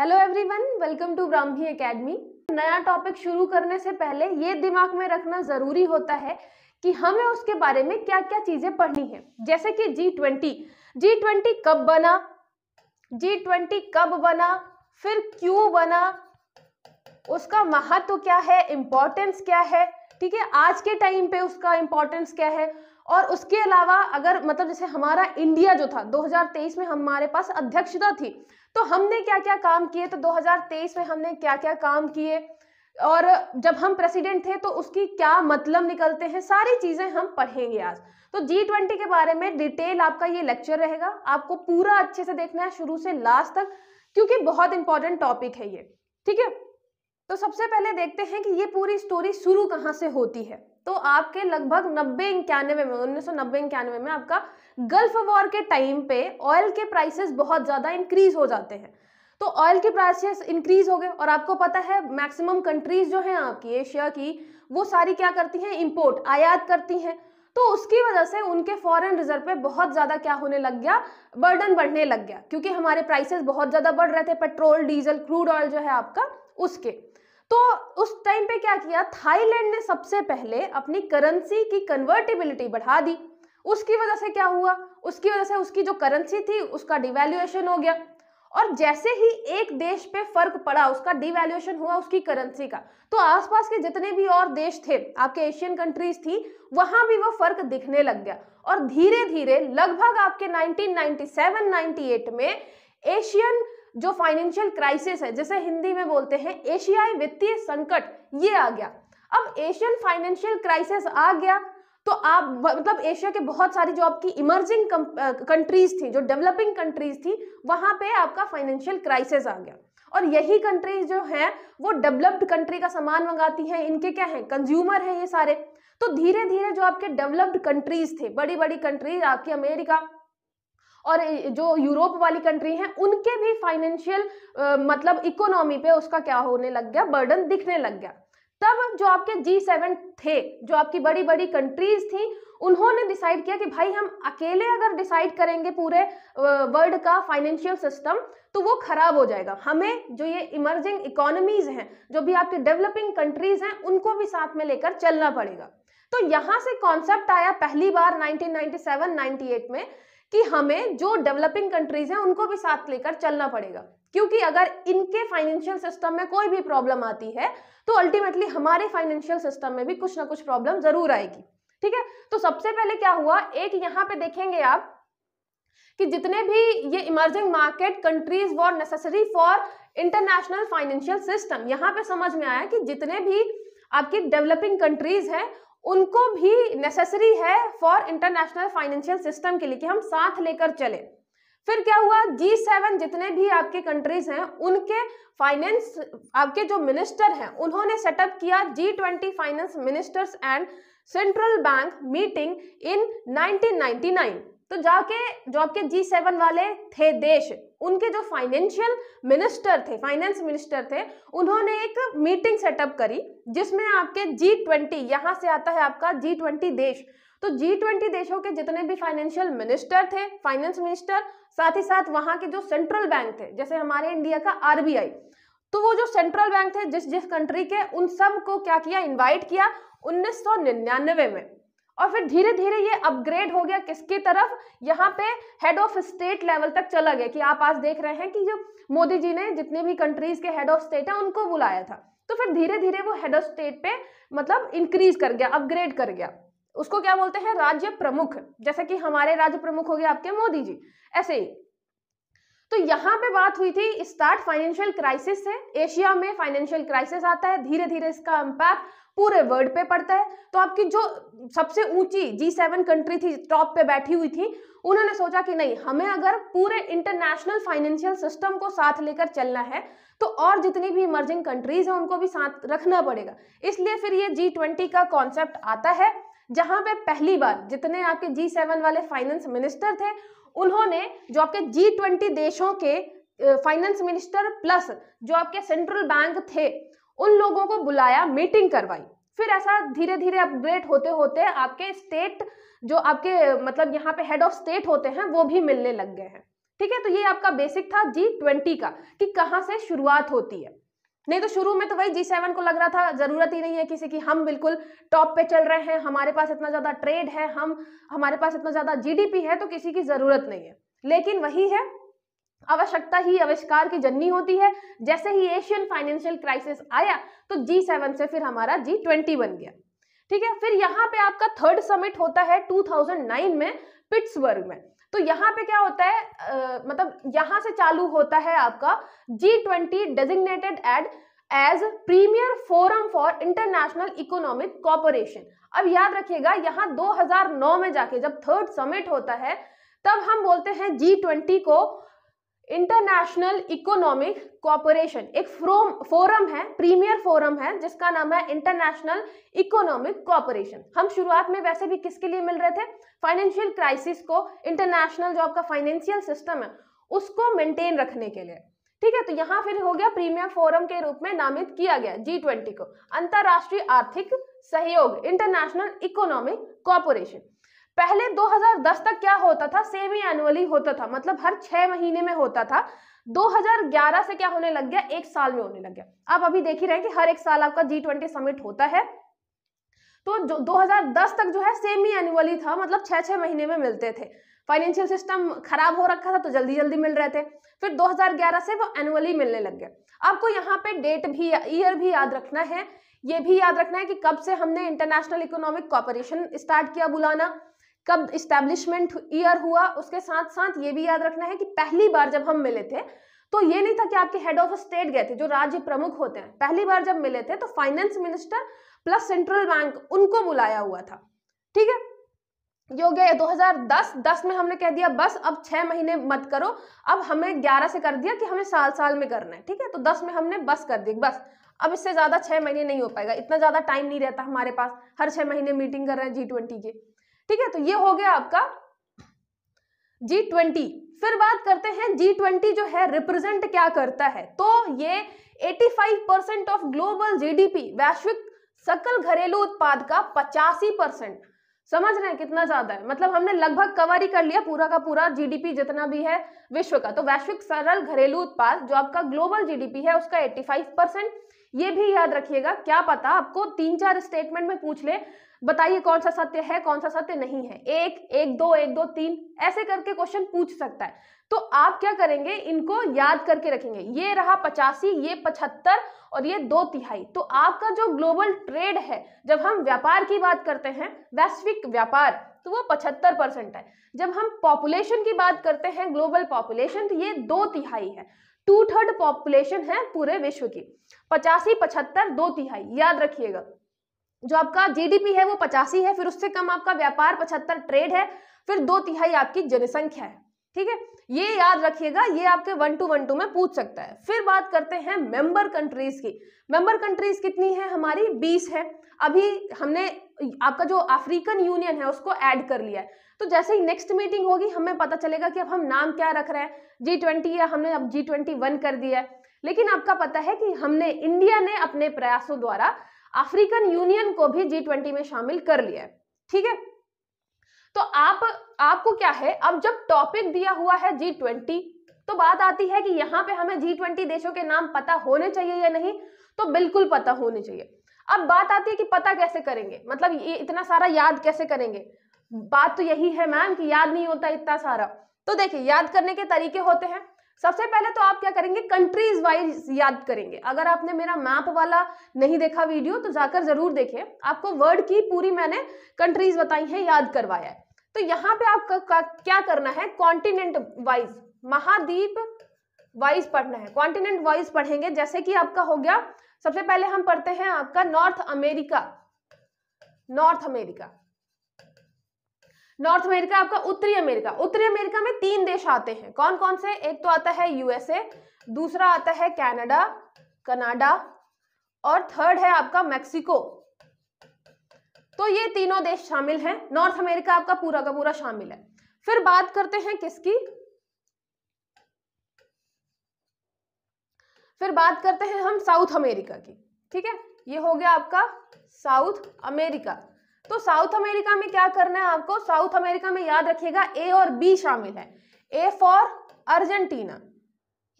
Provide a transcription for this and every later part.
Hello everyone welcome to Brahmi Academy नया topic शुरू करने से पहले ये दिमाग में रखना ज़रूरी होता है कि हमें उसके बारे में क्या क्या चीज़ें पढ़नी है जैसे कि जी ट्वेंटी जी ट्वेंटी कब बना जी ट्वेंटी कब बना फिर क्यों बना उसका महत्व क्या है इम्पोर्टेंस क्या है ठीक है आज के टाइम पे उसका इम्पोर्टेंस क्या है और उसके अलावा अगर मतलब जैसे हमारा इंडिया जो था 2023 में हमारे पास अध्यक्षता थी तो हमने क्या क्या काम किए तो 2023 में हमने क्या क्या काम किए और जब हम प्रेसिडेंट थे तो उसकी क्या मतलब निकलते हैं सारी चीज़ें हम पढ़ेंगे आज तो जी ट्वेंटी के बारे में डिटेल आपका ये लेक्चर रहेगा आपको पूरा अच्छे से देखना है शुरू से लास्ट तक क्योंकि बहुत इंपॉर्टेंट टॉपिक है ये ठीक है तो सबसे पहले देखते हैं कि ये पूरी स्टोरी शुरू कहाँ से होती है तो आपके लगभग नब्बे इक्यानवे में उन्नीस सौ में आपका गल्फ वॉर के टाइम पे ऑयल के प्राइसेस बहुत ज़्यादा इंक्रीज हो जाते हैं तो ऑयल के प्राइसेस इंक्रीज हो गए और आपको पता है मैक्सिमम कंट्रीज जो हैं आपकी एशिया की वो सारी क्या करती हैं इंपोर्ट आयात करती हैं तो उसकी वजह से उनके फॉरेन रिजर्व पे बहुत ज़्यादा क्या होने लग गया बर्डन बढ़ने लग गया क्योंकि हमारे प्राइसेस बहुत ज़्यादा बढ़ रहे थे पेट्रोल डीजल क्रूड ऑयल जो है आपका उसके तो उस टाइम पे क्या किया थाईलैंड ने सबसे पहले अपनी करेंसी की कन्वर्टिबिलिटी बढ़ा दी उसकी वजह से क्या हुआ उसकी वजह से उसकी जो करेंसी थी उसका डिवेल्युएशन हो गया और जैसे ही एक देश पे फर्क पड़ा उसका डिवेल्युएशन हुआ उसकी करेंसी का तो आसपास के जितने भी और देश थे आपके एशियन कंट्रीज थी वहां भी वो फर्क दिखने लग गया और धीरे धीरे लगभग आपके 1997 98 में एशियन जो फाइनेंशियल क्राइसिस है जिसे हिंदी में बोलते हैं एशियाई वित्तीय संकट ये आ गया अब एशियन फाइनेंशियल क्राइसिस आ गया तो आप मतलब एशिया के बहुत सारी जो आपकी इमर्जिंग कंट्रीज थी जो डेवलपिंग कंट्रीज थी वहां पे आपका फाइनेंशियल क्राइसिस आ गया और यही कंट्रीज जो है वो डेवलप्ड कंट्री का सामान मंगाती हैं इनके क्या है कंज्यूमर हैं ये सारे तो धीरे धीरे जो आपके डेवलप्ड कंट्रीज थे बड़ी बड़ी कंट्रीज आपकी अमेरिका और जो यूरोप वाली कंट्री हैं उनके भी फाइनेंशियल मतलब इकोनॉमी पे उसका क्या होने लग गया बर्डन दिखने लग गया तब जो आपके जी सेवन थे जो आपकी बड़ी बड़ी कंट्रीज थी उन्होंने डिसाइड किया कि भाई हम अकेले अगर डिसाइड करेंगे पूरे वर्ल्ड का फाइनेंशियल सिस्टम तो वो खराब हो जाएगा हमें जो ये इमर्जिंग इकोनॉमीज हैं जो भी आपकी डेवलपिंग कंट्रीज हैं उनको भी साथ में लेकर चलना पड़ेगा तो यहां से कॉन्सेप्ट आया पहली बार 1997-98 में कि हमें जो डेवलपिंग कंट्रीज हैं उनको भी साथ लेकर चलना पड़ेगा क्योंकि अगर इनके फाइनेंशियल सिस्टम में कोई भी प्रॉब्लम आती है तो अल्टीमेटली हमारे फाइनेंशियल सिस्टम में भी कुछ ना कुछ प्रॉब्लम जरूर आएगी ठीक है तो सबसे पहले क्या हुआ एक यहाँ पे देखेंगे आप कि जितने भी ये emerging market countries were necessary for international financial system यहाँ पे समझ में आया कि जितने भी आपकी डेवलपिंग कंट्रीज हैं उनको भी नेसेसरी है फॉर इंटरनेशनल फाइनेंशियल सिस्टम के लिए कि हम साथ लेकर चले फिर क्या हुआ जी सेवन जितने भी आपके कंट्रीज हैं उनके फाइनेंस आपके जो मिनिस्टर हैं उन्होंने सेटअप किया G twenty finance ministers and central bank meeting in 1999 तो जाके जो आपके जी सेवन वाले थे देश उनके जो फाइनेंशियल मिनिस्टर थे फाइनेंस मिनिस्टर थे उन्होंने एक मीटिंग सेटअप करी जिसमें आपके जी ट्वेंटी यहाँ से आता है आपका जी ट्वेंटी देश तो जी ट्वेंटी देशों के जितने भी फाइनेंशियल मिनिस्टर थे फाइनेंस मिनिस्टर साथ ही साथ वहाँ के जो सेंट्रल बैंक थे जैसे हमारे इंडिया का आरबीआई तो वो जो सेंट्रल बैंक थे जिस जिस कंट्री के उन सब को क्या किया इनवाइट किया 1999 में और फिर धीरे धीरे ये अपग्रेड हो गया किसकी तरफ यहाँ पे हेड ऑफ स्टेट लेवल तक चला गया कि आप आज देख रहे हैं कि जो मोदी जी ने जितने भी कंट्रीज के हेड ऑफ स्टेट है उनको बुलाया था तो फिर धीरे धीरे वो हेड ऑफ स्टेट पे मतलब इंक्रीज कर गया अपग्रेड कर गया उसको क्या बोलते हैं राज्य प्रमुख जैसे कि हमारे राज्य प्रमुख हो गए आपके मोदी जी ऐसे ही तो यहाँ पे बात हुई थी स्टार्ट फाइनेंशियल क्राइसिस से एशिया में फाइनेंशियल क्राइसिस आता है धीरे धीरे इसका इम्पैक्ट पूरे वर्ल्ड पे पड़ता है तो आपकी जो सबसे ऊंची जी सेवन कंट्री थी टॉप पे बैठी हुई थी उन्होंने सोचा कि नहीं हमें अगर पूरे इंटरनेशनल फाइनेंशियल सिस्टम को साथ लेकर चलना है तो और जितनी भी इमर्जिंग कंट्रीज हैं उनको भी साथ रखना पड़ेगा इसलिए फिर ये जी ट्वेंटी का कॉन्सेप्ट आता है जहां पे पहली बार जितने आपके जी सेवन वाले फाइनेंस मिनिस्टर थे उन्होंने जो आपके जी ट्वेंटी देशों के फाइनेंस मिनिस्टर प्लस जो आपके सेंट्रल बैंक थे उन लोगों को बुलाया मीटिंग करवाई फिर ऐसा धीरे धीरे अपग्रेड होते होते आपके स्टेट जो आपके मतलब यहाँ पे हेड ऑफ स्टेट होते हैं वो भी मिलने लग गए हैं ठीक है तो ये आपका बेसिक था जी ट्वेंटी का कि कहाँ से शुरुआत होती है नहीं तो शुरू में तो वही जी सेवन को लग रहा था जरूरत ही नहीं है किसी की हम बिल्कुल टॉप पे चल रहे हैं हमारे पास इतना ज्यादा ट्रेड है हम हमारे पास इतना ज्यादा जीडीपी है तो किसी की जरूरत नहीं है लेकिन वही है आवश्यकता ही आविष्कार की जननी होती है जैसे ही एशियन फाइनेंशियल क्राइसिस आया तो जी सेवन से फिर हमारा जी ट्वेंटी बन गया ठीक है फिर यहाँ पे आपका थर्ड समिट होता है 2009 में पिट्सबर्ग में तो यहाँ पे क्या होता है आ, मतलब यहां से चालू होता है आपका G twenty designated it as premier forum for international economic cooperation अब याद रखिएगा यहाँ 2009 में जाके जब थर्ड समिट होता है तब हम बोलते हैं जी ट्वेंटी को इंटरनेशनल इकोनॉमिक कॉपोरेशन एक फ्रोम फोरम है प्रीमियर फोरम है जिसका नाम है इंटरनेशनल इकोनॉमिक कॉपोरेशन हम शुरुआत में वैसे भी किसके लिए मिल रहे थे फाइनेंशियल क्राइसिस को इंटरनेशनल जो आपका फाइनेंशियल सिस्टम है उसको मेंटेन रखने के लिए ठीक है तो यहाँ फिर हो गया प्रीमियर फोरम के रूप में नामित किया गया जी ट्वेंटी को अंतर्राष्ट्रीय आर्थिक सहयोग इंटरनेशनल इकोनॉमिक कॉपोरेशन पहले 2010 तक क्या होता था सेमी एनुअली होता था मतलब हर छह महीने में होता था 2011 से क्या होने लग गया एक साल में होने लग गया आप अभी देख ही रहे कि हर एक साल आपका जी ट्वेंटी समिट होता है तो जो 2010 तक जो है सेमी एनुअली था मतलब छह छह महीने में मिलते थे फाइनेंशियल सिस्टम खराब हो रखा था तो जल्दी जल्दी मिल रहे थे फिर 2011 से वो एनुअली मिलने लग गया आपको यहाँ पे डेट भी ईयर भी याद रखना है ये भी याद रखना है कि कब से हमने इंटरनेशनल इकोनॉमिक कॉपरेशन स्टार्ट किया बुलाना कब इस्टेब्लिशमेंट ईयर हुआ उसके साथ साथ ये भी याद रखना है कि पहली बार जब हम मिले थे तो ये नहीं था कि आपके हेड ऑफ स्टेट गए थे जो राज्य प्रमुख होते हैं पहली बार जब मिले थे तो finance minister plus central bank उनको बुलाया हुआ था ठीक है ये हो गया ये में हमने कह दिया बस अब छह महीने मत करो अब हमें ग्यारह से कर दिया कि हमें साल साल में करना है ठीक है तो दस में हमने बस कर दी बस अब इससे ज़्यादा छह महीने नहीं हो पाएगा इतना ज़्यादा टाइम नहीं रहता हमारे पास हर छह महीने मीटिंग कर रहे हैं जी ट्वेंटी की ठीक है तो ये हो गया आपका जी ट्वेंटी फिर बात करते हैं जी ट्वेंटी जो है रिप्रेजेंट क्या करता है तो ये 85 परसेंट ऑफ ग्लोबल जीडीपी वैश्विक सकल घरेलू उत्पाद का पचासी परसेंट समझ रहे हैं कितना ज्यादा है मतलब हमने लगभग कवर ही कर लिया पूरा का पूरा जीडीपी जितना भी है विश्व का तो वैश्विक सरल घरेलू उत्पाद जो आपका ग्लोबल जीडीपी है उसका 85 परसेंट ये भी याद रखिएगा क्या पता आपको तीन चार स्टेटमेंट में पूछ ले बताइए कौन सा सत्य है कौन सा सत्य नहीं है एक एक दो एक दो तीन ऐसे करके क्वेश्चन पूछ सकता है तो आप क्या करेंगे इनको याद करके रखेंगे ये रहा पचासी ये पचहत्तर और ये दो तिहाई तो आपका जो ग्लोबल ट्रेड है जब हम व्यापार की बात करते हैं वैश्विक व्यापार तो वो पचहत्तर परसेंट है जब हम पॉपुलेशन की बात करते हैं ग्लोबल पॉपुलेशन तो ये दो तिहाई है टू थर्ड पॉपुलेशन है पूरे विश्व की पचासी पचहत्तर दो तिहाई याद रखिएगा जो आपका जीडीपी है वो पचासी है फिर उससे कम आपका व्यापार पचहत्तर ट्रेड है फिर दो तिहाई आपकी जनसंख्या है ठीक है ये याद रखिएगा ये आपके वन टू वन टू में पूछ सकता है फिर बात करते हैं मेंबर कंट्रीज की मेंबर कंट्रीज कितनी है हमारी बीस है अभी हमने आपका जो अफ्रीकन यूनियन है उसको ऐड कर लिया है तो जैसे ही नेक्स्ट मीटिंग होगी हमें पता चलेगा कि अब हम नाम क्या रख रहे हैं जी ट्वेंटी या हमने अब जी ट्वेंटी वन कर दिया है लेकिन आपका पता है कि हमने इंडिया ने अपने प्रयासों द्वारा अफ्रीकन यूनियन को भी जी ट्वेंटी में शामिल कर लिया है ठीक है तो आप आपको क्या है अब जब टॉपिक दिया हुआ है जी ट्वेंटी तो बात आती है कि यहाँ पे हमें जी ट्वेंटी देशों के नाम पता होने चाहिए या नहीं तो बिल्कुल पता होने चाहिए अब बात आती है कि पता कैसे करेंगे मतलब ये इतना सारा याद कैसे करेंगे बात तो यही है मैम कि याद नहीं होता इतना सारा तो देखिए याद करने के तरीके होते हैं सबसे पहले तो आप क्या करेंगे कंट्रीज वाइज याद करेंगे अगर आपने मेरा मैप वाला नहीं देखा वीडियो तो जाकर जरूर देखें आपको वर्ड की पूरी मैंने कंट्रीज बताई है याद करवाया है तो यहां पे आपका क्या करना है कॉन्टिनेंट वाइज महाद्वीप वाइज पढ़ना है कॉन्टिनेंट वाइज पढ़ेंगे जैसे कि आपका हो गया सबसे पहले हम पढ़ते हैं आपका North America North America North America आपका उत्तरी अमेरिका उत्तरी अमेरिका में तीन देश आते हैं कौन कौन से एक तो आता है यूएसए दूसरा आता है कनाडा कनाडा और थर्ड है आपका मेक्सिको तो ये तीनों देश शामिल हैं नॉर्थ अमेरिका आपका पूरा का पूरा शामिल है फिर बात करते हैं किसकी फिर बात करते हैं हम साउथ अमेरिका की ठीक है ये हो गया आपका साउथ अमेरिका तो साउथ अमेरिका में क्या करना है आपको साउथ अमेरिका में याद रखिएगा ए और बी शामिल है ए फॉर अर्जेंटीना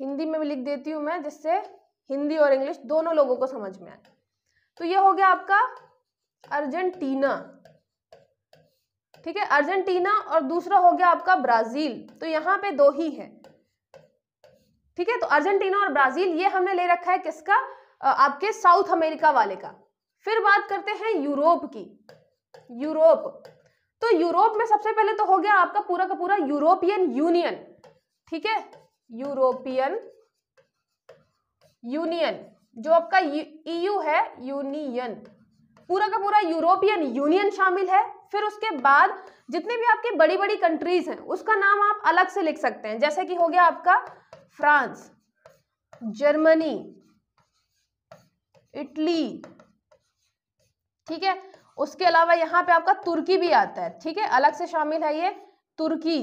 हिंदी में भी लिख देती हूं मैं जिससे हिंदी और इंग्लिश दोनों लोगों को समझ में आए तो ये हो गया आपका अर्जेंटीना ठीक है अर्जेंटीना और दूसरा हो गया आपका ब्राजील तो यहां पे दो ही है ठीक है तो अर्जेंटीना और ब्राजील ये हमने ले रखा है किसका आपके साउथ अमेरिका वाले का फिर बात करते हैं यूरोप की यूरोप तो यूरोप में सबसे पहले तो हो गया आपका पूरा का पूरा यूरोपियन यूनियन ठीक है यूरोपियन यूनियन जो आपका ईयू है यूनियन पूरा का पूरा यूरोपियन यूनियन शामिल है फिर उसके बाद जितने भी आपकी बड़ी बड़ी कंट्रीज हैं उसका नाम आप अलग से लिख सकते हैं जैसे कि हो गया आपका फ्रांस जर्मनी इटली ठीक है उसके अलावा यहाँ पे आपका तुर्की भी आता है ठीक है अलग से शामिल है ये तुर्की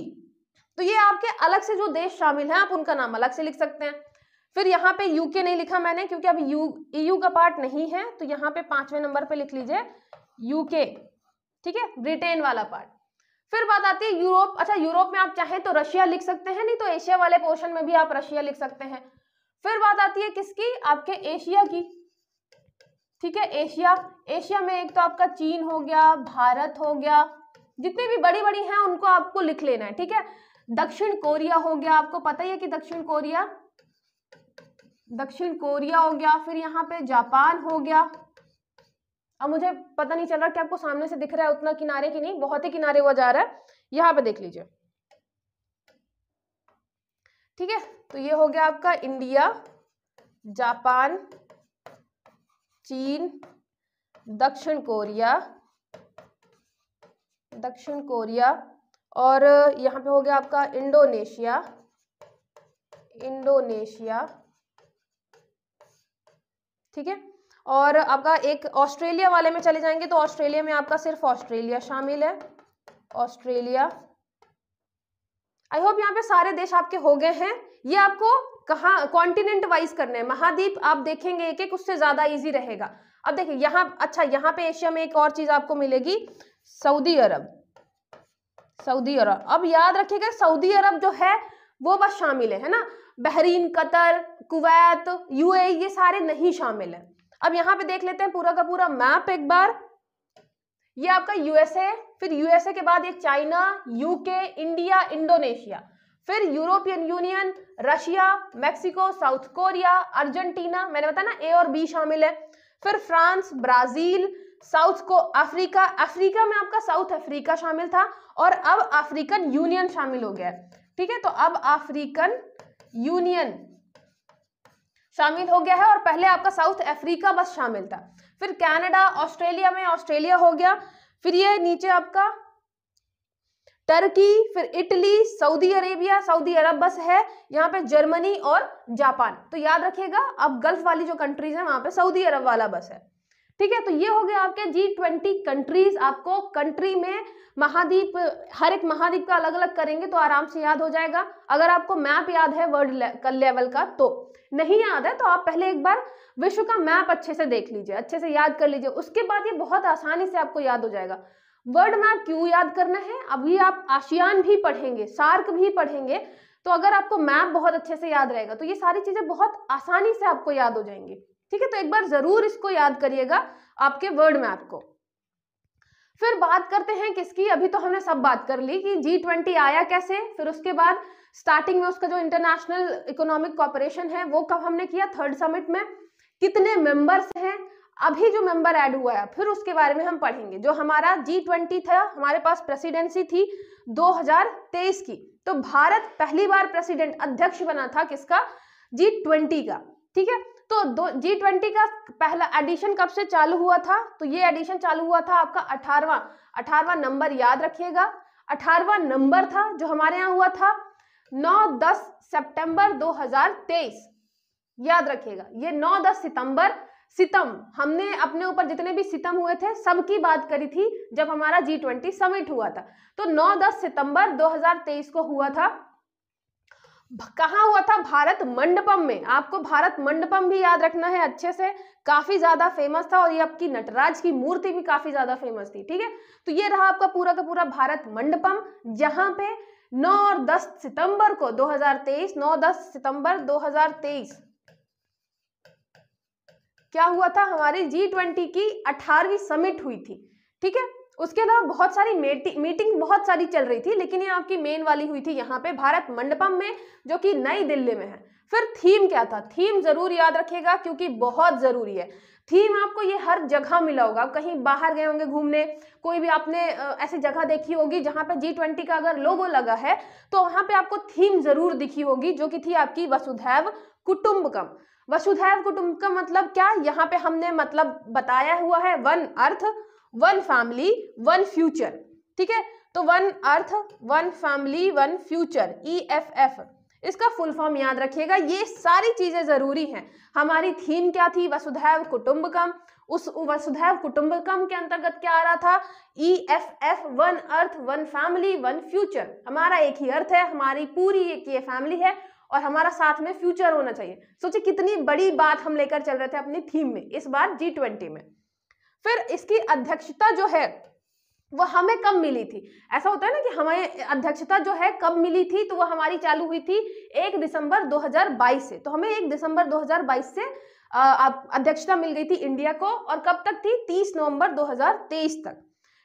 तो ये आपके अलग से जो देश शामिल हैं आप उनका नाम अलग से लिख सकते हैं फिर यहाँ पे यूके नहीं लिखा मैंने क्योंकि अब यू ईयू e का पार्ट नहीं है तो यहाँ पे पांचवें नंबर पे लिख लीजिए यूके ठीक है ब्रिटेन वाला पार्ट फिर बात आती है यूरोप अच्छा यूरोप में आप चाहें तो रशिया लिख सकते हैं नहीं तो एशिया वाले पोर्शन में भी आप रशिया लिख सकते हैं फिर बात आती है किसकी आपके एशिया की ठीक है एशिया एशिया में एक तो आपका चीन हो गया भारत हो गया जितनी भी बड़ी बड़ी हैं उनको आपको लिख लेना है ठीक है दक्षिण कोरिया हो गया आपको पता ही है कि दक्षिण कोरिया दक्षिण कोरिया हो गया फिर यहाँ पे जापान हो गया अब मुझे पता नहीं चल रहा कि आपको सामने से दिख रहा है उतना किनारे की नहीं बहुत ही किनारे हुआ जा रहा है यहाँ पे देख लीजिए ठीक है तो ये हो गया आपका इंडिया जापान चीन दक्षिण कोरिया दक्षिण कोरिया और यहाँ पे हो गया आपका इंडोनेशिया इंडोनेशिया ठीक है और आपका एक ऑस्ट्रेलिया वाले में चले जाएंगे तो ऑस्ट्रेलिया में आपका सिर्फ ऑस्ट्रेलिया शामिल है ऑस्ट्रेलिया आई होप यहाँ पे सारे देश आपके हो गए हैं ये आपको कहा कॉन्टिनेंट वाइज करना है महाद्वीप आप देखेंगे एक एक उससे ज़्यादा इजी रहेगा अब देखिए यहाँ अच्छा यहाँ पे एशिया में एक और चीज़ आपको मिलेगी सऊदी अरब सऊदी अरब अब याद रखिएगा सऊदी अरब जो है वो बस शामिल है है ना बहरीन कतर कुवैत यूए ये सारे नहीं शामिल हैं अब यहाँ पे देख लेते हैं पूरा का पूरा मैप एक बार ये आपका यूएसए फिर यूएसए के बाद ये चाइना यूके इंडिया इंडोनेशिया फिर European Union Russia Mexico South Korea Argentina मैंने बताया ना ए और बी शामिल है फिर फ्रांस ब्राजील साउथ को अफ्रीका अफ्रीका में आपका साउथ अफ्रीका शामिल था और अब अफ्रीकन यूनियन शामिल हो गया ठीक है तो अब अफ्रीकन यूनियन शामिल हो गया है और पहले आपका साउथ अफ्रीका बस शामिल था फिर कनाडा ऑस्ट्रेलिया में ऑस्ट्रेलिया हो गया फिर ये नीचे आपका टर्की फिर Italy Saudi Arabia Saudi Arab बस है यहाँ पे जर्मनी और जापान तो याद रखिएगा अब गल्फ वाली जो कंट्रीज है वहां पे सऊदी अरब वाला बस है ठीक है तो ये हो गया आपके जी ट्वेंटी कंट्रीज आपको कंट्री में महाद्वीप हर एक महाद्वीप का अलग अलग करेंगे तो आराम से याद हो जाएगा अगर आपको मैप याद है वर्ल्ड लेवल का तो नहीं याद है तो आप पहले एक बार विश्व का मैप अच्छे से देख लीजिए अच्छे से याद कर लीजिए उसके बाद ये बहुत आसानी से आपको याद हो जाएगा वर्ल्ड मैप क्यों याद करना है अभी आप आशियान भी पढ़ेंगे सार्क भी पढ़ेंगे तो अगर आपको मैप बहुत अच्छे से याद रहेगा तो ये सारी चीज़ें बहुत आसानी से आपको याद हो जाएंगी ठीक है तो एक बार जरूर इसको याद करिएगा आपके वर्ड मैप को फिर बात करते हैं किसकी अभी तो हमने सब बात कर ली कि जी ट्वेंटी आया कैसे फिर उसके बाद स्टार्टिंग में उसका जो इंटरनेशनल इकोनॉमिक कॉपरेशन है वो कब हमने किया थर्ड समिट में कितने मेंबर्स हैं अभी जो मेंबर ऐड हुआ है फिर उसके बारे में हम पढ़ेंगे जो हमारा जी ट्वेंटी था हमारे पास प्रेसिडेंसी थी 2023 की तो भारत पहली बार प्रेसिडेंट अध्यक्ष बना था किसका जी ट्वेंटी का ठीक है तो दो जी ट्वेंटी का पहला एडिशन कब से चालू हुआ था तो ये एडिशन चालू हुआ था आपका अठारवा अठारवा नंबर याद रखिएगा अठारवा नंबर था जो हमारे यहाँ हुआ था नौ दस सितंबर 2023 याद रखिएगा ये नौ दस सितंबर सितम हमने अपने ऊपर जितने भी सितम हुए थे सब की बात करी थी जब हमारा जी ट्वेंटी समिट हुआ था तो नौ दस सितंबर 2023 को हुआ था कहा हुआ था भारत मंडपम में आपको भारत मंडपम भी याद रखना है अच्छे से काफी ज्यादा फेमस था और ये आपकी नटराज की मूर्ति भी काफी ज्यादा फेमस थी ठीक है तो ये रहा आपका पूरा का पूरा भारत मंडपम जहां पे 9 और 10 सितंबर को 2023 9 10 सितंबर 2023 क्या हुआ था हमारी जी ट्वेंटी की अठारहवीं समिट हुई थी ठीक है उसके अलावा बहुत सारी मीटिंग बहुत सारी चल रही थी लेकिन ये आपकी मेन वाली हुई थी यहाँ पे भारत मंडपम में जो कि नई दिल्ली में है फिर थीम क्या था थीम जरूर याद रखेगा क्योंकि बहुत जरूरी है थीम आपको ये हर जगह मिला होगा कहीं बाहर गए होंगे घूमने कोई भी आपने ऐसी जगह देखी होगी जहाँ पे जी ट्वेंटी का अगर लोगो लगा है तो वहाँ पे आपको थीम जरूर दिखी होगी जो कि थी आपकी वसुधैव कुटुम्बकम वसुधैव कुटुम्बकम मतलब क्या यहाँ पे हमने मतलब बताया हुआ है one earth one family one future ठीक है तो one earth one family one future E F F इसका फुल फॉर्म याद रखिएगा ये सारी चीजें जरूरी हैं हमारी थीम क्या थी वसुधैव कुटुंबकम उस वसुधैव कुटुंबकम के अंतर्गत क्या आ रहा था E F F one earth one family one future हमारा एक ही अर्थ है हमारी पूरी एक ये फैमिली है और हमारा साथ में फ्यूचर होना चाहिए सोचिए कितनी बड़ी बात हम लेकर चल रहे थे अपनी थीम में इस बार जी ट्वेंटी में फिर इसकी अध्यक्षता जो है वो हमें कब मिली थी ऐसा होता है ना कि हमें अध्यक्षता जो है कब मिली थी तो वो हमारी चालू हुई थी एक दिसंबर 2022 से तो हमें एक दिसंबर 2022 से अध्यक्षता मिल गई थी इंडिया को और कब तक थी 30 नवंबर 2023 तक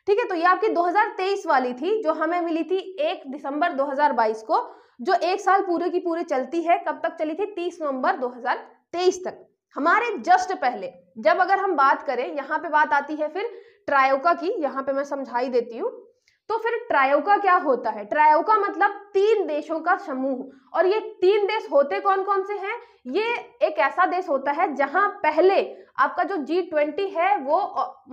ठीक है तो ये आपकी 2023 वाली थी जो हमें मिली थी एक दिसंबर 2022 को जो एक साल पूरे की पूरे चलती है कब तक चली थी तीस नवंबर दो तक हमारे जस्ट पहले जब अगर हम बात करें यहाँ पे बात आती है फिर ट्रायोका की यहाँ पे मैं समझाई देती हूँ तो फिर ट्रायोका क्या होता है ट्रायोका मतलब तीन देशों का समूह और ये तीन देश होते कौन कौन से हैं ये एक ऐसा देश होता है जहां पहले आपका जो जी ट्वेंटी है वो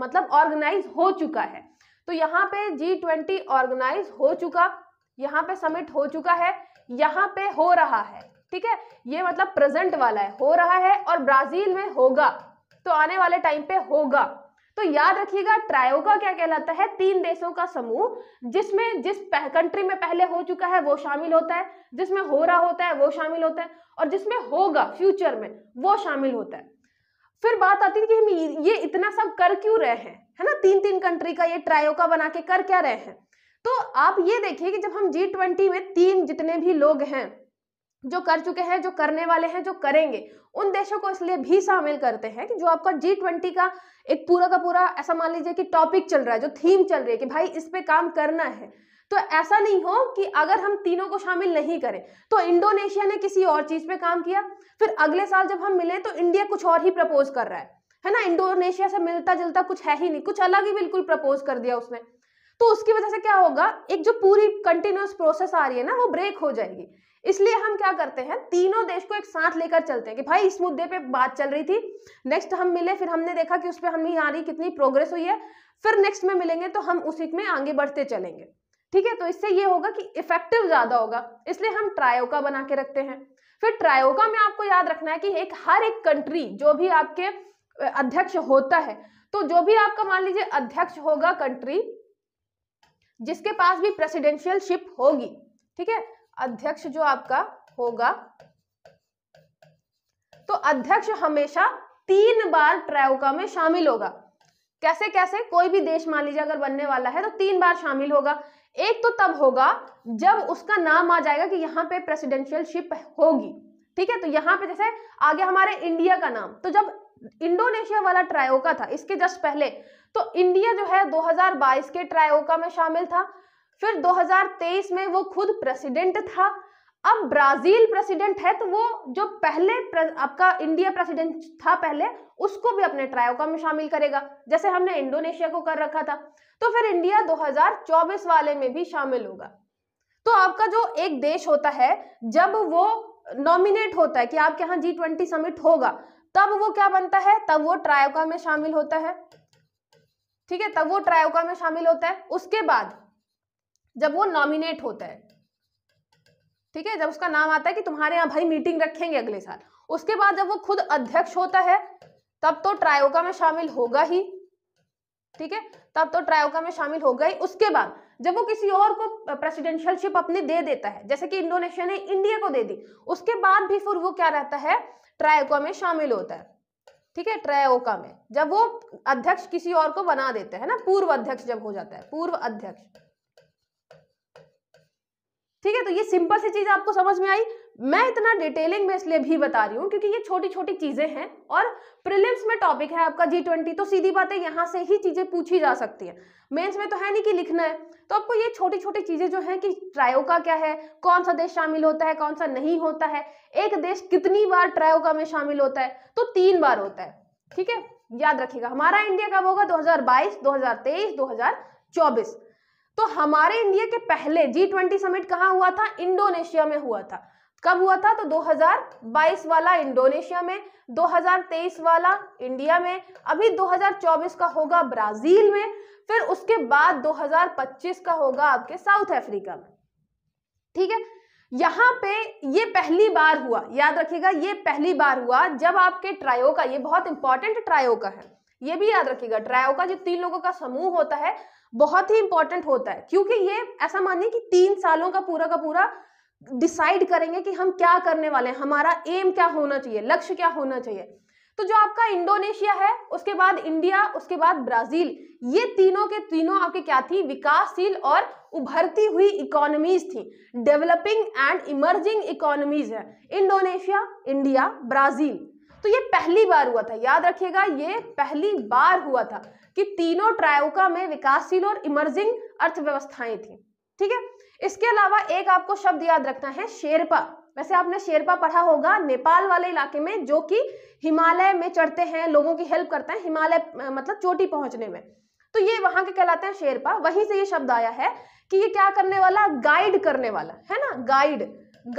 मतलब ऑर्गेनाइज हो चुका है तो यहाँ पे जी ट्वेंटी ऑर्गेनाइज हो चुका यहाँ पे समिट हो चुका है यहाँ पे हो रहा है ठीक है ये मतलब प्रेजेंट वाला है हो रहा है और ब्राजील में होगा तो आने वाले टाइम पे होगा तो याद रखिएगा ट्रायो का क्या कहलाता है तीन देशों का समूह जिसमें जिस कंट्री में पहले हो चुका है वो शामिल होता है जिसमें हो रहा होता है वो शामिल होता है और जिसमें होगा फ्यूचर में वो शामिल होता है फिर बात आती है कि हम ये इतना सब कर क्यों रहे हैं है ना तीन तीन कंट्री का ये ट्रायो का बना के कर क्या रहे हैं तो आप ये देखिए कि जब हम जी में तीन जितने भी लोग हैं जो कर चुके हैं जो करने वाले हैं जो करेंगे उन देशों को इसलिए भी शामिल करते हैं कि जो आपका जी ट्वेंटी का एक पूरा का पूरा ऐसा मान लीजिए कि टॉपिक चल रहा है जो थीम चल रही है कि भाई इस पे काम करना है तो ऐसा नहीं हो कि अगर हम तीनों को शामिल नहीं करें तो इंडोनेशिया ने किसी और चीज पे काम किया फिर अगले साल जब हम मिले तो इंडिया कुछ और ही प्रपोज कर रहा है है ना इंडोनेशिया से मिलता जुलता कुछ है ही नहीं कुछ अलग ही बिल्कुल प्रपोज कर दिया उसने तो उसकी वजह से क्या होगा एक जो पूरी कंटिन्यूस प्रोसेस आ रही है ना वो ब्रेक हो जाएगी इसलिए हम क्या करते हैं तीनों देश को एक साथ लेकर चलते हैं कि भाई इस मुद्दे पे बात चल रही थी नेक्स्ट हम मिले फिर हमने देखा कि उस पर हमें रही कितनी प्रोग्रेस हुई है फिर नेक्स्ट में मिलेंगे तो हम उसी में आगे बढ़ते चलेंगे ठीक है तो इससे ये होगा कि इफेक्टिव ज्यादा होगा इसलिए हम ट्रायोका बना के रखते हैं फिर ट्रायोका में आपको याद रखना है कि एक हर एक कंट्री जो भी आपके अध्यक्ष होता है तो जो भी आपका मान लीजिए अध्यक्ष होगा कंट्री जिसके पास भी प्रेसिडेंशियल शिप होगी ठीक है अध्यक्ष जो आपका होगा तो अध्यक्ष हमेशा तीन बार ट्रायोका में शामिल होगा कैसे कैसे कोई भी देश मान लीजिए अगर बनने वाला है तो तीन बार शामिल होगा एक तो तब होगा जब उसका नाम आ जाएगा कि यहां पे प्रेसिडेंशियलशिप होगी ठीक है तो यहां पे जैसे आगे हमारे इंडिया का नाम तो जब इंडोनेशिया वाला ट्रायोका था इसके जस्ट पहले तो इंडिया जो है 2022 के ट्रायोका में शामिल था फिर 2023 में वो खुद प्रेसिडेंट था अब ब्राजील प्रेसिडेंट है तो वो जो पहले आपका इंडिया प्रेसिडेंट था पहले उसको भी अपने ट्रायोका में शामिल करेगा जैसे हमने इंडोनेशिया को कर रखा था तो फिर इंडिया 2024 वाले में भी शामिल होगा तो आपका जो एक देश होता है जब वो नॉमिनेट होता है कि आपके यहाँ जी ट्वेंटी समिट होगा तब वो क्या बनता है तब वो ट्रायोका में शामिल होता है ठीक है तब वो ट्रायोका में शामिल होता है उसके बाद जब वो नॉमिनेट होता है ठीक है जब उसका नाम आता है कि तुम्हारे यहाँ भाई मीटिंग रखेंगे अगले साल उसके बाद जब वो खुद अध्यक्ष होता है तब तो ट्रायोका में शामिल होगा ही ठीक है तब तो ट्रायोका में शामिल होगा ही उसके बाद जब वो किसी और को प्रेसिडेंशियलशिप अपनी दे देता है जैसे कि इंडोनेशिया ने इंडिया को दे दी उसके बाद भी फिर वो क्या रहता है ट्रायोका में शामिल होता है ठीक है ट्रायोका में जब वो अध्यक्ष किसी और को बना देते हैं ना पूर्व अध्यक्ष जब हो जाता है पूर्व अध्यक्ष ठीक है तो ये सिंपल सी चीज़ आपको समझ में आई मैं इतना डिटेलिंग में इसलिए भी बता रही हूँ क्योंकि ये छोटी छोटी चीज़ें हैं और प्रिलिम्स में टॉपिक है आपका जी ट्वेंटी तो सीधी बात है यहाँ से ही चीज़ें पूछी जा सकती हैं मेंस में तो है नहीं कि लिखना है तो आपको ये छोटी छोटी चीज़ें जो हैं कि ट्रायोका क्या है कौन सा देश शामिल होता है कौन सा नहीं होता है एक देश कितनी बार ट्रायोका में शामिल होता है तो तीन बार होता है ठीक है याद रखिएगा हमारा इंडिया कब होगा 2022, 2023, 2024 तो हमारे इंडिया के पहले जी ट्वेंटी समिट कहाँ हुआ था इंडोनेशिया में हुआ था कब हुआ था तो 2022 वाला इंडोनेशिया में 2023 वाला इंडिया में अभी 2024 का होगा ब्राजील में फिर उसके बाद 2025 का होगा आपके साउथ अफ्रीका में ठीक है यहां पे ये पहली बार हुआ याद रखिएगा ये पहली बार हुआ जब आपके ट्रायो का ये बहुत इंपॉर्टेंट ट्रायो का है ये भी याद रखिएगा ट्रायो का जो तीन लोगों का समूह होता है बहुत ही इंपॉर्टेंट होता है क्योंकि ये ऐसा मानिए कि तीन सालों का पूरा का पूरा डिसाइड करेंगे कि हम क्या करने वाले हैं हमारा एम क्या होना चाहिए लक्ष्य क्या होना चाहिए तो जो आपका इंडोनेशिया है उसके बाद इंडिया उसके बाद ब्राजील ये तीनों के तीनों आपके क्या थी विकासशील और उभरती हुई इकोनॉमीज थी डेवलपिंग एंड इमर्जिंग इकोनॉमीज है इंडोनेशिया इंडिया ब्राजील तो ये पहली बार हुआ था याद रखिएगा ये पहली बार हुआ था कि तीनों ट्रायोका में विकासशील और इमर्जिंग अर्थव्यवस्थाएं थी ठीक है इसके अलावा एक आपको शब्द याद रखना है शेरपा वैसे आपने शेरपा पढ़ा होगा नेपाल वाले इलाके में जो कि हिमालय में चढ़ते हैं लोगों की हेल्प करते हैं हिमालय मतलब चोटी पहुंचने में तो ये वहां के कहलाते हैं शेरपा वहीं से ये शब्द आया है कि ये क्या करने वाला गाइड करने वाला है ना गाइड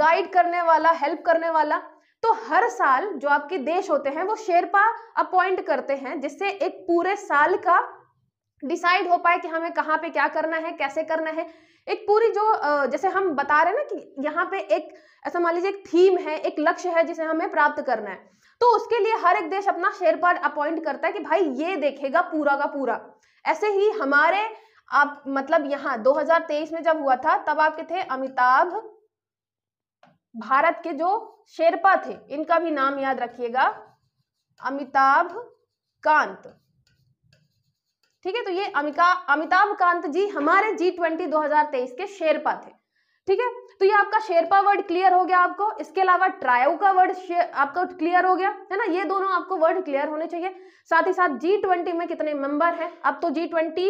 गाइड करने वाला हेल्प करने वाला तो हर साल जो आपके देश होते हैं वो शेरपा अपॉइंट करते हैं जिससे एक पूरे साल का डिसाइड हो पाए कि हमें कहाँ पे क्या करना है कैसे करना है एक पूरी जो जैसे हम बता रहे हैं ना कि यहाँ पे एक ऐसा मान लीजिए एक थीम है एक लक्ष्य है जिसे हमें प्राप्त करना है तो उसके लिए हर एक देश अपना शेरपा अपॉइंट करता है कि भाई ये देखेगा पूरा का पूरा ऐसे ही हमारे आप मतलब यहाँ 2023 में जब हुआ था तब आपके थे अमिताभ भारत के जो शेरपा थे इनका भी नाम याद रखिएगा अमिताभ कांत ठीक है तो ये अमिताभ कांत जी हमारे जी ट्वेंटी दो के शेरपा थे ठीक है तो ये आपका शेरपा वर्ड क्लियर हो गया आपको इसके अलावा ट्रायो का वर्ड आपका क्लियर हो गया है ना ये दोनों आपको वर्ड क्लियर होने चाहिए साथ ही साथ जी ट्वेंटी में कितने मेंबर हैं अब तो जी ट्वेंटी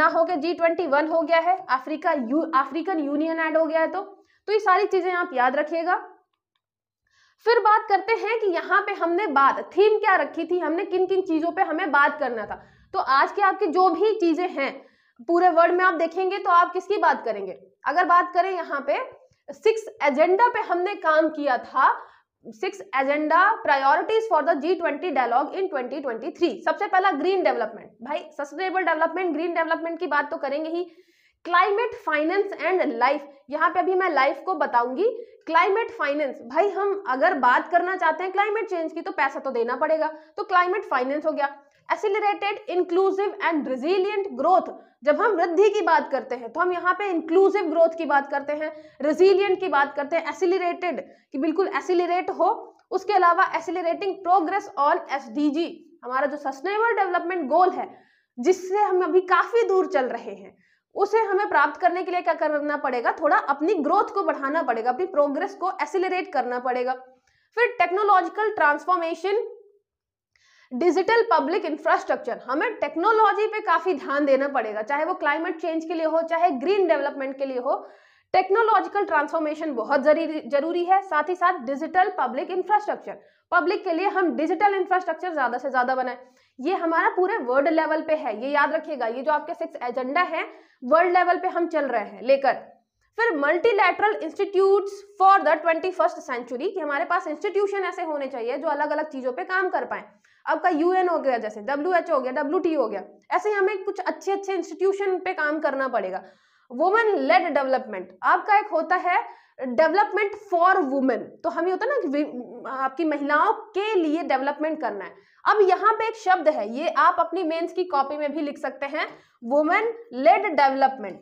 ना होके जी ट्वेंटी वन हो गया है Africa U African Union add हो गया है तो तो ये सारी चीजें आप याद रखिएगा फिर बात करते हैं कि यहाँ पे हमने बात थीम क्या रखी थी हमने किन किन चीजों पे हमें बात करना था तो आज की आपकी जो भी चीजें हैं पूरे वर्ड में आप देखेंगे तो आप किसकी बात करेंगे अगर बात करें यहाँ पे सिक्स एजेंडा पे हमने काम किया था six agenda priorities for the G twenty dialogue in 2023 सबसे पहला ग्रीन डेवलपमेंट भाई सस्टेनेबल डेवलपमेंट ग्रीन डेवलपमेंट की बात तो करेंगे ही क्लाइमेट फाइनेंस एंड लाइफ यहाँ पे अभी मैं लाइफ को बताऊंगी क्लाइमेट फाइनेंस भाई हम अगर बात करना चाहते हैं क्लाइमेट चेंज की तो पैसा तो देना पड़ेगा तो क्लाइमेट फाइनेंस हो गया accelerated inclusive and resilient growth जब हम वृद्धि की बात करते हैं तो हम यहाँ पे इंक्लूसिव ग्रोथ की बात करते हैं रिजिलियंट की बात करते हैं एसिलेटेड कि बिल्कुल एसिलेट हो उसके अलावा एसिलेटिंग प्रोग्रेस ऑन एस हमारा जो सस्टेनेबल डेवलपमेंट गोल है जिससे हम अभी काफी दूर चल रहे हैं उसे हमें प्राप्त करने के लिए क्या करना पड़ेगा थोड़ा अपनी ग्रोथ को बढ़ाना पड़ेगा अपनी प्रोग्रेस को एसिलरेट करना पड़ेगा फिर technological transformation digital public infrastructure हमें टेक्नोलॉजी पे काफी ध्यान देना पड़ेगा चाहे वो क्लाइमेट चेंज के लिए हो चाहे ग्रीन डेवलपमेंट के लिए हो टेक्नोलॉजिकल ट्रांसफॉर्मेशन बहुत जरूरी है साथ ही साथ डिजिटल पब्लिक इंफ्रास्ट्रक्चर पब्लिक के लिए हम डिजिटल इंफ्रास्ट्रक्चर ज्यादा से ज्यादा बनाए ये हमारा पूरे वर्ल्ड लेवल पे है ये याद रखिएगा ये जो आपके सिक्स एजेंडा है वर्ल्ड लेवल पे हम चल रहे हैं लेकर फिर multilateral institute for the twenty first century कि हमारे पास इंस्टीट्यूशन ऐसे होने चाहिए जो अलग अलग चीज़ों पे काम कर पाए आपका यूएन हो गया जैसे डब्ल्यू हो गया डब्ल्यू हो गया ऐसे ही हमें कुछ अच्छे अच्छे इंस्टीट्यूशन पे काम करना पड़ेगा वुमेन लेड डेवलपमेंट आपका एक होता है डेवलपमेंट फॉर वुमेन तो हमें होता है ना आपकी महिलाओं के लिए डेवलपमेंट करना है अब यहां पे एक शब्द है ये आप अपनी मेंस की कॉपी में भी लिख सकते हैं वुमेन लेड डेवलपमेंट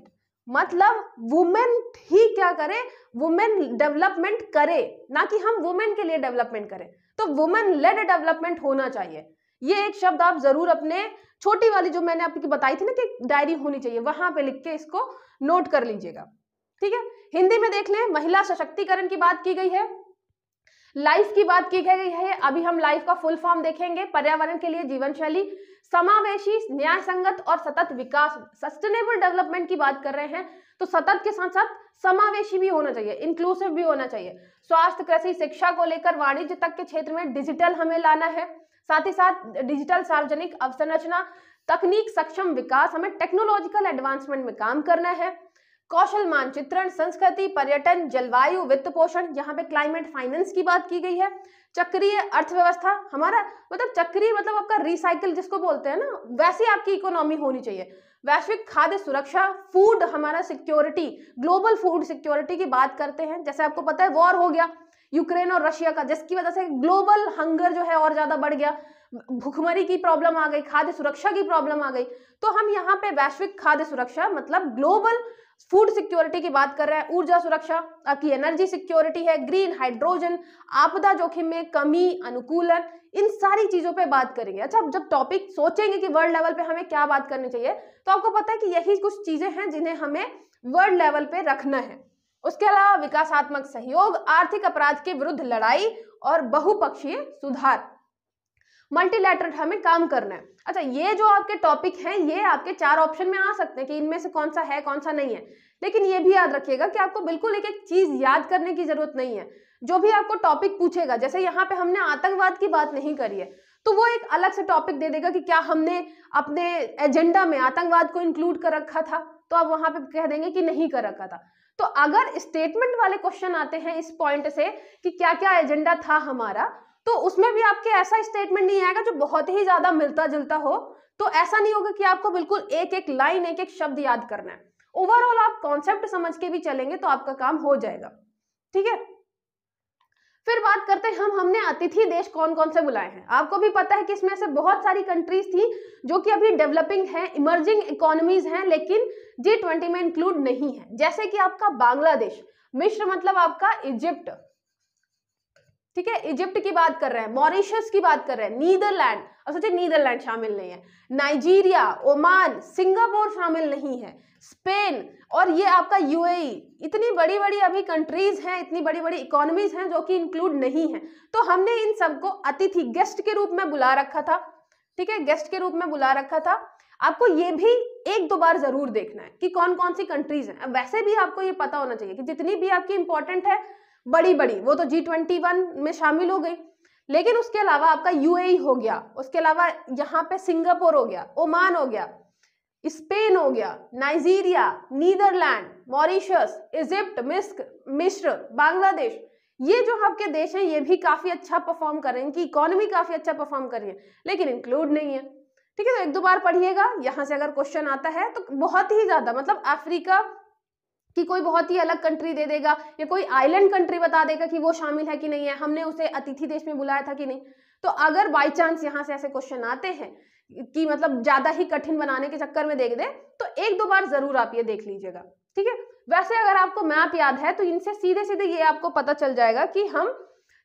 मतलब वुमेन ही क्या करे वुमेन डेवलपमेंट करे ना कि हम वुमेन के लिए डेवलपमेंट करें तो वुमेन लेड डेवलपमेंट होना चाहिए ये एक शब्द आप जरूर अपने छोटी वाली जो मैंने आपकी बताई थी ना कि डायरी होनी चाहिए वहां पे लिख के इसको नोट कर लीजिएगा ठीक है हिंदी में देख लें महिला सशक्तिकरण की बात की गई है लाइफ की बात की गई है अभी हम लाइफ का फुल फॉर्म देखेंगे पर्यावरण के लिए जीवन शैली समावेशी न्याय संगत और सतत विकास सस्टेनेबल डेवलपमेंट की बात कर रहे हैं तो सतत के साथ साथ समावेशी भी होना चाहिए इंक्लूसिव भी होना चाहिए स्वास्थ्य कृषि शिक्षा को लेकर वाणिज्य तक के क्षेत्र में डिजिटल हमें लाना है साथ ही साथ डिजिटल सार्वजनिक अवसंरचना तकनीक सक्षम विकास हमें टेक्नोलॉजिकल एडवांसमेंट में काम करना है कौशल मानचित्रण संस्कृति पर्यटन जलवायु वित्त पोषण यहाँ पे क्लाइमेट फाइनेंस की बात की गई है चक्रीय अर्थव्यवस्था हमारा मतलब चक्रीय मतलब आपका रिसाइकिल जिसको बोलते हैं ना वैसी आपकी इकोनॉमी होनी चाहिए वैश्विक खाद्य सुरक्षा फूड हमारा सिक्योरिटी ग्लोबल फूड सिक्योरिटी की बात करते हैं जैसे आपको पता है वॉर हो गया यूक्रेन और रशिया का जिसकी वजह से ग्लोबल हंगर जो है और ज्यादा बढ़ गया भुखमरी की प्रॉब्लम आ गई खाद्य सुरक्षा की प्रॉब्लम आ गई तो हम यहाँ पे वैश्विक खाद्य सुरक्षा मतलब ग्लोबल फूड सिक्योरिटी की बात कर रहे हैं ऊर्जा सुरक्षा आपकी एनर्जी सिक्योरिटी है ग्रीन हाइड्रोजन आपदा जोखिम में कमी अनुकूलन इन सारी चीजों पे बात करेंगे अच्छा जब टॉपिक सोचेंगे कि वर्ल्ड लेवल पे हमें क्या बात करनी चाहिए तो आपको पता है कि यही कुछ चीजें हैं जिन्हें हमें वर्ल्ड लेवल पे रखना है उसके अलावा विकासात्मक सहयोग आर्थिक अपराध के विरुद्ध लड़ाई और बहुपक्षीय सुधार मल्टीलेटरल हमें काम करना है अच्छा ये जो आपके टॉपिक हैं ये आपके चार ऑप्शन में आ सकते हैं कि इनमें से कौन सा है कौन सा नहीं है लेकिन ये भी याद रखिएगा कि आपको बिल्कुल एक एक चीज याद करने की जरूरत नहीं है जो भी आपको टॉपिक पूछेगा जैसे यहाँ पे हमने आतंकवाद की बात नहीं करी है तो वो एक अलग से टॉपिक दे देगा कि क्या हमने अपने एजेंडा में आतंकवाद को इंक्लूड कर रखा था तो आप वहां पे कह देंगे कि नहीं कर रखा था तो अगर स्टेटमेंट वाले क्वेश्चन आते हैं इस पॉइंट से कि क्या क्या एजेंडा था हमारा तो उसमें भी आपके ऐसा स्टेटमेंट नहीं आएगा जो बहुत ही ज्यादा मिलता जुलता हो तो ऐसा नहीं होगा कि आपको बिल्कुल एक एक लाइन एक एक शब्द याद करना है ओवरऑल आप कॉन्सेप्ट समझ के भी चलेंगे तो आपका काम हो जाएगा ठीक है फिर बात करते हैं हम हमने अतिथि देश कौन कौन से बुलाए हैं आपको भी पता है कि इसमें से बहुत सारी कंट्रीज थी जो कि अभी डेवलपिंग है इमर्जिंग इकोनॉमीज हैं लेकिन जी ट्वेंटी में इंक्लूड नहीं है जैसे कि आपका बांग्लादेश मिश्र मतलब आपका इजिप्ट ठीक है इजिप्ट की बात कर रहे हैं मॉरिशस की बात कर रहे हैं नीदरलैंड और सोचिए नीदरलैंड शामिल नहीं है नाइजीरिया ओमान सिंगापुर शामिल नहीं है स्पेन और ये आपका यूएई इतनी बड़ी बड़ी अभी कंट्रीज हैं इतनी बड़ी बड़ी इकोनॉमीज हैं जो कि इंक्लूड नहीं है तो हमने इन सबको अतिथि गेस्ट के रूप में बुला रखा था ठीक है गेस्ट के रूप में बुला रखा था आपको ये भी एक दो बार जरूर देखना है कि कौन कौन सी कंट्रीज हैं वैसे भी आपको ये पता होना चाहिए कि जितनी भी आपकी इंपॉर्टेंट है बड़ी बड़ी वो तो जी ट्वेंटी वन में शामिल हो गई लेकिन उसके अलावा आपका यूएई e हो गया उसके अलावा यहाँ पे सिंगापुर हो गया ओमान हो गया स्पेन हो गया नाइजीरिया नीदरलैंड मॉरिशस इजिप्ट मिस्क मिश्र बांग्लादेश ये जो आपके देश हैं ये भी काफ़ी अच्छा परफॉर्म कर रहे हैं इनकी इकोनॉमी काफ़ी अच्छा परफॉर्म कर रही है लेकिन इंक्लूड नहीं है ठीक है तो एक दो बार पढ़िएगा यहाँ से अगर क्वेश्चन आता है तो बहुत ही ज़्यादा मतलब अफ्रीका कि कोई बहुत ही अलग कंट्री दे देगा या कोई आइलैंड कंट्री बता देगा कि वो शामिल है कि नहीं है हमने उसे अतिथि देश में बुलाया था कि नहीं तो अगर बाई चांस यहाँ से ऐसे क्वेश्चन आते हैं कि मतलब ज्यादा ही कठिन बनाने के चक्कर में देख दे तो एक दो बार जरूर आप ये देख लीजिएगा ठीक है वैसे अगर आपको मैप याद है तो इनसे सीधे सीधे ये आपको पता चल जाएगा कि हम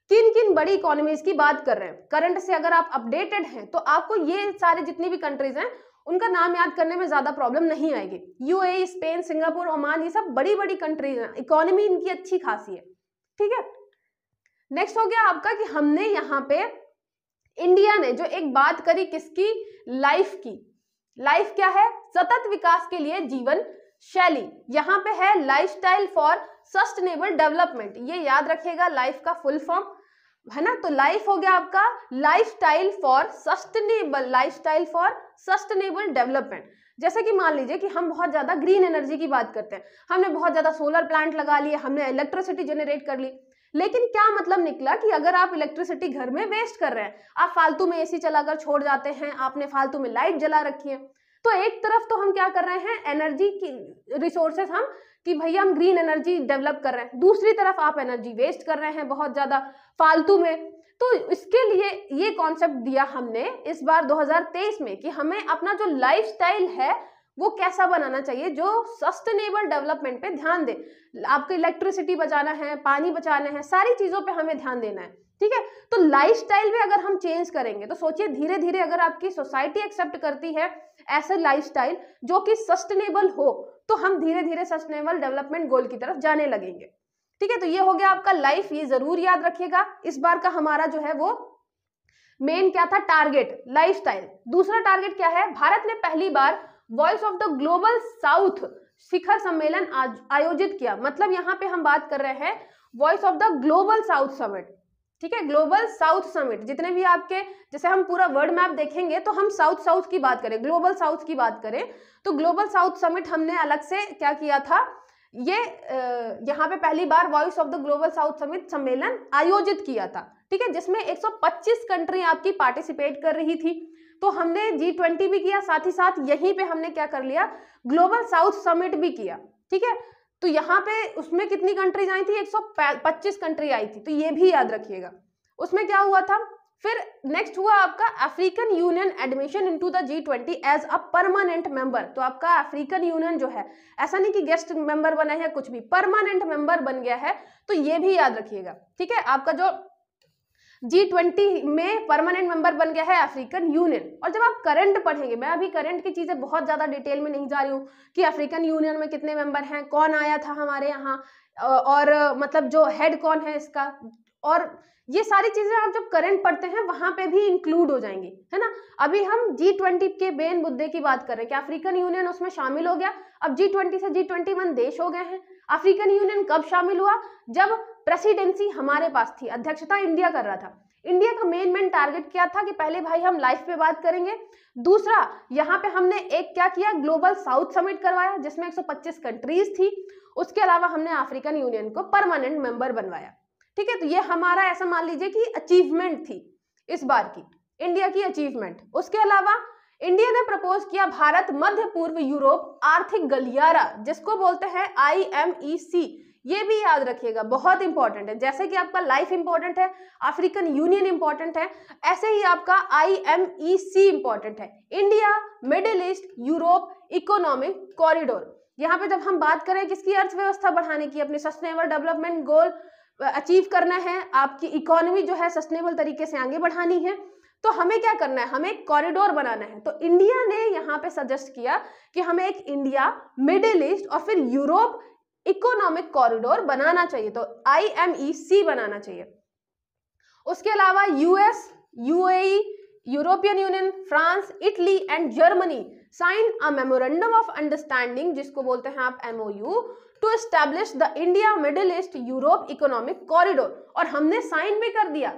किन किन बड़ी इकोनॉमीज की बात कर रहे हैं करंट से अगर आप अपडेटेड हैं तो आपको ये सारे जितनी भी कंट्रीज हैं उनका नाम याद करने में ज़्यादा प्रॉब्लम नहीं आएगी यूएई स्पेन सिंगापुर ओमान ये सब बड़ी बड़ी कंट्रीज हैं इकोनॉमी इनकी अच्छी खासी है ठीक है नेक्स्ट हो गया आपका कि हमने यहाँ पे इंडिया ने जो एक बात करी किसकी लाइफ की लाइफ क्या है सतत विकास के लिए जीवन शैली यहाँ पे है लाइफस्टाइल फॉर सस्टेनेबल डेवलपमेंट ये याद रखिएगा लाइफ का फुल फॉर्म है ना तो लाइफ हो गया आपका lifestyle for sustainable lifestyle for sustainable development जैसे कि मान लीजिए कि हम बहुत ज़्यादा ग्रीन एनर्जी की बात करते हैं हमने बहुत ज़्यादा सोलर प्लांट लगा लिए हमने इलेक्ट्रिसिटी जनरेट कर ली लेकिन क्या मतलब निकला कि अगर आप इलेक्ट्रिसिटी घर में वेस्ट कर रहे हैं आप फालतू में एसी चलाकर छोड़ जाते हैं आपने फालतू में लाइट जला रखी है तो एक तरफ तो हम क्या कर रहे हैं एनर्जी की रिसोर्सेस हम कि भैया हम ग्रीन एनर्जी डेवलप कर रहे हैं दूसरी तरफ आप एनर्जी वेस्ट कर रहे हैं बहुत ज़्यादा फालतू में तो इसके लिए ये कॉन्सेप्ट दिया हमने इस बार 2023 में कि हमें अपना जो स्टाइल है वो कैसा बनाना चाहिए जो सस्टेनेबल डेवलपमेंट पे ध्यान दे आपको इलेक्ट्रिसिटी बचाना है पानी बचाना है सारी चीज़ों पे हमें ध्यान देना है ठीक है तो लाइफ स्टाइल भी अगर हम चेंज करेंगे तो सोचिए धीरे धीरे अगर आपकी सोसाइटी एक्सेप्ट करती है ऐसे लाइफ जो कि सस्टेनेबल हो तो हम धीरे धीरे सस्टेनेबल डेवलपमेंट गोल की तरफ जाने लगेंगे ठीक है तो ये हो गया आपका लाइफ ये जरूर याद रखिएगा इस बार का हमारा जो है वो मेन क्या था टारगेट लाइफस्टाइल दूसरा टारगेट क्या है भारत ने पहली बार voice of the Global South शिखर सम्मेलन आयोजित किया मतलब यहाँ पे हम बात कर रहे हैं voice of the Global South summit ठीक है ग्लोबल साउथ समिट जितने भी आपके जैसे हम पूरा वर्ल्ड मैप देखेंगे तो हम साउथ साउथ की बात करें ग्लोबल साउथ की बात करें तो ग्लोबल साउथ समिट हमने अलग से क्या किया था ये यहाँ पे पहली बार voice of the Global South summit सम्मेलन आयोजित किया था ठीक है जिसमें 125 कंट्री आपकी पार्टिसिपेट कर रही थी तो हमने जी ट्वेंटी भी किया साथ ही साथ यहीं पे हमने क्या कर लिया ग्लोबल साउथ समिट भी किया ठीक है तो यहाँ पे उसमें कितनी कंट्रीज आई थी 125 कंट्री आई थी तो ये भी याद रखिएगा उसमें क्या हुआ था फिर नेक्स्ट हुआ आपका African Union admission into the G twenty as a permanent member तो आपका अफ्रीकन यूनियन जो है ऐसा नहीं कि गेस्ट मेंबर बना है कुछ भी परमानेंट मेंबर बन गया है तो ये भी याद रखिएगा ठीक है आपका जो जी ट्वेंटी में परमानेंट मेंबर बन गया है अफ्रीकन यूनियन और जब आप करंट पढ़ेंगे मैं अभी करंट की चीज़ें बहुत ज़्यादा डिटेल में नहीं जा रही हूँ कि अफ्रीकन यूनियन में कितने मेंबर हैं कौन आया था हमारे यहाँ और मतलब जो हेड कौन है इसका और ये सारी चीज़ें आप जब करंट पढ़ते हैं वहाँ पे भी इंक्लूड हो जाएंगी है ना अभी हम जी ट्वेंटी के बेन मुद्दे की बात कर रहे हैं कि अफ्रीकन यूनियन उसमें शामिल हो गया अब जी ट्वेंटी से जी ट्वेंटी वन देश हो गए हैं अफ्रीकन यूनियन कब शामिल हुआ जब प्रेसिडेंसी हमारे पास थी अध्यक्षता इंडिया कर रहा था इंडिया का मेन मेन टारगेट क्या था कि पहले भाई हम लाइफ पे बात करेंगे दूसरा यहाँ पे हमने एक क्या किया ग्लोबल साउथ समिट करवाया जिसमें 125 कंट्रीज थी उसके अलावा हमने अफ्रीकन यूनियन को परमानेंट मेंबर बनवाया ठीक है तो ये हमारा ऐसा मान लीजिए कि अचीवमेंट थी इस बार की इंडिया की अचीवमेंट उसके अलावा इंडिया ने प्रपोज किया भारत मध्य पूर्व यूरोप आर्थिक गलियारा जिसको बोलते हैं आई ये भी याद रखिएगा बहुत इंपॉर्टेंट है जैसे कि आपका लाइफ इंपॉर्टेंट है अफ्रीकन यूनियन इंपॉर्टेंट है ऐसे ही आपका I M E C important है India middle East Europe economic corridor यहाँ पे जब हम बात करें किसकी अर्थव्यवस्था बढ़ाने की अपनी सस्टेनेबल डेवलपमेंट गोल अचीव करना है आपकी इकोनॉमी जो है सस्टेनेबल तरीके से आगे बढ़ानी है तो हमें क्या करना है हमें एक कॉरिडोर बनाना है तो इंडिया ने यहाँ पे सजेस्ट किया कि हमें एक इंडिया मिडिल ईस्ट और फिर यूरोप इकोनॉमिक कॉरिडोर बनाना चाहिए तो आई एम ई सी बनाना चाहिए उसके अलावा US UAE European Union France Italy and Germany sign a memorandum of understanding जिसको बोलते हैं आप MOU to establish the India middle East Europe economic corridor और हमने साइन भी कर दिया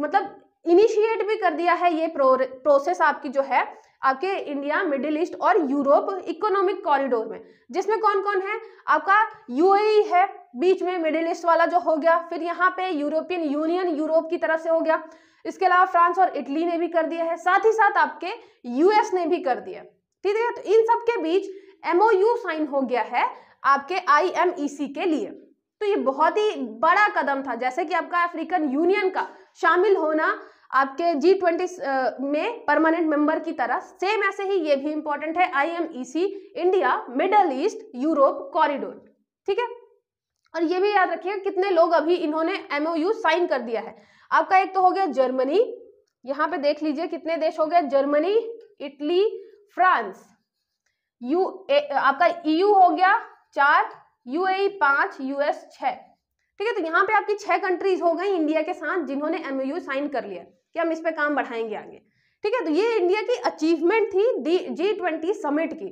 मतलब इनिशिएट भी कर दिया है ये प्रोसेस आपकी जो है आपके इंडिया मिडिल ईस्ट और यूरोप इकोनॉमिक कॉरिडोर में जिसमें कौन कौन है आपका यूएई है बीच में मिडिल ईस्ट वाला जो हो गया फिर यहाँ पे यूरोपियन यूनियन यूरोप की तरफ से हो गया इसके अलावा फ्रांस और इटली ने भी कर दिया है साथ ही साथ आपके यूएस ने भी कर दिया ठीक है तो इन सब के बीच एमओयू साइन हो गया है आपके आईएमईसी e के लिए तो ये बहुत ही बड़ा कदम था जैसे कि आपका अफ्रीकन यूनियन का शामिल होना आपके जी ट्वेंटी में परमानेंट मेंबर की तरह सेम ऐसे ही ये भी इंपॉर्टेंट है I M E C India middle east Europe corridor ठीक है और ये भी याद रखिएगा कितने लोग अभी इन्होंने एमओयू साइन कर दिया है आपका एक तो हो गया जर्मनी यहाँ पे देख लीजिए कितने देश हो गए Germany Italy France U A, आपका ईयू e हो गया चार यूएई पांच यूएस छ ठीक है तो यहाँ पे आपकी छह कंट्रीज हो गई इंडिया के साथ जिन्होंने एमओयू साइन कर लिया कि हम इस पर काम बढ़ाएंगे आगे ठीक है तो ये इंडिया की अचीवमेंट थी जी ट्वेंटी समिट की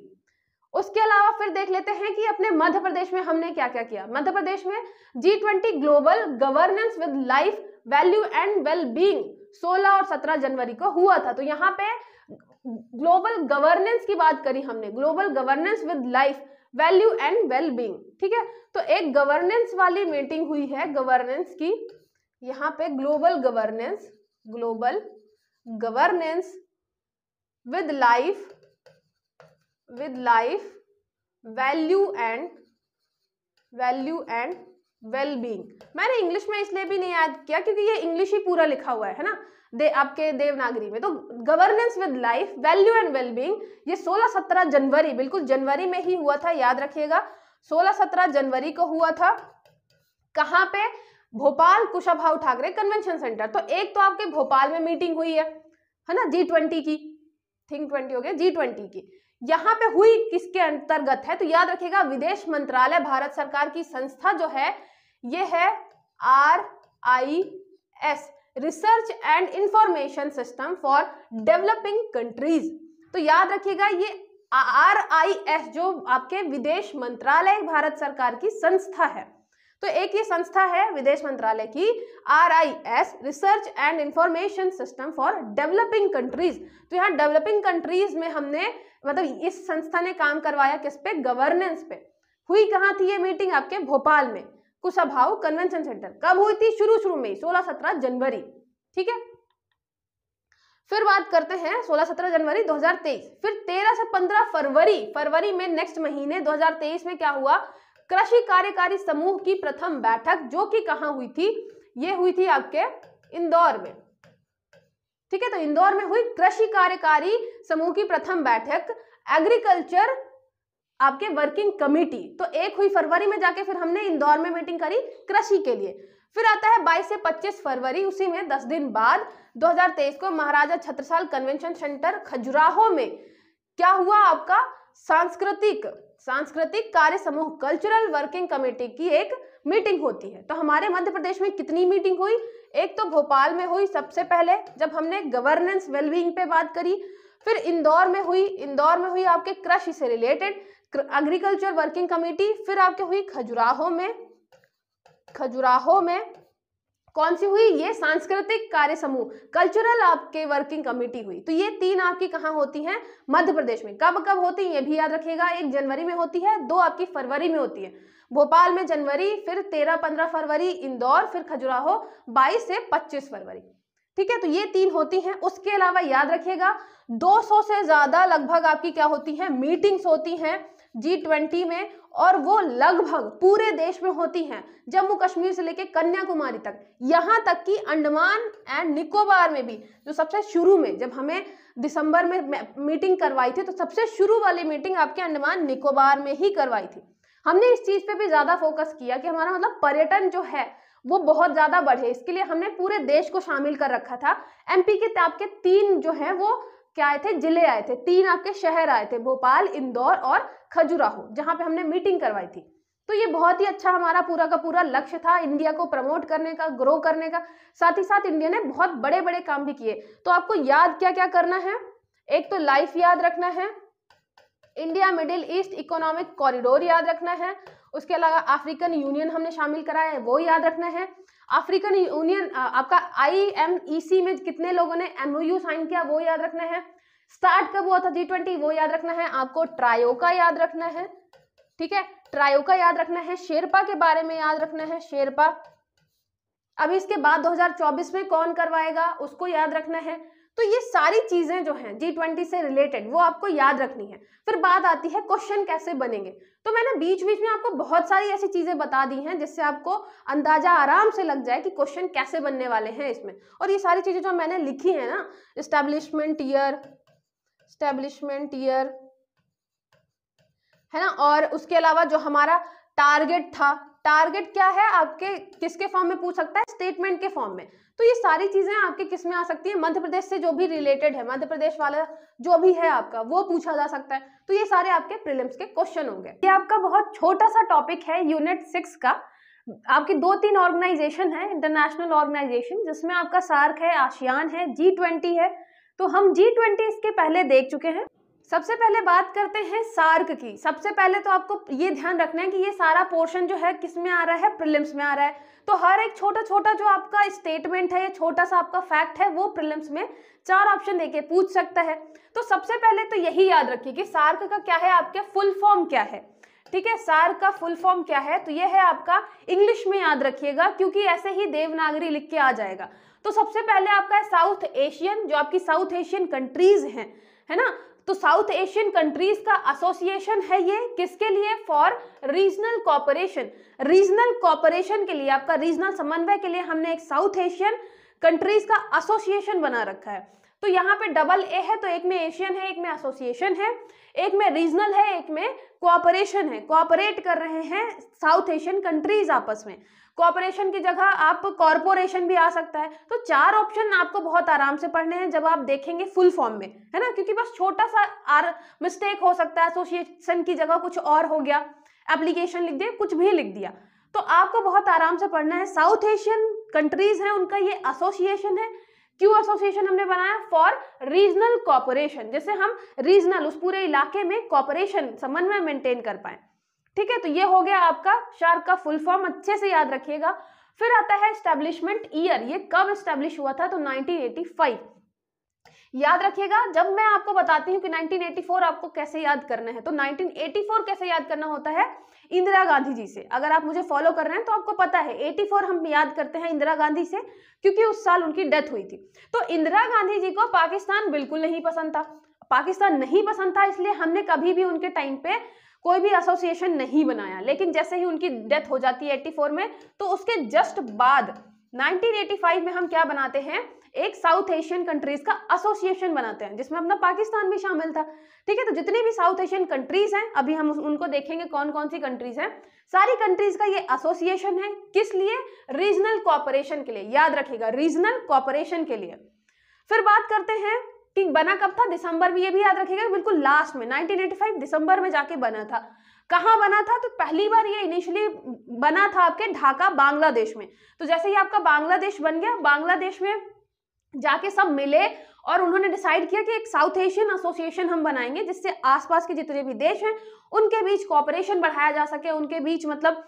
उसके अलावा फिर देख लेते हैं कि अपने मध्य प्रदेश में हमने क्या क्या किया मध्य प्रदेश में G twenty global governance with life value and well being सोलह और सत्रह जनवरी को हुआ था तो यहाँ पे ग्लोबल गवर्नेंस की बात करी हमने global governance with life value and well being ठीक है तो एक गवर्नेंस वाली मीटिंग हुई है गवर्नेंस की यहाँ पे global governance global governance with life with life value and value and well being मैंने इंग्लिश में इसलिए भी नहीं याद किया क्योंकि ये इंग्लिश ही पूरा लिखा हुआ है है ना दे आपके देवनागरी में तो governance with life value and well being ये 16-17 जनवरी बिल्कुल जनवरी में ही हुआ था याद रखिएगा 16-17 जनवरी को हुआ था कहाँ पे भोपाल कुशाभाव ठाकरे कन्वेंशन सेंटर तो एक तो आपके भोपाल में मीटिंग हुई है है ना जी ट्वेंटी की थिंक ट्वेंटी हो गया जी ट्वेंटी की यहाँ पे हुई किसके अंतर्गत है तो याद रखिएगा विदेश मंत्रालय भारत सरकार की संस्था जो है ये है R I S research and information system for developing countries तो याद रखिएगा ये आर आई एस जो आपके विदेश मंत्रालय भारत सरकार की संस्था है तो एक ये संस्था है विदेश मंत्रालय की R I S research and information system for developing countries तो यहाँ डेवलपिंग कंट्रीज में हमने मतलब इस संस्था ने काम करवाया किस पे गवर्नेंस पे हुई कहाँ थी ये मीटिंग आपके भोपाल में कुशाभाव कन्वेंशन सेंटर कब हुई थी शुरू शुरू में सोलह सत्रह जनवरी ठीक है फिर बात करते हैं 16-17 जनवरी 2023 फिर 13 से 15 फरवरी फरवरी में नेक्स्ट महीने 2023 में क्या हुआ कृषि कार्यकारी समूह की प्रथम बैठक जो कि कहा हुई थी ये हुई थी आपके इंदौर में ठीक है तो इंदौर में हुई कृषि कार्यकारी समूह की प्रथम बैठक एग्रीकल्चर आपके वर्किंग कमेटी तो एक हुई फरवरी में जाके फिर हमने इंदौर में मीटिंग करी कृषि के लिए फिर आता है 22 से 25 फरवरी उसी में 10 दिन बाद 2023 को महाराजा छत्रसाल कन्वेंशन सेंटर खजुराहो में क्या हुआ आपका सांस्कृतिक सांस्कृतिक कार्य समूह कल्चरल वर्किंग कमेटी की एक मीटिंग होती है तो हमारे मध्य प्रदेश में कितनी मीटिंग हुई एक तो भोपाल में हुई सबसे पहले जब हमने गवर्नेंस वेलबींग पे बात करी फिर इंदौर में हुई इंदौर में हुई आपके कृषि से रिलेटेड एग्रीकल्चर वर्किंग कमेटी फिर आपके हुई खजुराहो में खजुराहो में कौन सी हुई ये सांस्कृतिक कार्य समूह कल्चरल आपके वर्किंग कमेटी हुई तो ये तीन आपकी कहाँ होती हैं मध्य प्रदेश में कब कब होती है ये भी याद रखिएगा एक जनवरी में होती है दो आपकी फरवरी में होती है भोपाल में जनवरी फिर तेरह पंद्रह फरवरी इंदौर फिर खजुराहो बाईस से पच्चीस फरवरी ठीक है तो ये तीन होती हैं उसके अलावा याद रखिएगा 200 से ज्यादा लगभग आपकी क्या होती है मीटिंग्स होती हैं जी ट्वेंटी में और वो लगभग पूरे देश में होती हैं जम्मू कश्मीर से लेकर कन्याकुमारी तक यहाँ तक कि अंडमान एंड निकोबार में भी जो सबसे शुरू में जब हमें दिसंबर में मीटिंग करवाई थी तो सबसे शुरू वाली मीटिंग आपके अंडमान निकोबार में ही करवाई थी हमने इस चीज़ पे भी ज़्यादा फोकस किया कि हमारा मतलब पर्यटन जो है वो बहुत ज़्यादा बढ़े इसके लिए हमने पूरे देश को शामिल कर रखा था एमपी के आपके तीन जो हैं वो क्या आए थे जिले आए थे तीन आपके शहर आए थे भोपाल इंदौर और खजुराहो जहां पे हमने मीटिंग करवाई थी तो ये बहुत ही अच्छा हमारा पूरा का पूरा लक्ष्य था इंडिया को प्रमोट करने का ग्रो करने का साथ ही साथ इंडिया ने बहुत बड़े बड़े काम भी किए तो आपको याद क्या क्या करना है एक तो लाइफ याद रखना है India middle east economic corridor याद रखना है उसके अलावा अफ्रीकन यूनियन हमने शामिल कराया है वो याद रखना है अफ्रीकन यूनियन आपका आईएमईसी e में कितने लोगों ने एमओयू साइन किया वो याद रखना है स्टार्ट कब हुआ था जी ट्वेंटी वो याद रखना है आपको ट्रायो का याद रखना है ठीक है ट्रायो का याद रखना है शेरपा के बारे में याद रखना है शेरपा अभी इसके बाद 2024 में कौन करवाएगा उसको याद रखना है तो ये सारी चीज़ें जो हैं जी ट्वेंटी से रिलेटेड वो आपको याद रखनी है फिर बात आती है क्वेश्चन कैसे बनेंगे तो मैंने बीच बीच में आपको बहुत सारी ऐसी चीज़ें बता दी हैं जिससे आपको अंदाज़ा आराम से लग जाए कि क्वेश्चन कैसे बनने वाले हैं इसमें और ये सारी चीज़ें जो मैंने लिखी है ना इस्टेब्लिशमेंट ईयर स्टैब्लिशमेंट ईयर है ना और उसके अलावा जो हमारा टारगेट था टारगेट क्या है आपके किसके फॉर्म में पूछ सकता है स्टेटमेंट के फॉर्म में तो ये सारी चीजें आपके किस में आ सकती है मध्य प्रदेश से जो भी रिलेटेड है मध्य प्रदेश वाला जो भी है आपका वो पूछा जा सकता है तो ये सारे आपके प्रिलिम्स के क्वेश्चन होंगे ये आपका बहुत छोटा सा टॉपिक है यूनिट सिक्स का आपकी दो तीन ऑर्गेनाइजेशन है इंटरनेशनल ऑर्गेनाइजेशन जिसमें आपका सार्क है आशियान है जी ट्वेंटी है तो हम जी ट्वेंटी इसके पहले देख चुके हैं सबसे पहले बात करते हैं सार्क की सबसे पहले तो आपको ये ध्यान रखना है कि ये सारा पोर्शन जो है किस में आ रहा है प्रिलिम्स में आ रहा है तो हर एक छोटा छोटा जो आपका स्टेटमेंट है छोटा सा आपका फैक्ट है वो प्रिलिम्स में चार ऑप्शन देके पूछ सकता है तो सबसे पहले तो यही याद रखिए कि सार्क का क्या है आपके फुल फॉर्म क्या है ठीक है सार का फुल फॉर्म क्या है तो ये है आपका इंग्लिश में याद रखिएगा क्योंकि ऐसे ही देवनागरी लिख के आ जाएगा तो सबसे पहले आपका है साउथ एशियन जो आपकी साउथ एशियन कंट्रीज हैं है ना तो साउथ एशियन कंट्रीज का एसोसिएशन है ये किसके लिए for regional cooperation regional cooperation के लिए आपका रीजनल समन्वय के लिए हमने एक साउथ एशियन कंट्रीज का एसोसिएशन बना रखा है तो यहाँ पे डबल ए है तो एक में एशियन है एक में एसोसिएशन है एक में रीजनल है एक में कोऑपरेशन है कोऑपरेट कर रहे हैं साउथ एशियन कंट्रीज आपस में कॉपरेशन की जगह आप कॉरपोरेशन भी आ सकता है तो चार ऑप्शन आपको बहुत आराम से पढ़ने हैं जब आप देखेंगे फुल फॉर्म में है ना क्योंकि बस छोटा सा आर मिस्टेक हो सकता है एसोसिएशन की जगह कुछ और हो गया एप्लीकेशन लिख दिया कुछ भी लिख दिया तो आपको बहुत आराम से पढ़ना है साउथ एशियन कंट्रीज हैं उनका ये एसोसिएशन है क्यों एसोसिएशन हमने बनाया फॉर रीजनल कॉपोरेशन जैसे हम रीजनल उस पूरे इलाके में कॉपोरेशन समन्वय मेंटेन कर पाए ठीक है तो ये हो गया आपका शार्क का फुल फॉर्म अच्छे से याद रखिएगा फिर आता है एस्टेब्लिशमेंट ईयर ये कब स्टैब्लिश हुआ था तो 1985 याद रखिएगा जब मैं आपको बताती हूँ कि 1984 आपको कैसे याद करना है तो 1984 कैसे याद करना होता है इंदिरा गांधी जी से अगर आप मुझे फॉलो कर रहे हैं तो आपको पता है 84 हम याद करते हैं इंदिरा गांधी से क्योंकि उस साल उनकी डेथ हुई थी तो इंदिरा गांधी जी को पाकिस्तान बिल्कुल नहीं पसंद था पाकिस्तान नहीं पसंद था इसलिए हमने कभी भी उनके टाइम पे कोई भी एसोसिएशन नहीं बनाया लेकिन जैसे ही उनकी डेथ हो जाती है एट्टी में तो उसके जस्ट बाद 1985 में हम क्या बनाते हैं एक साउथ एशियन कंट्रीज का एसोसिएशन बनाते हैं जिसमें अपना पाकिस्तान भी शामिल था ठीक है तो जितनी भी साउथ एशियन कंट्रीज हैं अभी हम उनको देखेंगे कौन कौन सी कंट्रीज हैं सारी कंट्रीज का ये एसोसिएशन है किस लिए रीजनल कॉपरेशन के लिए याद रखिएगा रीजनल कॉपरेशन के लिए फिर बात करते हैं कि बना कब था दिसंबर में ये भी याद रखिएगा बिल्कुल लास्ट में 1985 दिसंबर में जाके बना था कहाँ बना था तो पहली बार ये इनिशियली बना था आपके ढाका बांग्लादेश में तो जैसे ही आपका बांग्लादेश बन गया बांग्लादेश में जाके सब मिले और उन्होंने डिसाइड किया कि एक साउथ एशियन एसोसिएशन हम बनाएंगे जिससे आसपास के जितने भी देश हैं उनके बीच कॉपरेशन बढ़ाया जा सके उनके बीच मतलब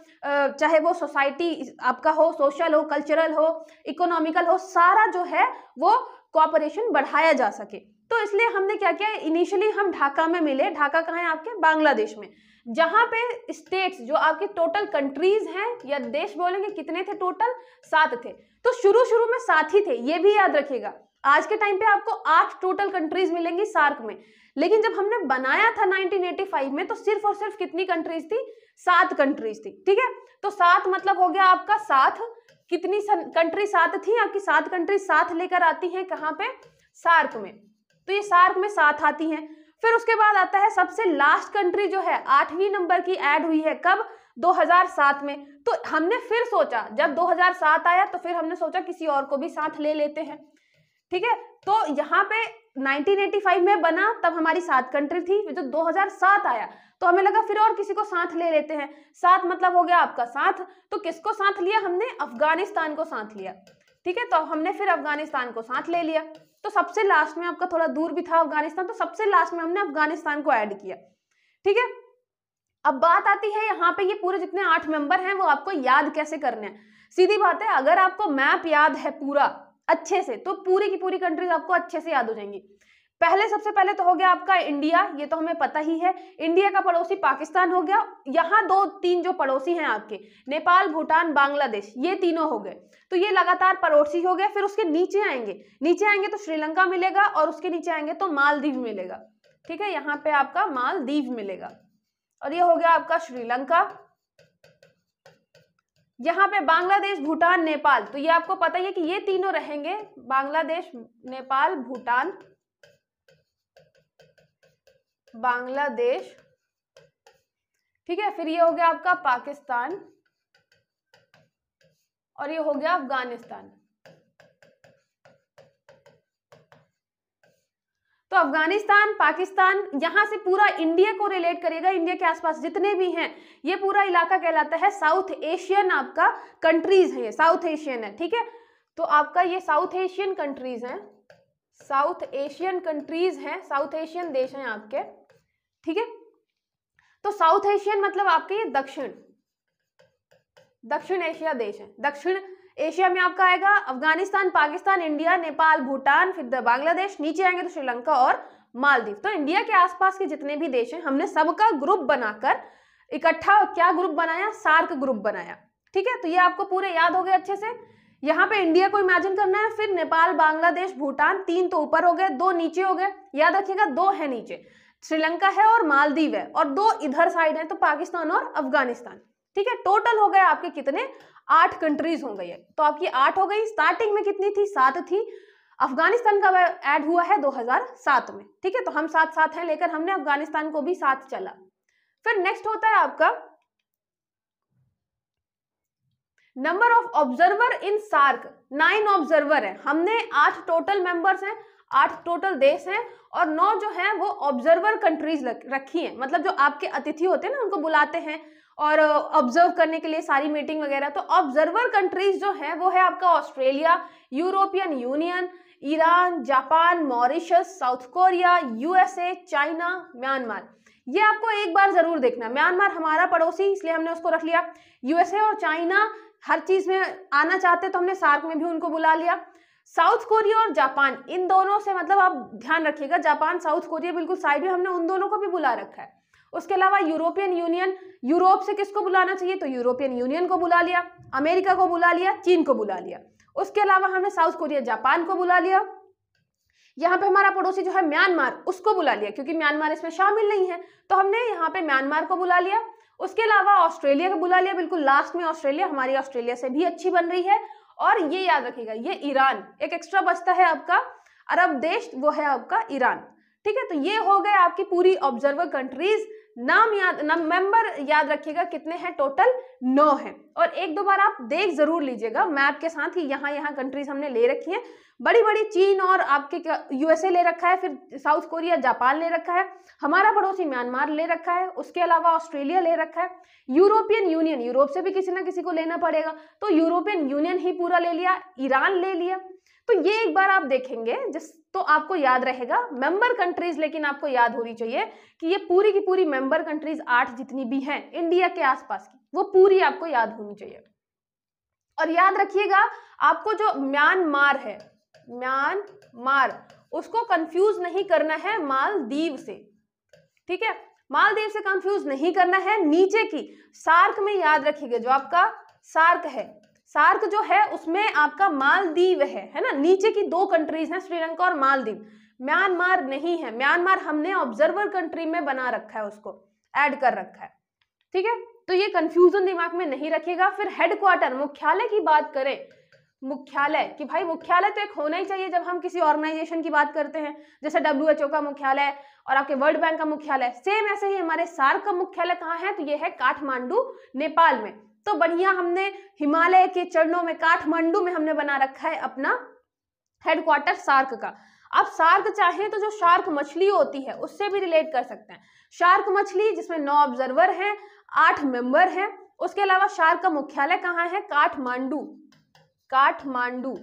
चाहे वो सोसाइटी आपका हो सोशल हो कल्चरल हो इकोनॉमिकल हो सारा जो है वो कॉपरेशन बढ़ाया जा सके तो इसलिए हमने क्या किया इनिशियली हम ढाका में मिले ढाका कहाँ है आपके बांग्लादेश में जहाँ पे स्टेट्स जो आपके टोटल कंट्रीज हैं या देश बोलेंगे कितने थे टोटल सात थे तो शुरू शुरू में सात ही थे ये भी याद रखिएगा आज के टाइम पे आपको आठ टोटल कंट्रीज मिलेंगी सार्क में लेकिन जब हमने बनाया था 1985 में तो सिर्फ और सिर्फ कितनी कंट्रीज थी सात कंट्रीज थी ठीक है तो सात मतलब हो गया आपका साथ कितनी कंट्री साथ थी आपकी सात कंट्री साथ लेकर आती हैं कहाँ पे सार्क में तो ये सार्क में साथ आती हैं फिर उसके बाद आता है सबसे लास्ट कंट्री जो है आठवीं नंबर की ऐड हुई है कब 2007 में तो हमने फिर सोचा जब 2007 आया तो फिर हमने सोचा किसी और को भी साथ ले लेते हैं ठीक है तो यहाँ पे 1985 में बना तब हमारी सात कंट्री थी जो 2007 आया तो हमें लगा फिर और किसी को साथ ले लेते हैं साथ मतलब हो गया आपका साथ तो किसको साथ लिया हमने अफगानिस्तान को साथ लिया ठीक है तो हमने फिर अफगानिस्तान को साथ ले लिया तो सबसे लास्ट में आपका थोड़ा दूर भी था अफगानिस्तान तो सबसे लास्ट में हमने अफगानिस्तान को ऐड किया ठीक है अब बात आती है यहाँ पे ये पूरे जितने आठ मेंबर हैं वो आपको याद कैसे करने हैं सीधी बात है अगर आपको मैप याद है पूरा अच्छे से तो पूरी की पूरी कंट्रीज आपको अच्छे से याद हो जाएंगी पहले सबसे पहले तो हो गया आपका इंडिया ये तो हमें पता ही है इंडिया का पड़ोसी पाकिस्तान हो गया यहाँ दो तीन जो पड़ोसी हैं आपके नेपाल भूटान बांग्लादेश ये तीनों हो गए तो ये लगातार पड़ोसी हो गए फिर उसके नीचे आएंगे नीचे आएंगे तो श्रीलंका मिलेगा और उसके नीचे आएंगे तो मालदीव मिलेगा ठीक है यहाँ पे आपका मालदीव मिलेगा और ये हो गया आपका श्रीलंका यहाँ पे बांग्लादेश भूटान नेपाल तो ये आपको पता ही है कि ये तीनों रहेंगे बांग्लादेश नेपाल भूटान बांग्लादेश ठीक है फिर ये हो गया आपका पाकिस्तान और ये हो गया अफगानिस्तान तो अफगानिस्तान पाकिस्तान यहां से पूरा इंडिया को रिलेट करेगा इंडिया के आसपास जितने भी हैं ये पूरा इलाका कहलाता है साउथ एशियन आपका कंट्रीज है साउथ एशियन है ठीक है तो आपका ये साउथ एशियन कंट्रीज हैं साउथ एशियन कंट्रीज हैं साउथ एशियन देश हैं आपके ठीक है तो साउथ एशियन मतलब आपके ये दक्षिण दक्षिण एशिया देश है दक्षिण एशिया में आपका आएगा अफगानिस्तान पाकिस्तान इंडिया नेपाल भूटान फिर बांग्लादेश नीचे आएंगे तो श्रीलंका और मालदीव तो इंडिया के आसपास के जितने भी देश हैं हमने सबका ग्रुप बनाकर इकट्ठा क्या ग्रुप बनाया सार्क ग्रुप बनाया ठीक है तो ये आपको पूरे याद हो गए अच्छे से यहाँ पे इंडिया को इमेजिन करना है फिर नेपाल बांग्लादेश भूटान तीन तो ऊपर हो गए दो नीचे हो गए याद रखिएगा दो है नीचे श्रीलंका है और मालदीव है और दो इधर साइड है तो पाकिस्तान और अफगानिस्तान ठीक है टोटल हो गए आपके कितने आठ कंट्रीज हो गई है तो आपकी आठ हो गई स्टार्टिंग में कितनी थी सात थी अफगानिस्तान का ऐड हुआ है 2007 में ठीक है तो हम साथ साथ हैं लेकर हमने अफगानिस्तान को भी साथ चला फिर नेक्स्ट होता है आपका number of observer in SAARC nine observer है हमने आठ टोटल मेंबर्स हैं आठ टोटल देश हैं और नौ जो हैं वो ऑब्जर्वर कंट्रीज रखी हैं मतलब जो आपके अतिथि होते हैं ना उनको बुलाते हैं और ऑब्जर्व करने के लिए सारी मीटिंग वगैरह तो ऑब्जर्वर कंट्रीज जो हैं वो है आपका Australia European union Iran Japan Mauritius south Korea USA China Myanmar ये आपको एक बार ज़रूर देखना म्यांमार हमारा पड़ोसी इसलिए हमने उसको रख लिया यूएसए और चाइना हर चीज़ में आना चाहते तो हमने सार्क में भी उनको बुला लिया साउथ कोरिया और जापान इन दोनों से मतलब आप ध्यान रखिएगा जापान साउथ कोरिया बिल्कुल साइड में हमने उन दोनों को भी बुला रखा है उसके अलावा यूरोपियन यूनियन यूरोप से किसको बुलाना चाहिए तो यूरोपियन यूनियन को बुला लिया अमेरिका को बुला लिया चीन को बुला लिया उसके अलावा हमने साउथ कोरिया जापान को बुला लिया यहाँ पे हमारा पड़ोसी जो है म्यांमार उसको बुला लिया क्योंकि म्यांमार इसमें शामिल नहीं है तो हमने यहाँ पे म्यांमार को बुला लिया उसके अलावा ऑस्ट्रेलिया को बुला लिया बिल्कुल लास्ट में ऑस्ट्रेलिया हमारी ऑस्ट्रेलिया से भी अच्छी बन रही है और ये याद रखिएगा ये ईरान एक एक्स्ट्रा बचता है आपका अरब देश वो है आपका ईरान ठीक है तो ये हो गए आपकी पूरी ऑब्जर्वर कंट्रीज नाम याद नाम मेंबर याद रखिएगा कितने हैं टोटल नौ हैं और एक दो बार आप देख जरूर लीजिएगा मैप के साथ ही यहाँ यहाँ कंट्रीज हमने ले रखी हैं बड़ी बड़ी चीन और आपके यूएसए ले रखा है फिर साउथ कोरिया जापान ले रखा है हमारा पड़ोसी म्यांमार ले रखा है उसके अलावा ऑस्ट्रेलिया ले रखा है यूरोपियन यूनियन यूरोप से भी किसी ना किसी को लेना पड़ेगा तो यूरोपियन यूनियन ही पूरा ले लिया ईरान ले लिया तो ये एक बार आप देखेंगे जिस तो आपको याद रहेगा मेंबर कंट्रीज लेकिन आपको याद होनी चाहिए कि ये पूरी की पूरी मेंबर कंट्रीज आठ जितनी भी हैं इंडिया के आसपास की वो पूरी आपको याद होनी चाहिए और याद रखिएगा आपको जो म्यांमार है म्यांमार उसको कंफ्यूज नहीं करना है मालदीव से ठीक है मालदीव से कंफ्यूज नहीं करना है नीचे की सार्क में याद रखिएगा जो आपका सार्क है सार्क जो है उसमें आपका मालदीव है है ना नीचे की दो कंट्रीज हैं श्रीलंका और मालदीव म्यांमार नहीं है म्यांमार हमने ऑब्जर्वर कंट्री में बना रखा है उसको ऐड कर रखा है ठीक है तो ये कंफ्यूजन दिमाग में नहीं रखेगा फिर हेडक्वार्टर मुख्यालय की बात करें मुख्यालय कि भाई मुख्यालय तो एक होना ही चाहिए जब हम किसी ऑर्गेनाइजेशन की बात करते हैं जैसे डब्ल्यू का मुख्यालय और आपके वर्ल्ड बैंक का मुख्यालय सेम ऐसे ही हमारे सार्क का मुख्यालय कहाँ है तो ये है काठमांडू नेपाल में तो बढ़िया हमने हिमालय के चरणों में काठमांडू में हमने बना रखा है अपना हेडक्वार्टर सार्क का आप सार्क चाहें तो जो शार्क मछली होती है उससे भी रिलेट कर सकते हैं शार्क मछली जिसमें नौ ऑब्जर्वर हैं आठ मेंबर हैं उसके अलावा शार्क का मुख्यालय कहाँ है काठमांडू काठमांडू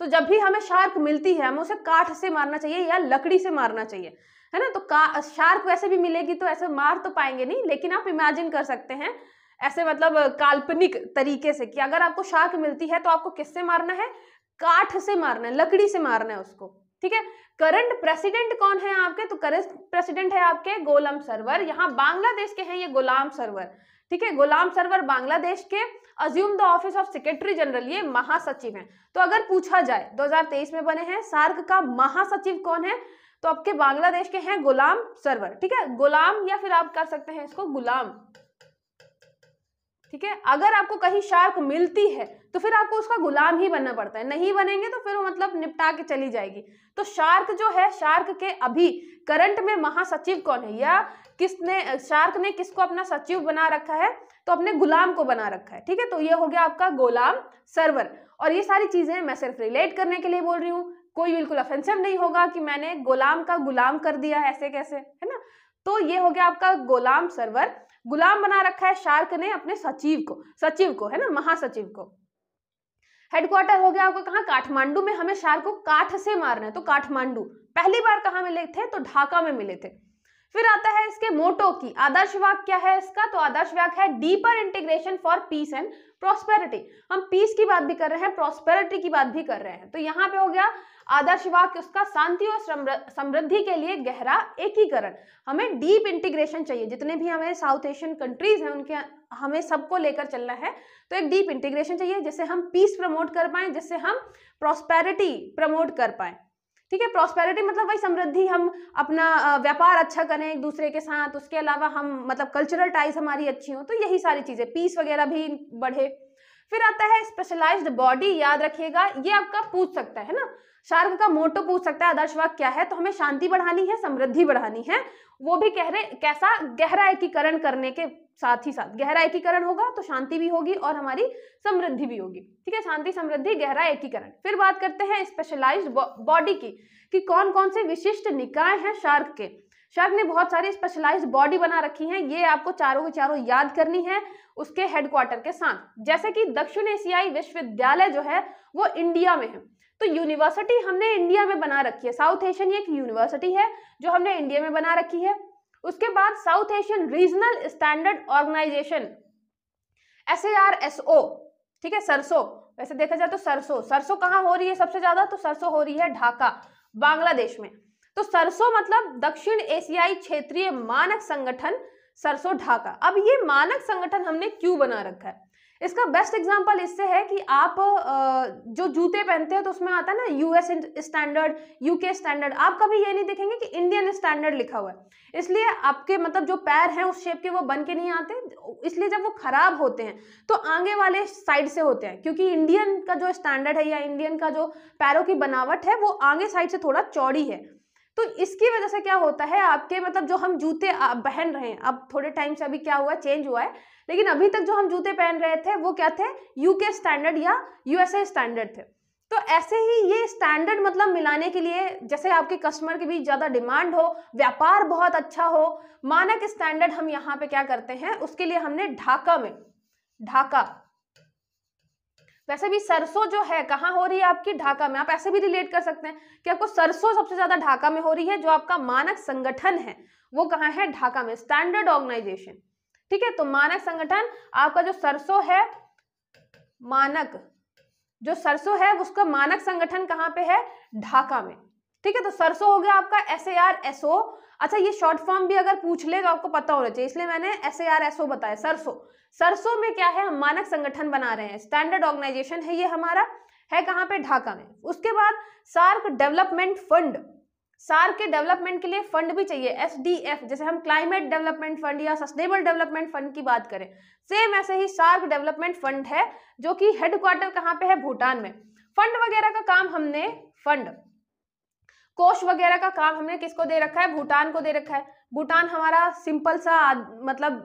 तो जब भी हमें शार्क मिलती है हमें उसे काठ से मारना चाहिए या लकड़ी से मारना चाहिए है ना तो का शार्क वैसे भी मिलेगी तो ऐसे मार तो पाएंगे नहीं लेकिन आप इमेजिन कर सकते हैं ऐसे मतलब काल्पनिक तरीके से कि अगर आपको शार्क मिलती है तो आपको किससे मारना है काठ से मारना है लकड़ी से मारना है उसको ठीक है करंट प्रेसिडेंट कौन है आपके तो करंट प्रेसिडेंट है आपके गोलम सरवर यहाँ बांग्लादेश के हैं ये गुलाम सरवर ठीक है गुलाम सरवर बांग्लादेश के assume the office of secretary general ये महासचिव हैं तो अगर पूछा जाए 2023 में बने हैं सार्क का महासचिव कौन है तो आपके बांग्लादेश के हैं गुलाम सरवर ठीक है गुलाम या फिर आप कर सकते हैं इसको गुलाम ठीक है अगर आपको कहीं शार्क मिलती है तो फिर आपको उसका गुलाम ही बनना पड़ता है नहीं बनेंगे तो फिर वो मतलब निपटा के चली जाएगी तो शार्क जो है शार्क के अभी करंट में महासचिव कौन है या किसने शार्क ने किसको अपना सचिव बना रखा है तो अपने गुलाम को बना रखा है ठीक है तो ये हो गया आपका गुलाम सर्वर और ये सारी चीज़ें मैं सिर्फ रिलेट करने के लिए बोल रही हूँ कोई बिल्कुल ऑफेंसिव नहीं होगा कि मैंने गुलाम का गुलाम कर दिया ऐसे कैसे है ना तो ये हो गया आपका गुलाम सर्वर गुलाम बना रखा है शार्क ने अपने सचिव को सचिव को है ना महासचिव को हेडक्वार्टर हो गया आपको कहा काठमांडू में हमें शार्क को काठ से मारना है तो काठमांडू पहली बार कहा मिले थे तो ढाका में मिले थे फिर आता है इसके मोटो की आदर्श वाक क्या है इसका तो आदर्श वाक है deeper integration for peace and prosperity हम पीस की बात भी कर रहे हैं प्रोस्पेरिटी की बात भी कर रहे हैं तो यहाँ पे हो गया आदर्श वाक उसका शांति और समृद्धि के लिए गहरा एकीकरण हमें डीप इंटीग्रेशन चाहिए जितने भी हमें साउथ एशियन कंट्रीज हैं उनके हमें सबको लेकर चलना है तो एक डीप इंटीग्रेशन चाहिए जिससे हम पीस प्रमोट कर पाए जिससे हम प्रोस्पेरिटी प्रमोट कर पाए ठीक है प्रॉस्पेरिटी मतलब वही समृद्धि हम अपना व्यापार अच्छा करें एक दूसरे के साथ उसके अलावा हम मतलब कल्चरल टाइज हमारी अच्छी हो तो यही सारी चीज़ें पीस वगैरह भी बढ़े फिर आता है स्पेशलाइज्ड बॉडी याद रखिएगा ये आपका पूछ सकता है ना शार्क का मोटो तो पूछ सकता है आदर्शवाक क्या है तो हमें शांति बढ़ानी है समृद्धि बढ़ानी है वो भी कह रहे कैसा गहरा एकीकरण करने के साथ ही साथ गहरा एकीकरण होगा तो शांति भी होगी और हमारी समृद्धि भी होगी ठीक है शांति समृद्धि गहरा एकीकरण फिर बात करते हैं स्पेशलाइज्ड बॉडी की कि कौन कौन से विशिष्ट निकाय हैं शार्क के शार्क ने बहुत सारी स्पेशलाइज्ड बॉडी बना रखी हैं ये आपको चारों के चारों याद करनी है उसके हेडक्वार्टर के साथ जैसे कि दक्षिण एशियाई विश्वविद्यालय जो है वो इंडिया में है तो यूनिवर्सिटी हमने इंडिया में बना रखी है साउथ एशियन एक यूनिवर्सिटी है जो हमने इंडिया में बना रखी है उसके बाद south Asian regional standard organisation S A R S O ठीक है सरसो वैसे देखा जाए तो सरसो सरसो कहाँ हो रही है सबसे ज्यादा तो सरसो हो रही है ढाका बांग्लादेश में तो सरसो मतलब दक्षिण एशियाई क्षेत्रीय मानक संगठन सरसो ढाका अब ये मानक संगठन हमने क्यों बना रखा है इसका बेस्ट एग्जांपल इससे है कि आप जो जूते पहनते हैं तो उसमें आता है ना यूएस स्टैंडर्ड यूके स्टैंडर्ड आप कभी ये नहीं देखेंगे कि इंडियन स्टैंडर्ड लिखा हुआ है इसलिए आपके मतलब जो पैर हैं उस शेप के वो बन के नहीं आते इसलिए जब वो खराब होते हैं तो आगे वाले साइड से होते हैं क्योंकि इंडियन का जो स्टैंडर्ड है या इंडियन का जो पैरों की बनावट है वो आगे साइड से थोड़ा चौड़ी है तो इसकी वजह से क्या होता है आपके मतलब जो हम जूते पहन रहे हैं अब थोड़े टाइम से अभी क्या हुआ चेंज हुआ है लेकिन अभी तक जो हम जूते पहन रहे थे वो क्या थे यूके स्टैंडर्ड या यूएसए स्टैंडर्ड थे तो ऐसे ही ये स्टैंडर्ड मतलब मिलाने के लिए जैसे आपके कस्टमर के बीच ज़्यादा डिमांड हो व्यापार बहुत अच्छा हो मानक स्टैंडर्ड हम यहाँ पे क्या करते हैं उसके लिए हमने ढाका में ढाका वैसे भी सरसों जो है कहाँ हो रही है आपकी ढाका में आप ऐसे भी रिलेट कर सकते हैं कि आपको सरसों सबसे ज़्यादा ढाका में हो रही है जो आपका मानक संगठन है वो कहाँ है ढाका में स्टैंडर्ड ऑर्गेनाइजेशन ठीक है तो मानक संगठन आपका जो सरसों है मानक जो सरसों है उसका मानक संगठन कहाँ पे है ढाका में ठीक है तो सरसों हो गया आपका S A R S O अच्छा ये शॉर्ट फॉर्म भी अगर पूछ ले तो आपको पता होना चाहिए इसलिए मैंने S A R S O बताया सरसों सरसों में क्या है हम मानक संगठन बना रहे हैं स्टैंडर्ड ऑर्गेनाइजेशन है ये हमारा है कहाँ पे ढाका में उसके बाद सार्क डेवलपमेंट फंड सार्क के डेवलपमेंट के लिए फंड भी चाहिए एफ जैसे हम क्लाइमेट डेवलपमेंट फंड या सस्टेनेबल डेवलपमेंट फंड की बात करें सेम ऐसे ही सार्क डेवलपमेंट फंड है जो कि हेडक्वार्टर कहाँ पे है भूटान में फंड वगैरह का काम हमने फंड कोष वगैरह का काम हमने किसको दे रखा है भूटान को दे रखा है भूटान हमारा सिंपल सा मतलब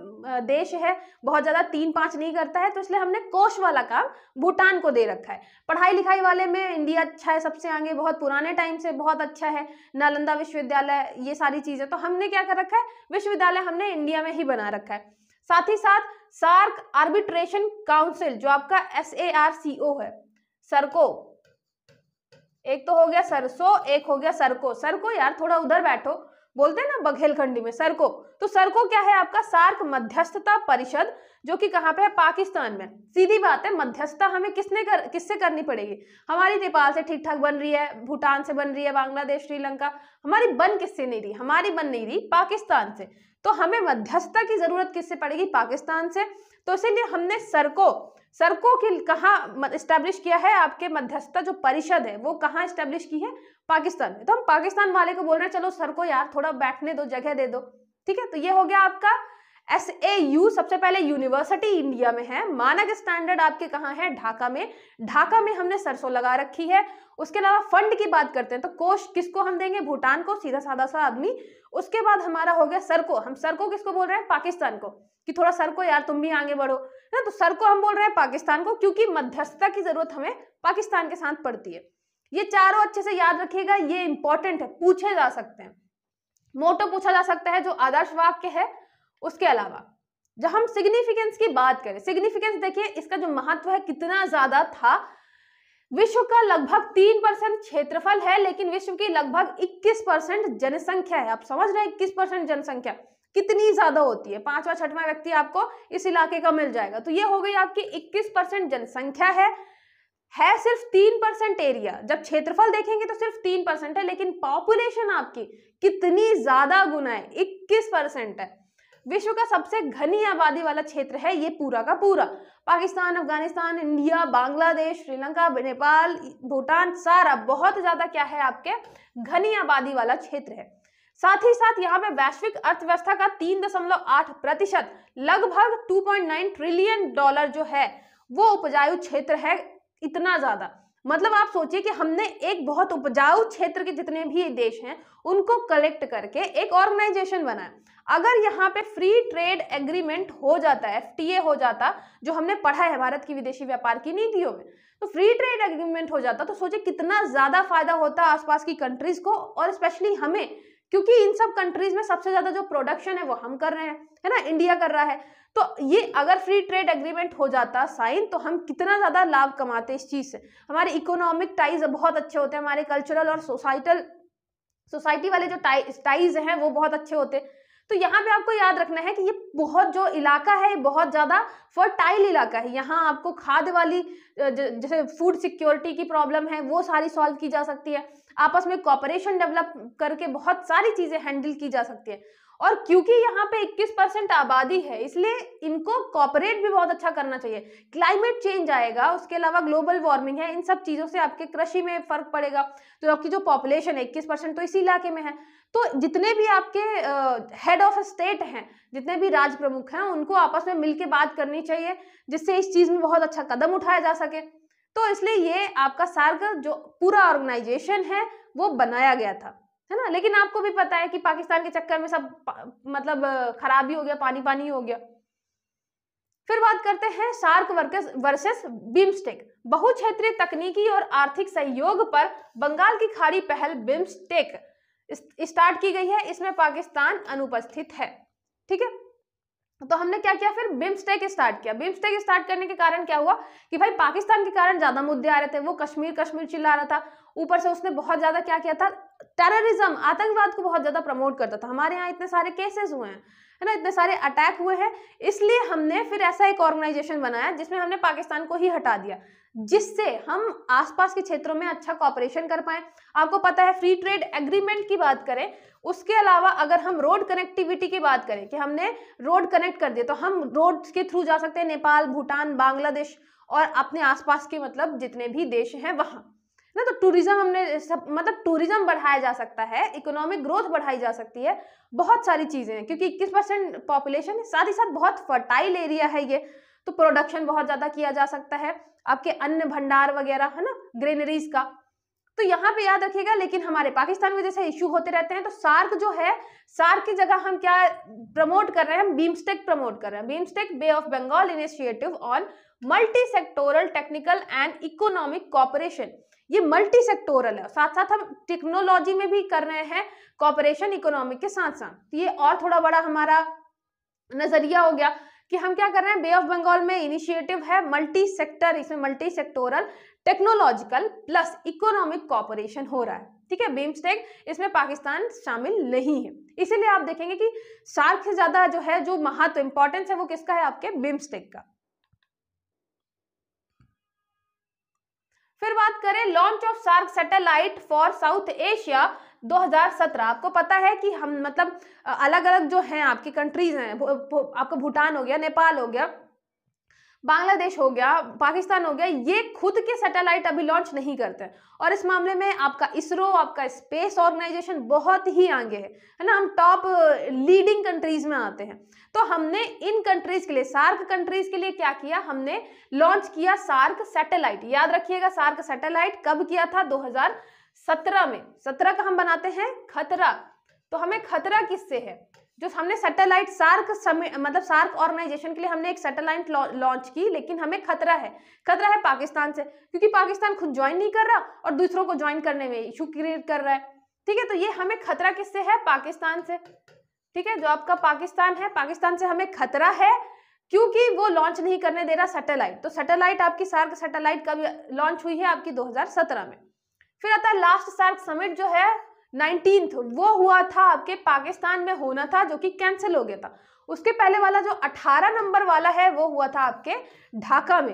देश है बहुत ज़्यादा तीन पाँच नहीं करता है तो इसलिए हमने कोश वाला काम भूटान को दे रखा है पढ़ाई लिखाई वाले में इंडिया अच्छा है सबसे आगे बहुत पुराने टाइम से बहुत अच्छा है नालंदा विश्वविद्यालय ये सारी चीज़ें तो हमने क्या कर रखा है विश्वविद्यालय हमने इंडिया में ही बना रखा है साथ ही साथ सार्क आर्बिट्रेशन काउंसिल जो आपका एस ए आर सी ओ है सरको एक तो हो गया सरसो एक हो गया सरको सरको यार थोड़ा उधर बैठो बोलते हैं ना बघेलखंडी में सरको तो सरको क्या है आपका सार्क मध्यस्थता परिषद जो कि कहाँ पे है पाकिस्तान में सीधी बात है मध्यस्थता हमें किसने कर किससे करनी पड़ेगी हमारी नेपाल से ठीक ठाक बन रही है भूटान से बन रही है बांग्लादेश श्रीलंका हमारी बन किससे नहीं रही हमारी बन नहीं रही पाकिस्तान से तो हमें मध्यस्थता की जरूरत किससे पड़ेगी पाकिस्तान से तो इसीलिए हमने सरको सड़कों की कहाँ इस्टेब्लिश किया है आपके मध्यस्थता जो परिषद है वो कहाँ इस्टेब्लिश की है पाकिस्तान में तो हम पाकिस्तान वाले को बोल रहे हैं चलो सर को यार थोड़ा बैठने दो जगह दे दो ठीक है तो ये हो गया आपका एस ए यू सबसे पहले यूनिवर्सिटी इंडिया में है मानक स्टैंडर्ड आपके कहाँ है ढाका में ढाका में हमने सरसों लगा रखी है उसके अलावा फंड की बात करते हैं तो कोष किसको हम देंगे भूटान को सीधा साधा सा आदमी उसके बाद हमारा हो गया सर को हम सर को किसको बोल रहे हैं पाकिस्तान को कि थोड़ा सर को यार तुम भी आगे बढ़ो ना तो सर को हम बोल रहे हैं पाकिस्तान को क्योंकि मध्यस्थता की जरूरत हमें पाकिस्तान के साथ पड़ती है ये चारों अच्छे से याद रखिएगा ये इंपॉर्टेंट है पूछे जा सकते हैं मोटो पूछा जा सकता है जो आदर्श वाक्य है उसके अलावा जब हम सिग्निफिकेंस की बात करें सिग्निफिकेंस देखिए इसका जो महत्व है कितना ज्यादा था विश्व का लगभग तीन परसेंट क्षेत्रफल है लेकिन विश्व की लगभग इक्कीस परसेंट जनसंख्या है आप समझ रहे हैं इक्कीस परसेंट जनसंख्या कितनी ज्यादा होती है पांचवा छठवा व्यक्ति आपको इस इलाके का मिल जाएगा तो ये हो गई आपकी इक्कीस परसेंट जनसंख्या है है सिर्फ तीन परसेंट एरिया जब क्षेत्रफल देखेंगे तो सिर्फ तीन परसेंट है लेकिन पॉपुलेशन आपकी कितनी ज्यादा गुना है इक्कीस परसेंट है विश्व का सबसे घनी आबादी वाला क्षेत्र है ये पूरा का पूरा पाकिस्तान अफगानिस्तान इंडिया बांग्लादेश श्रीलंका नेपाल भूटान सारा बहुत ज्यादा क्या है आपके घनी आबादी वाला क्षेत्र है साथ ही साथ यहाँ पे वैश्विक अर्थव्यवस्था का तीन दशमलव आठ प्रतिशत लगभग two point nine trillion dollar जो है वो उपजाऊ क्षेत्र है इतना ज्यादा मतलब आप सोचिए कि हमने एक बहुत उपजाऊ क्षेत्र के जितने भी देश हैं उनको कलेक्ट करके एक ऑर्गेनाइजेशन बनाया अगर यहाँ पे फ्री ट्रेड एग्रीमेंट हो जाता है एफ हो जाता जो हमने पढ़ा है भारत की विदेशी व्यापार की नीतियों में तो फ्री ट्रेड एग्रीमेंट हो जाता तो सोचिए कितना ज़्यादा फायदा होता आसपास की कंट्रीज को और स्पेशली हमें क्योंकि इन सब कंट्रीज में सबसे ज्यादा जो प्रोडक्शन है वो हम कर रहे हैं है ना इंडिया कर रहा है तो ये अगर फ्री ट्रेड एग्रीमेंट हो जाता साइन तो हम कितना ज्यादा लाभ कमाते इस चीज से हमारे इकोनॉमिक टाइज बहुत अच्छे होते हैं हमारे कल्चरल और सोसाइटल सोसाइटी वाले जो टाइज हैं वो बहुत अच्छे होते हैं तो यहाँ पे आपको याद रखना है कि ये बहुत जो इलाका है बहुत ज़्यादा फर्टाइल इलाका है यहाँ आपको खाद वाली जैसे फूड सिक्योरिटी की प्रॉब्लम है वो सारी सॉल्व की जा सकती है आपस में कॉपरेशन डेवलप करके बहुत सारी चीजें हैंडल की जा सकती है और क्योंकि यहाँ पे 21 परसेंट आबादी है इसलिए इनको कॉपरेट भी बहुत अच्छा करना चाहिए क्लाइमेट चेंज आएगा उसके अलावा ग्लोबल वार्मिंग है इन सब चीज़ों से आपके कृषि में फर्क पड़ेगा तो आपकी जो पॉपुलेशन है इक्कीस परसेंट तो इसी इलाके में है तो जितने भी आपके हेड ऑफ स्टेट हैं जितने भी राज प्रमुख हैं उनको आपस में मिलकर बात करनी चाहिए जिससे इस चीज़ में बहुत अच्छा कदम उठाया जा सके तो इसलिए ये आपका सार्क जो पूरा ऑर्गेनाइजेशन है वो बनाया गया था है ना लेकिन आपको भी पता है कि पाकिस्तान के चक्कर में सब मतलब खराब ही हो गया पानी पानी हो गया फिर बात करते हैं सार्क वर्सेस बिम्स्टेक क्षेत्रीय तकनीकी और आर्थिक सहयोग पर बंगाल की खाड़ी पहल बिम्स्टेक स्टार्ट की गई है इसमें पाकिस्तान अनुपस्थित है ठीक है तो हमने क्या किया फिर बिम्स्टेक स्टार्ट किया बिम्स्टेक स्टार्ट करने के कारण क्या हुआ कि भाई पाकिस्तान के कारण ज्यादा मुद्दे आ रहे थे वो कश्मीर कश्मीर चिल्ला रहा था ऊपर से उसने बहुत ज्यादा क्या किया था टेररिज्म आतंकवाद को बहुत ज्यादा प्रमोट करता था हमारे यहाँ इतने सारे केसेस हुए हैं है ना इतने सारे अटैक हुए हैं इसलिए हमने फिर ऐसा एक ऑर्गेनाइजेशन बनाया जिसमें हमने पाकिस्तान को ही हटा दिया जिससे हम आसपास के क्षेत्रों में अच्छा कॉपरेशन कर पाए आपको पता है फ्री ट्रेड एग्रीमेंट की बात करें उसके अलावा अगर हम रोड कनेक्टिविटी की बात करें कि हमने रोड कनेक्ट कर दिया तो हम रोड के थ्रू जा सकते हैं नेपाल भूटान बांग्लादेश और अपने आसपास के मतलब जितने भी देश हैं वहाँ ना तो टूरिज्म हमने सब मतलब टूरिज्म बढ़ाया जा सकता है इकोनॉमिक ग्रोथ बढ़ाई जा सकती है बहुत सारी चीज़ें हैं क्योंकि इक्कीस परसेंट पॉपुलेशन है साथ ही साथ बहुत फर्टाइल एरिया है ये तो प्रोडक्शन बहुत ज़्यादा किया जा सकता है आपके अन्य भंडार वगैरह है ना ग्रीनरीज का तो यहाँ पे याद रखिएगा लेकिन हमारे पाकिस्तान में जैसे इश्यू होते रहते हैं तो सार्क जो है सार्क की जगह हम क्या प्रमोट कर रहे हैं हम बीमस्टेक प्रमोट कर रहे हैं BIMSTEC bay of Bengal initiative on multi sectoral technical and economic cooperation ये मल्टी सेक्टोरल है साथ साथ हम टेक्नोलॉजी में भी कर रहे हैं कॉपरेशन इकोनॉमिक के साथ साथ तो ये और थोड़ा बड़ा हमारा नजरिया हो गया कि हम क्या कर रहे हैं बे ऑफ बंगाल में इनिशिएटिव है मल्टी सेक्टर इसमें multi sectoral technological plus economic cooperation हो रहा है ठीक है बिम्स्टेक इसमें पाकिस्तान शामिल नहीं है इसीलिए आप देखेंगे कि सार्क से ज़्यादा जो है जो महत्व इंपॉर्टेंस है वो किसका है आपके बिम्स्टेक का फिर बात करें launch of SAARC satellite for south Asia 2017 आपको पता है कि हम मतलब अलग अलग जो हैं आपकी कंट्रीज हैं आपका भूटान हो गया नेपाल हो गया बांग्लादेश हो गया पाकिस्तान हो गया ये खुद के सैटेलाइट अभी लॉन्च नहीं करते और इस मामले में आपका इसरो आपका स्पेस ऑर्गेनाइजेशन बहुत ही आगे है है ना हम टॉप लीडिंग कंट्रीज में आते हैं तो हमने इन कंट्रीज के लिए सार्क कंट्रीज के लिए क्या किया हमने लॉन्च किया सार्क सैटेलाइट याद रखिएगा सार्क सैटेलाइट कब किया था दो में सत्रह का हम बनाते हैं खतरा तो हमें खतरा किससे है जो हमने सैटेलाइट सार्क समय मतलब सार्क ऑर्गेनाइजेशन के लिए हमने एक सैटेलाइट लॉन्च की लेकिन हमें खतरा है खतरा है पाकिस्तान से क्योंकि पाकिस्तान खुद ज्वाइन नहीं कर रहा और दूसरों को ज्वाइन करने में इशू क्रिएट कर रहा है ठीक है तो ये हमें खतरा किससे है पाकिस्तान से ठीक है जो आपका पाकिस्तान है पाकिस्तान से हमें खतरा है क्योंकि वो लॉन्च नहीं करने दे रहा सैटेलाइट तो सैटेलाइट आपकी सार्क सैटेलाइट कब लॉन्च हुई है आपकी 2017 में फिर आता है लास्ट सार्क समिट जो है नाइनटीन वो हुआ था आपके पाकिस्तान में होना था जो कि कैंसिल हो गया था उसके पहले वाला जो अठारह नंबर वाला है वो हुआ था आपके ढाका में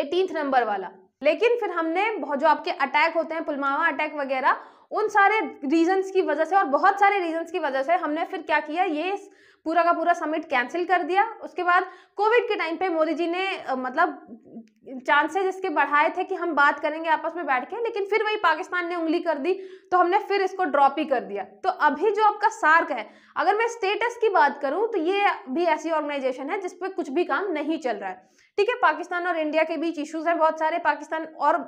एटीन नंबर वाला लेकिन फिर हमने जो आपके अटैक होते हैं पुलवामा अटैक वगैरह उन सारे रीजंस की वजह से और बहुत सारे रीजंस की वजह से हमने फिर क्या किया ये पूरा का पूरा समिट कैंसिल कर दिया उसके बाद कोविड के टाइम पे मोदी जी ने मतलब चांसेस इसके बढ़ाए थे कि हम बात करेंगे आपस में बैठ के लेकिन फिर वही पाकिस्तान ने उंगली कर दी तो हमने फिर इसको ड्रॉप ही कर दिया तो अभी जो आपका सार्क है अगर मैं स्टेटस की बात करूं तो ये भी ऐसी ऑर्गेनाइजेशन है जिसपे कुछ भी काम नहीं चल रहा है ठीक है पाकिस्तान और इंडिया के बीच इश्यूज हैं बहुत सारे पाकिस्तान और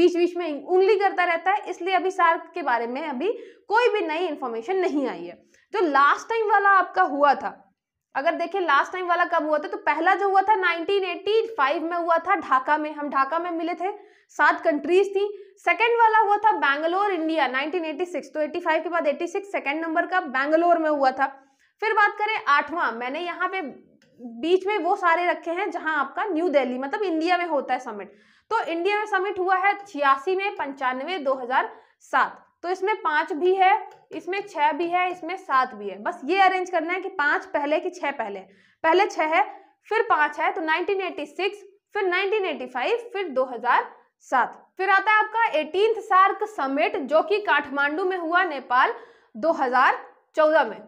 बीच बीच में उंगली करता रहता है इसलिए अभी सार्क के बारे में अभी कोई भी नई इन्फॉर्मेशन नहीं आई है जो लास्ट टाइम वाला आपका हुआ था अगर देखें लास्ट टाइम वाला कब हुआ था तो पहला जो हुआ था 1985 में हुआ था ढाका में हम ढाका में मिले थे सात कंट्रीज थी सेकंड वाला हुआ था बैंगलोर इंडिया 1986 तो 85 के बाद 86 सेकेंड नंबर का बैंगलोर में हुआ था फिर बात करें आठवां मैंने यहाँ पे बीच में वो सारे रखे हैं जहाँ आपका न्यू दिल्ली मतलब इंडिया में होता है समिट तो इंडिया में समिट हुआ है छियासी में पंचानवे दो हजार सात तो इसमें पांच भी है इसमें छह भी है इसमें सात भी है बस ये अरेंज करना है कि पांच पहले कि छह पहले पहले छह है फिर पांच है तो 1986 फिर 1985 फिर 2007 फिर आता है आपका एटीन सार्क समिट जो कि काठमांडू में हुआ नेपाल 2014 में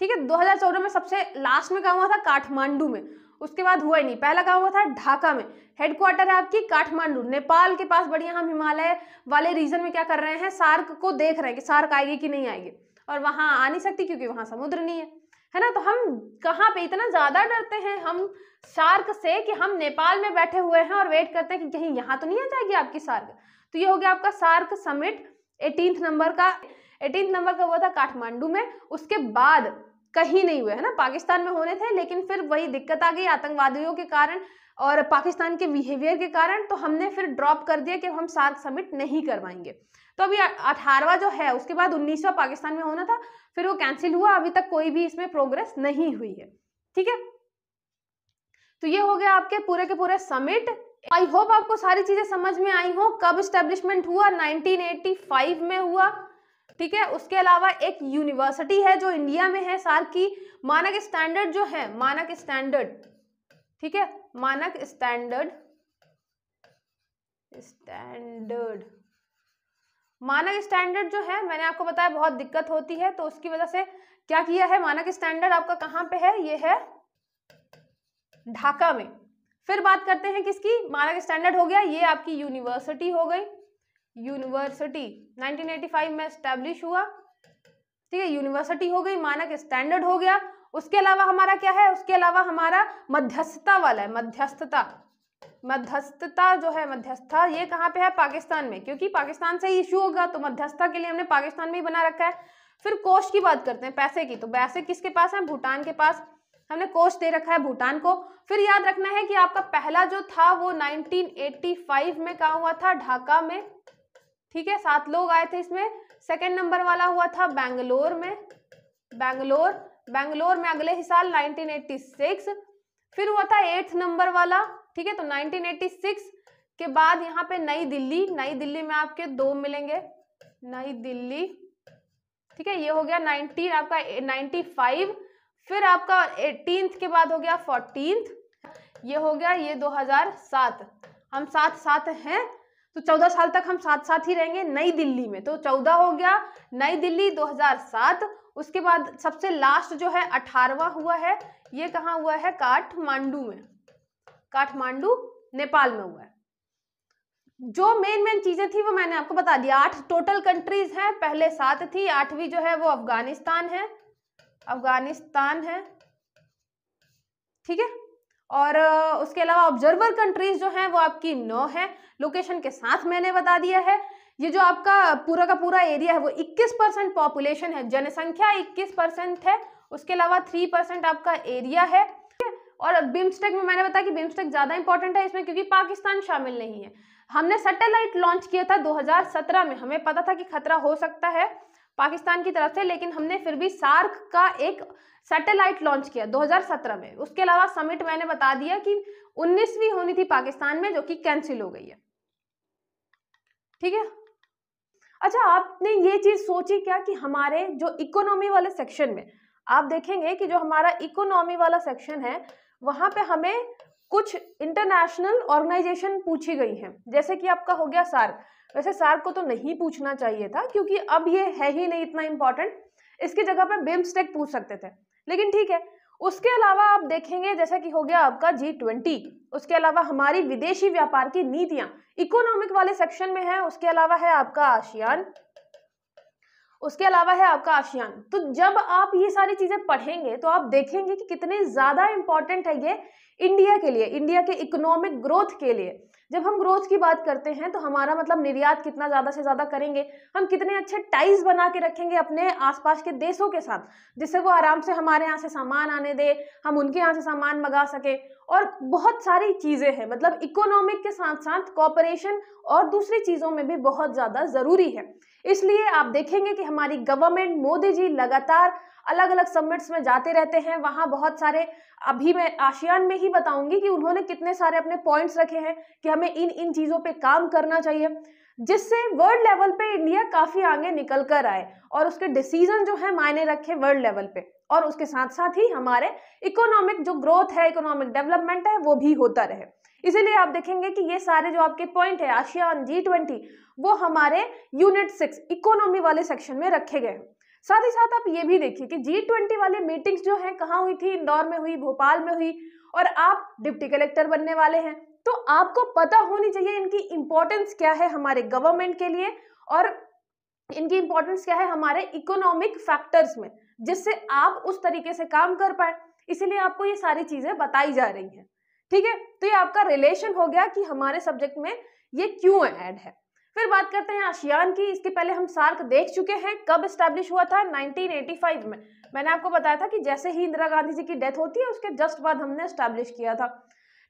ठीक है 2014 में सबसे लास्ट में क्या हुआ था काठमांडू में उसके बाद हुआ ही नहीं पहला कहा हुआ था ढाका में हेडक्वार्टर है आपकी काठमांडू नेपाल के पास बढ़िया हम हिमालय वाले रीजन में क्या कर रहे हैं सार्क को देख रहे हैं कि सार्क आएगी कि नहीं आएगी और वहां आ नहीं सकती क्योंकि वहां समुद्र नहीं है है ना तो हम कहाँ पे इतना ज़्यादा डरते हैं हम शार्क से कि हम नेपाल में बैठे हुए हैं और वेट करते हैं कि कहीं यहाँ तो नहीं आ जाएगी आपकी सार्क तो ये हो गया आपका सार्क समिट एटीन नंबर का एटीन नंबर का हुआ था काठमांडू में उसके बाद कहीं नहीं हुए है ना पाकिस्तान में होने थे लेकिन फिर वही दिक्कत आ गई आतंकवादियों के कारण और पाकिस्तान के बिहेवियर के कारण तो हमने फिर ड्रॉप कर दिया कि हम सार्क समिट नहीं करवाएंगे तो अभी अठारहवा जो है उसके बाद उन्नीसवा पाकिस्तान में होना था फिर वो कैंसिल हुआ अभी तक कोई भी इसमें प्रोग्रेस नहीं हुई है ठीक है तो ये हो गया आपके पूरे के पूरे समिट आई होप आपको सारी चीजें समझ में आई हो कब स्टेब्लिशमेंट हुआ 1985 में हुआ ठीक है उसके अलावा एक यूनिवर्सिटी है जो इंडिया में है साल की मानक स्टैंडर्ड जो है मानक स्टैंडर्ड ठीक है मानक स्टैंडर्ड स्टैंडर्ड मानक स्टैंडर्ड जो है मैंने आपको बताया बहुत दिक्कत होती है तो उसकी वजह से क्या किया है मानक स्टैंडर्ड आपका कहाँ पे है ये है ढाका में फिर बात करते हैं किसकी मानक स्टैंडर्ड हो गया ये आपकी यूनिवर्सिटी हो गई यूनिवर्सिटी 1985 में स्टैब्लिश हुआ ठीक है यूनिवर्सिटी हो गई मानक स्टैंडर्ड हो गया उसके अलावा हमारा क्या है उसके अलावा हमारा मध्यस्थता वाला है मध्यस्थता मध्यस्थता जो है मध्यस्थता ये कहाँ पे है पाकिस्तान में क्योंकि पाकिस्तान से इशू होगा तो मध्यस्थता के लिए हमने पाकिस्तान में ही बना रखा है फिर कोष की बात करते हैं पैसे की तो पैसे किसके पास है भूटान के पास हमने कोष दे रखा है भूटान को फिर याद रखना है कि आपका पहला जो था वो 1985 में कहा हुआ था ढाका में ठीक है सात लोग आए थे इसमें सेकेंड नंबर वाला हुआ था बैंगलोर में बैंगलोर बैंगलोर में अगले ही साल 1986 फिर हुआ था एट्थ नंबर वाला ठीक है तो 1986 के बाद यहाँ पे नई दिल्ली नई दिल्ली में आपके दो मिलेंगे नई दिल्ली ठीक है ये हो गया 19 आपका 95 फिर आपका एटीन के बाद हो गया फोर्टीन ये हो गया ये 2007 हम साथ साथ हैं तो चौदह साल तक हम साथ साथ ही रहेंगे नई दिल्ली में तो चौदह हो गया नई दिल्ली 2007 उसके बाद सबसे लास्ट जो है अठारवा हुआ है ये कहाँ हुआ है काठमांडू में काठमांडू नेपाल में हुआ है जो मेन मेन चीज़ें थी वो मैंने आपको बता दिया आठ टोटल कंट्रीज हैं पहले सात थी आठवीं जो है वो अफगानिस्तान है अफगानिस्तान है ठीक है और उसके अलावा ऑब्जर्वर कंट्रीज जो हैं वो आपकी नौ है लोकेशन के साथ मैंने बता दिया है ये जो आपका पूरा का पूरा एरिया है वो 21 परसेंट पॉपुलेशन है जनसंख्या 21 परसेंट है उसके अलावा 3 परसेंट आपका एरिया है और बिम्स्टेक में मैंने बताया कि बिम्स्टेक ज़्यादा इंपॉर्टेंट है इसमें क्योंकि पाकिस्तान शामिल नहीं है हमने सैटेलाइट लॉन्च किया था 2017 में हमें पता था कि खतरा हो सकता है पाकिस्तान की तरफ से लेकिन हमने फिर भी सार्क का एक सैटेलाइट लॉन्च किया 2017 में उसके अलावा समिट मैंने बता दिया कि 19वीं होनी थी पाकिस्तान में जो कि कैंसिल हो गई है ठीक है अच्छा आपने ये चीज सोची क्या कि हमारे जो इकोनॉमी वाले सेक्शन में आप देखेंगे कि जो हमारा इकोनॉमी वाला सेक्शन है वहां पे हमें कुछ इंटरनेशनल ऑर्गेनाइजेशन पूछी गई हैं जैसे कि आपका हो गया सार्क वैसे सार्क को तो नहीं पूछना चाहिए था क्योंकि अब ये है ही नहीं इतना इंपॉर्टेंट इसकी जगह पर बिम्स्टेक पूछ सकते थे लेकिन ठीक है उसके अलावा आप देखेंगे जैसा कि हो गया आपका जी ट्वेंटी उसके अलावा हमारी विदेशी व्यापार की नीतियां इकोनॉमिक वाले सेक्शन में है उसके अलावा है आपका आशियान उसके अलावा है आपका आशियान तो जब आप ये सारी चीज़ें पढ़ेंगे तो आप देखेंगे कि कितने ज़्यादा इंपॉर्टेंट है ये इंडिया के लिए इंडिया के इकोनॉमिक ग्रोथ के लिए जब हम ग्रोथ की बात करते हैं तो हमारा मतलब निर्यात कितना ज़्यादा से ज़्यादा करेंगे हम कितने अच्छे टाइज बना के रखेंगे अपने आसपास के देशों के साथ जिससे वो आराम से हमारे यहाँ से सामान आने दे हम उनके यहाँ से सामान मंगा सकें और बहुत सारी चीज़ें हैं मतलब इकोनॉमिक के साथ साथ कॉपरेशन और दूसरी चीज़ों में भी बहुत ज़्यादा ज़रूरी है इसलिए आप देखेंगे कि हमारी गवर्नमेंट मोदी जी लगातार अलग अलग समिट्स में जाते रहते हैं वहाँ बहुत सारे अभी मैं आशियान में ही बताऊंगी कि उन्होंने कितने सारे अपने पॉइंट्स रखे हैं कि हमें इन इन चीज़ों पे काम करना चाहिए जिससे वर्ल्ड लेवल पे इंडिया काफ़ी आगे निकल कर आए और उसके डिसीजन जो है मायने रखे वर्ल्ड लेवल पे और उसके साथ साथ ही हमारे इकोनॉमिक जो ग्रोथ है इकोनॉमिक डेवलपमेंट है वो भी होता रहे इसीलिए आप देखेंगे कि ये सारे जो आपके पॉइंट है आशियान जी ट्वेंटी वो हमारे यूनिट सिक्स इकोनॉमी वाले सेक्शन में रखे गए हैं साथ ही साथ आप ये भी देखिए कि जी ट्वेंटी वाले मीटिंग्स जो है कहाँ हुई थी इंदौर में हुई भोपाल में हुई और आप डिप्टी कलेक्टर बनने वाले हैं तो आपको पता होनी चाहिए इनकी इंपॉर्टेंस क्या है हमारे गवर्नमेंट के लिए और इनकी इम्पोर्टेंस क्या है हमारे इकोनॉमिक फैक्टर्स में जिससे आप उस तरीके से काम कर पाए इसीलिए आपको ये सारी चीजें बताई जा रही हैं ठीक है तो ये आपका रिलेशन हो गया कि हमारे सब्जेक्ट में ये क्यों ऐड है फिर बात करते हैं आशियान की इसके पहले हम सार्क देख चुके हैं कब स्टैब्लिश हुआ था 1985 में मैंने आपको बताया था कि जैसे ही इंदिरा गांधी जी की डेथ होती है उसके जस्ट बाद हमने स्टैब्लिश किया था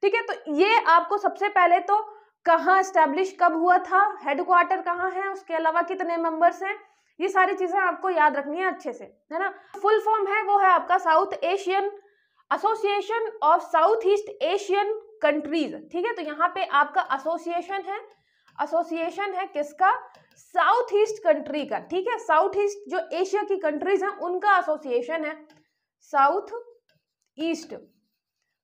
ठीक है तो ये आपको सबसे पहले तो कहाँ स्टैब्लिश कब हुआ था हेडक्वार्टर कहाँ है उसके अलावा कितने मेंबर्स हैं ये सारी चीज़ें आपको याद रखनी है अच्छे से है ना फुल फॉर्म है वो है आपका south Asian association of south east Asian countries ठीक है तो यहाँ पे आपका एसोसिएशन है एसोसिएशन है किसका साउथ ईस्ट कंट्री का ठीक है साउथ ईस्ट जो एशिया की कंट्रीज हैं उनका एसोसिएशन है साउथ ईस्ट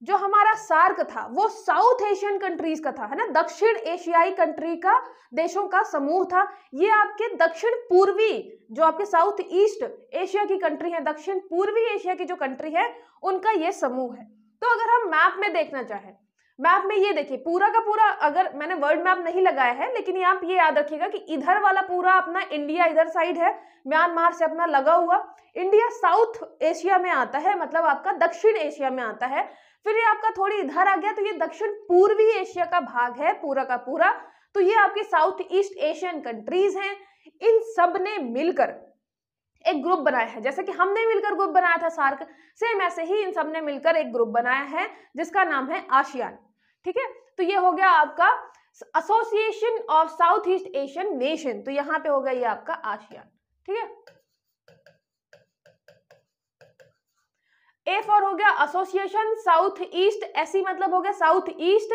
जो हमारा सार्क था वो साउथ एशियन कंट्रीज का था है ना दक्षिण एशियाई कंट्री का देशों का समूह था ये आपके दक्षिण पूर्वी जो आपके साउथ ईस्ट एशिया की कंट्री है दक्षिण पूर्वी एशिया की जो कंट्री है उनका ये समूह है तो अगर हम मैप में देखना चाहें मैप में ये देखिए पूरा का पूरा अगर मैंने वर्ल्ड मैप नहीं लगाया है लेकिन आप ये याद रखिएगा कि इधर वाला पूरा अपना इंडिया इधर साइड है म्यांमार से अपना लगा हुआ इंडिया साउथ एशिया में आता है मतलब आपका दक्षिण एशिया में आता है फिर ये आपका थोड़ी इधर आ गया तो ये दक्षिण पूर्वी एशिया का भाग है पूरा का पूरा तो ये आपकी साउथ ईस्ट एशियन कंट्रीज हैं इन सब ने मिलकर एक ग्रुप बनाया है जैसे कि हमने मिलकर ग्रुप बनाया था सार्क सेम ऐसे ही इन सब ने मिलकर एक ग्रुप बनाया है जिसका नाम है आशियान ठीक है तो ये हो गया आपका association of south east Asian nation तो यहाँ पे हो गया ये आपका आशियान ठीक है ए फॉर हो गया एसोसिएशन साउथ ईस्ट ऐसी मतलब हो गया साउथ ईस्ट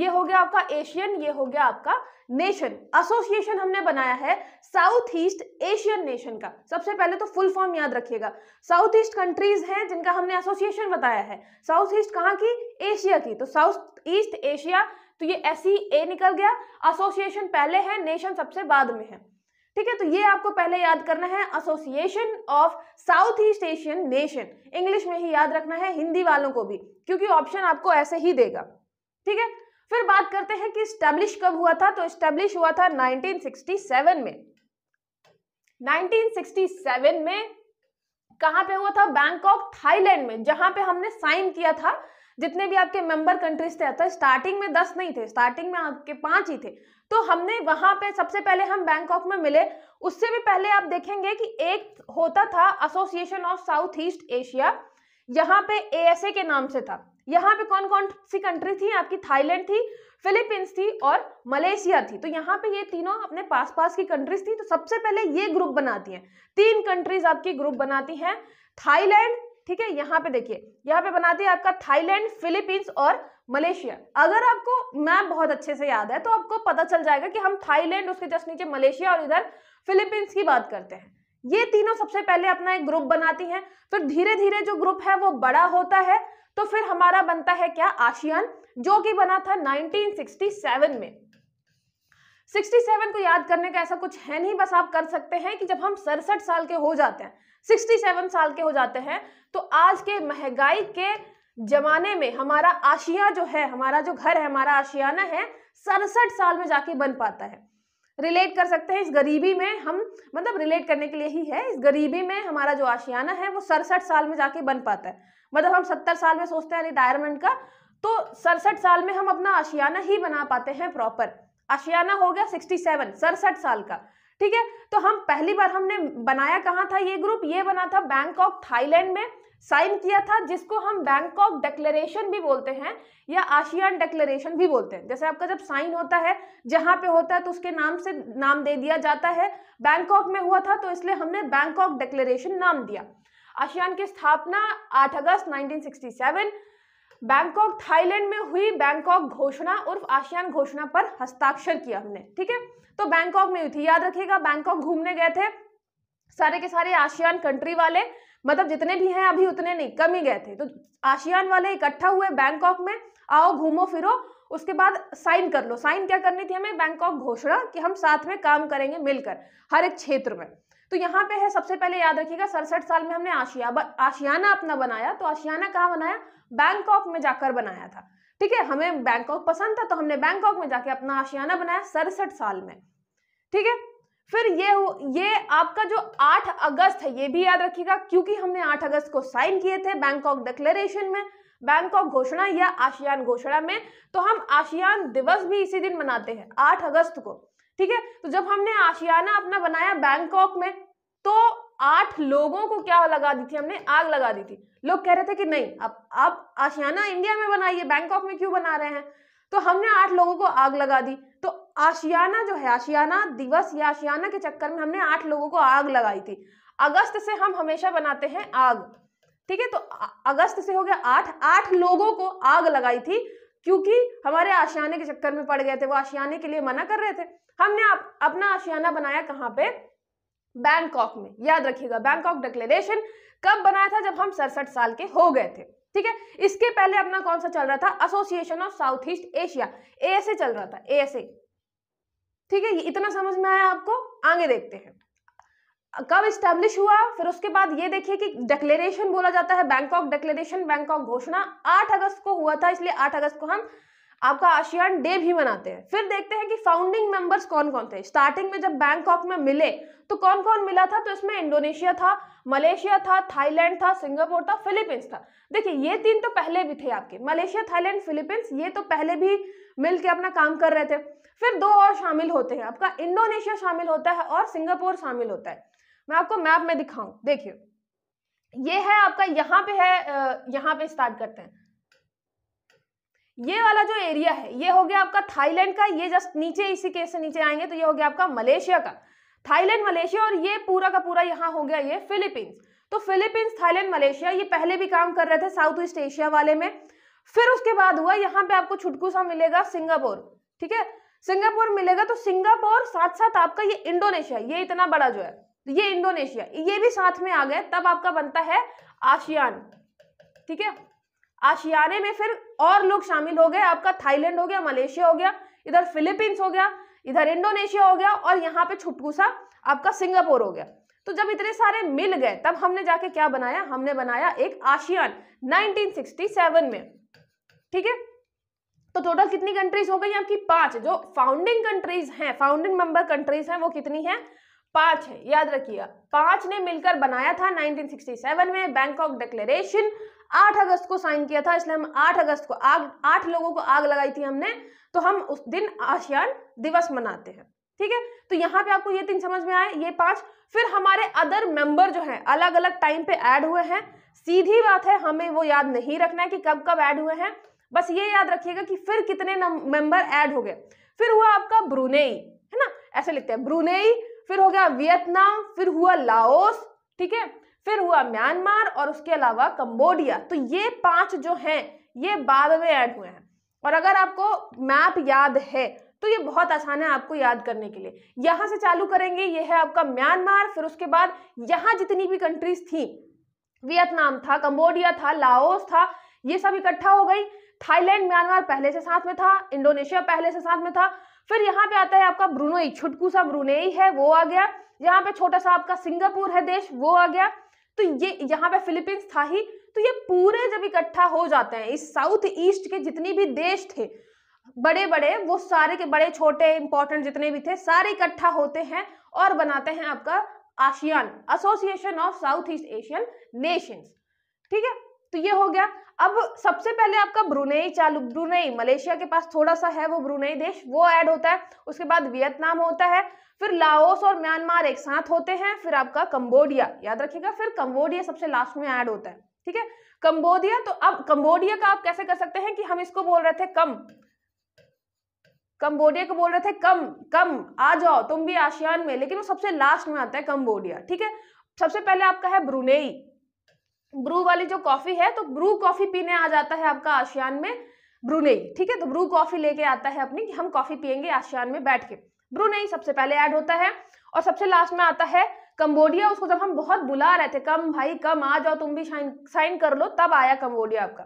ये हो गया आपका एशियन ये हो गया आपका नेशन एसोसिएशन हमने बनाया है साउथ ईस्ट एशियन नेशन का सबसे पहले तो फुल फॉर्म याद रखिएगा साउथ ईस्ट कंट्रीज हैं जिनका हमने एसोसिएशन बताया है साउथ ईस्ट कहाँ की एशिया की तो साउथ ईस्ट एशिया तो ये एस ए e निकल गया एसोसिएशन पहले है नेशन सबसे बाद में है ठीक है तो ये आपको पहले याद करना है association of south east Asian nation English में ही याद रखना है हिंदी वालों को भी क्योंकि ऑप्शन आपको ऐसे ही देगा ठीक है फिर बात करते हैं कि स्टैब्लिश कब हुआ था तो स्टैब्लिश हुआ था 1967 में 1967 में कहां पे हुआ था बैंकॉक थाईलैंड में जहां पे हमने साइन किया था जितने भी आपके मेंबर कंट्रीज थे स्टार्टिंग में दस नहीं थे स्टार्टिंग में आपके पांच ही थे तो हमने वहां पे सबसे पहले हम बैंकॉक में मिले उससे भी पहले आप देखेंगे कि एक होता था association of south east Asia यहाँ पे एएसए के नाम से था यहाँ पे कौन कौन सी कंट्री थी आपकी थाईलैंड थी फिलीपींस थी और मलेशिया थी तो यहाँ पे ये तीनों अपने पास पास की कंट्रीज थी तो सबसे पहले ये ग्रुप बनाती हैं तीन कंट्रीज आपकी ग्रुप बनाती हैं थाईलैंड ठीक है यहाँ पे देखिए यहाँ पे बनाती है आपका थाईलैंड फिलीपींस और मलेशिया अगर आपको मैप बहुत अच्छे से याद है तो आपको पता चल जाएगा कि हम थाईलैंड उसके जस्ट नीचे मलेशिया और इधर फिलीपींस की बात करते हैं ये तीनों सबसे पहले अपना एक ग्रुप बनाती हैं फिर धीरे धीरे जो ग्रुप है वो बड़ा होता है तो फिर हमारा बनता है क्या आशियान जो कि बना था 1967 में 67 को याद करने का ऐसा कुछ है नहीं बस आप कर सकते हैं कि जब हम सड़सठ साल के हो जाते हैं 67 साल के हो जाते हैं तो आज के महंगाई के जमाने में हमारा आशिया जो है हमारा जो घर है हमारा आशियाना है सड़सठ साल में जाके बन पाता है रिलेट कर सकते हैं इस गरीबी में हम मतलब रिलेट करने के लिए ही है इस गरीबी में हमारा जो आशियाना है वो सड़सठ साल में जाके बन पाता है मतलब हम सत्तर साल में सोचते हैं रिटायरमेंट का तो सड़सठ साल में हम अपना आशियाना ही बना पाते हैं प्रॉपर आशियाना हो गया सिक्सटी सेवन सड़सठ साल का ठीक है तो हम पहली बार हमने बनाया कहाँ था ये ग्रुप ये बना था बैंकॉक थाईलैंड में साइन किया था जिसको हम बैंकॉक डेक्लेरेशन भी बोलते हैं या आशियान डेक्लेरेशन भी बोलते हैं जैसे आपका जब साइन होता है जहां पे होता है तो उसके नाम से नाम दे दिया जाता है बैंकॉक में हुआ था तो इसलिए हमने बैंकॉक डेक्लेरेशन नाम दिया आशियान की स्थापना 8 अगस्त 1967 बैंकॉक थाईलैंड में हुई बैंकॉक घोषणा उर्फ आशियान घोषणा पर हस्ताक्षर किया हमने ठीक है तो बैंकॉक में हुई थी याद रखिएगा बैंकॉक घूमने गए थे सारे के सारे आशियान कंट्री वाले मतलब जितने भी हैं अभी उतने नहीं कम ही गए थे तो आशियान वाले इकट्ठा हुए बैंकॉक में आओ घूमो फिरो उसके बाद साइन कर लो साइन क्या करनी थी हमें बैंकॉक घोषणा कि हम साथ में काम करेंगे मिलकर हर एक क्षेत्र में तो यहाँ पे है सबसे पहले याद रखिएगा सड़सठ साल में हमने आशिया आशियाना अपना बनाया तो आशियाना कहाँ बनाया बैंकॉक में जाकर बनाया था ठीक है हमें बैंकॉक पसंद था तो हमने बैंकॉक में जाके अपना आशियाना बनाया सड़सठ साल में ठीक है फिर ये ये आपका जो 8 अगस्त है ये भी याद रखिएगा क्योंकि हमने 8 अगस्त को साइन किए थे बैंकॉक डिक्लेरेशन में बैंकॉक घोषणा या आशियान घोषणा में तो हम आशियान दिवस भी इसी दिन मनाते हैं 8 अगस्त को ठीक है तो जब हमने आशियाना अपना बनाया बैंकॉक में तो आठ लोगों को क्या लगा दी थी हमने आग लगा दी थी लोग कह रहे थे कि नहीं अब आप आशियाना इंडिया में बनाइए बैंकॉक में क्यों बना रहे हैं तो हमने आठ लोगों को आग लगा दी तो आशियाना जो है आशियाना दिवस या आशियाना के चक्कर में हमने आठ लोगों को आग लगाई थी अगस्त से हम हमेशा बनाते हैं आग ठीक है तो अगस्त से हो गया आठ आठ लोगों को आग लगाई थी क्योंकि हमारे आशियाने के चक्कर में पड़ गए थे वो आशियाने के लिए मना कर रहे थे हमने आप, अपना आशियाना बनाया कहाँ पे बैंकॉक में याद रखिएगा बैंकॉक डिक्लेरेशन कब बनाया था जब हम सड़सठ साल के हो गए थे ठीक है इसके पहले अपना कौन सा चल रहा था association of south east Asia A चल रहा था ए ठीक है इतना समझ में आया आपको आगे देखते हैं कब स्टैब्लिश हुआ फिर उसके बाद ये देखिए कि डिक्लेरेशन बोला जाता है बैंकॉक डिक्लेरेशन बैंकॉक घोषणा 8 अगस्त को हुआ था इसलिए 8 अगस्त को हम आपका आशियान डे भी मनाते हैं फिर देखते हैं कि फाउंडिंग मेंबर्स कौन कौन थे स्टार्टिंग में जब बैंकॉक में मिले तो कौन कौन मिला था तो इसमें इंडोनेशिया था मलेशिया था थाईलैंड था सिंगापुर था फिलीपींस था देखिए ये तीन तो पहले भी थे आपके मलेशिया थाईलैंड फिलीपींस ये तो पहले भी मिल के अपना काम कर रहे थे फिर दो और शामिल होते हैं आपका इंडोनेशिया शामिल होता है और सिंगापुर शामिल होता है मैं आपको मैप में दिखाऊं देखिए ये है आपका यहाँ पे है यहाँ पे स्टार्ट करते हैं ये वाला जो एरिया है ये हो गया आपका थाईलैंड का ये जस्ट नीचे इसी केस से नीचे आएंगे तो ये हो गया आपका मलेशिया का थाईलैंड मलेशिया और ये पूरा का पूरा यहाँ हो गया ये फिलीपींस तो फिलीपींस थाईलैंड मलेशिया ये पहले भी काम कर रहे थे साउथ ईस्ट एशिया वाले में फिर उसके बाद हुआ यहाँ पे आपको छुटकू सा मिलेगा सिंगापुर ठीक है सिंगापुर मिलेगा तो सिंगापुर साथ साथ आपका ये इंडोनेशिया ये इतना बड़ा जो है ये इंडोनेशिया ये भी साथ में आ गए तब आपका बनता है आशियान ठीक है आशियाने में फिर और लोग शामिल हो गए आपका थाईलैंड हो गया मलेशिया हो गया इधर फिलीपींस हो गया इधर इंडोनेशिया हो गया और यहाँ पे छुटकू सा आपका सिंगापुर हो गया तो जब इतने सारे मिल गए तब हमने जाके क्या बनाया हमने बनाया एक आशियान 1967 में ठीक है तो टोटल कितनी कंट्रीज हो गई आपकी पांच जो फाउंडिंग कंट्रीज हैं फाउंडिंग मेंबर कंट्रीज हैं वो कितनी हैं पांच है याद रखिएगा पांच ने मिलकर बनाया था 1967 में बैंकॉक डिक्लेरेशन 8 अगस्त को साइन किया था इसलिए हम 8 अगस्त को आग आठ लोगों को आग लगाई थी हमने तो हम उस दिन आसियान दिवस मनाते हैं ठीक है तो यहाँ पे आपको ये तीन समझ में आए ये पांच फिर हमारे अदर मेंबर जो हैं अलग अलग टाइम पे ऐड हुए हैं सीधी बात है हमें वो याद नहीं रखना है कि कब कब ऐड हुए हैं बस ये याद रखिएगा कि फिर कितने मेंबर ऐड हो गए फिर हुआ आपका ब्रुनेई है ना ऐसे लिखते हैं ब्रुनेई फिर हो गया वियतनाम फिर हुआ लाओस ठीक है फिर हुआ म्यांमार और उसके अलावा कंबोडिया तो ये पांच जो हैं ये बाद में ऐड हुए हैं और अगर आपको मैप याद है तो ये बहुत आसान है आपको याद करने के लिए यहां से चालू करेंगे ये है आपका म्यांमार फिर उसके बाद यहां जितनी भी कंट्रीज थी वियतनाम था कंबोडिया था लाओस था ये सब इकट्ठा हो गई थाईलैंड म्यांमार पहले से साथ में था इंडोनेशिया पहले से साथ में था फिर यहाँ पे आता है आपका ब्रुनोई छुटकू सा ब्रुनेई है वो आ गया यहाँ पे छोटा सा आपका सिंगापुर है देश वो आ गया तो ये यहाँ पे फिलीपींस था ही तो ये पूरे जब इकट्ठा हो जाते हैं इस साउथ ईस्ट के जितनी भी देश थे बड़े बड़े वो सारे के बड़े छोटे इंपॉर्टेंट जितने भी थे सारे इकट्ठा होते हैं और बनाते हैं आपका ASEAN association of south east Asian nations ठीक है तो ये हो गया अब सबसे पहले आपका ब्रुनेई चालू ब्रुनेई मलेशिया के पास थोड़ा सा है वो ब्रुनेई देश वो ऐड होता है उसके बाद वियतनाम होता है फिर लाओस और म्यांमार एक साथ होते हैं फिर आपका कंबोडिया याद रखिएगा फिर कंबोडिया सबसे लास्ट में ऐड होता है ठीक है कंबोडिया तो अब कंबोडिया का आप कैसे कर सकते हैं कि हम इसको बोल रहे थे कम कंबोडिया को बोल रहे थे कम कम आ जाओ तुम भी आशियान में लेकिन वो सबसे लास्ट में आता है कंबोडिया ठीक है सबसे पहले आपका है ब्रुनेई ब्रू वाली जो कॉफी है तो ब्रू कॉफी पीने आ जाता है आपका आशियान में ब्रूनेई ठीक है तो ब्रू कॉफी लेके आता है अपनी हम कॉफी पियेंगे आशियान में बैठ के ब्रूनेई सबसे पहले ऐड होता है और सबसे लास्ट में आता है कंबोडिया उसको जब हम बहुत बुला रहे थे कम भाई कम आ जाओ तुम भी साइन साइन कर लो तब आया कंबोडिया आपका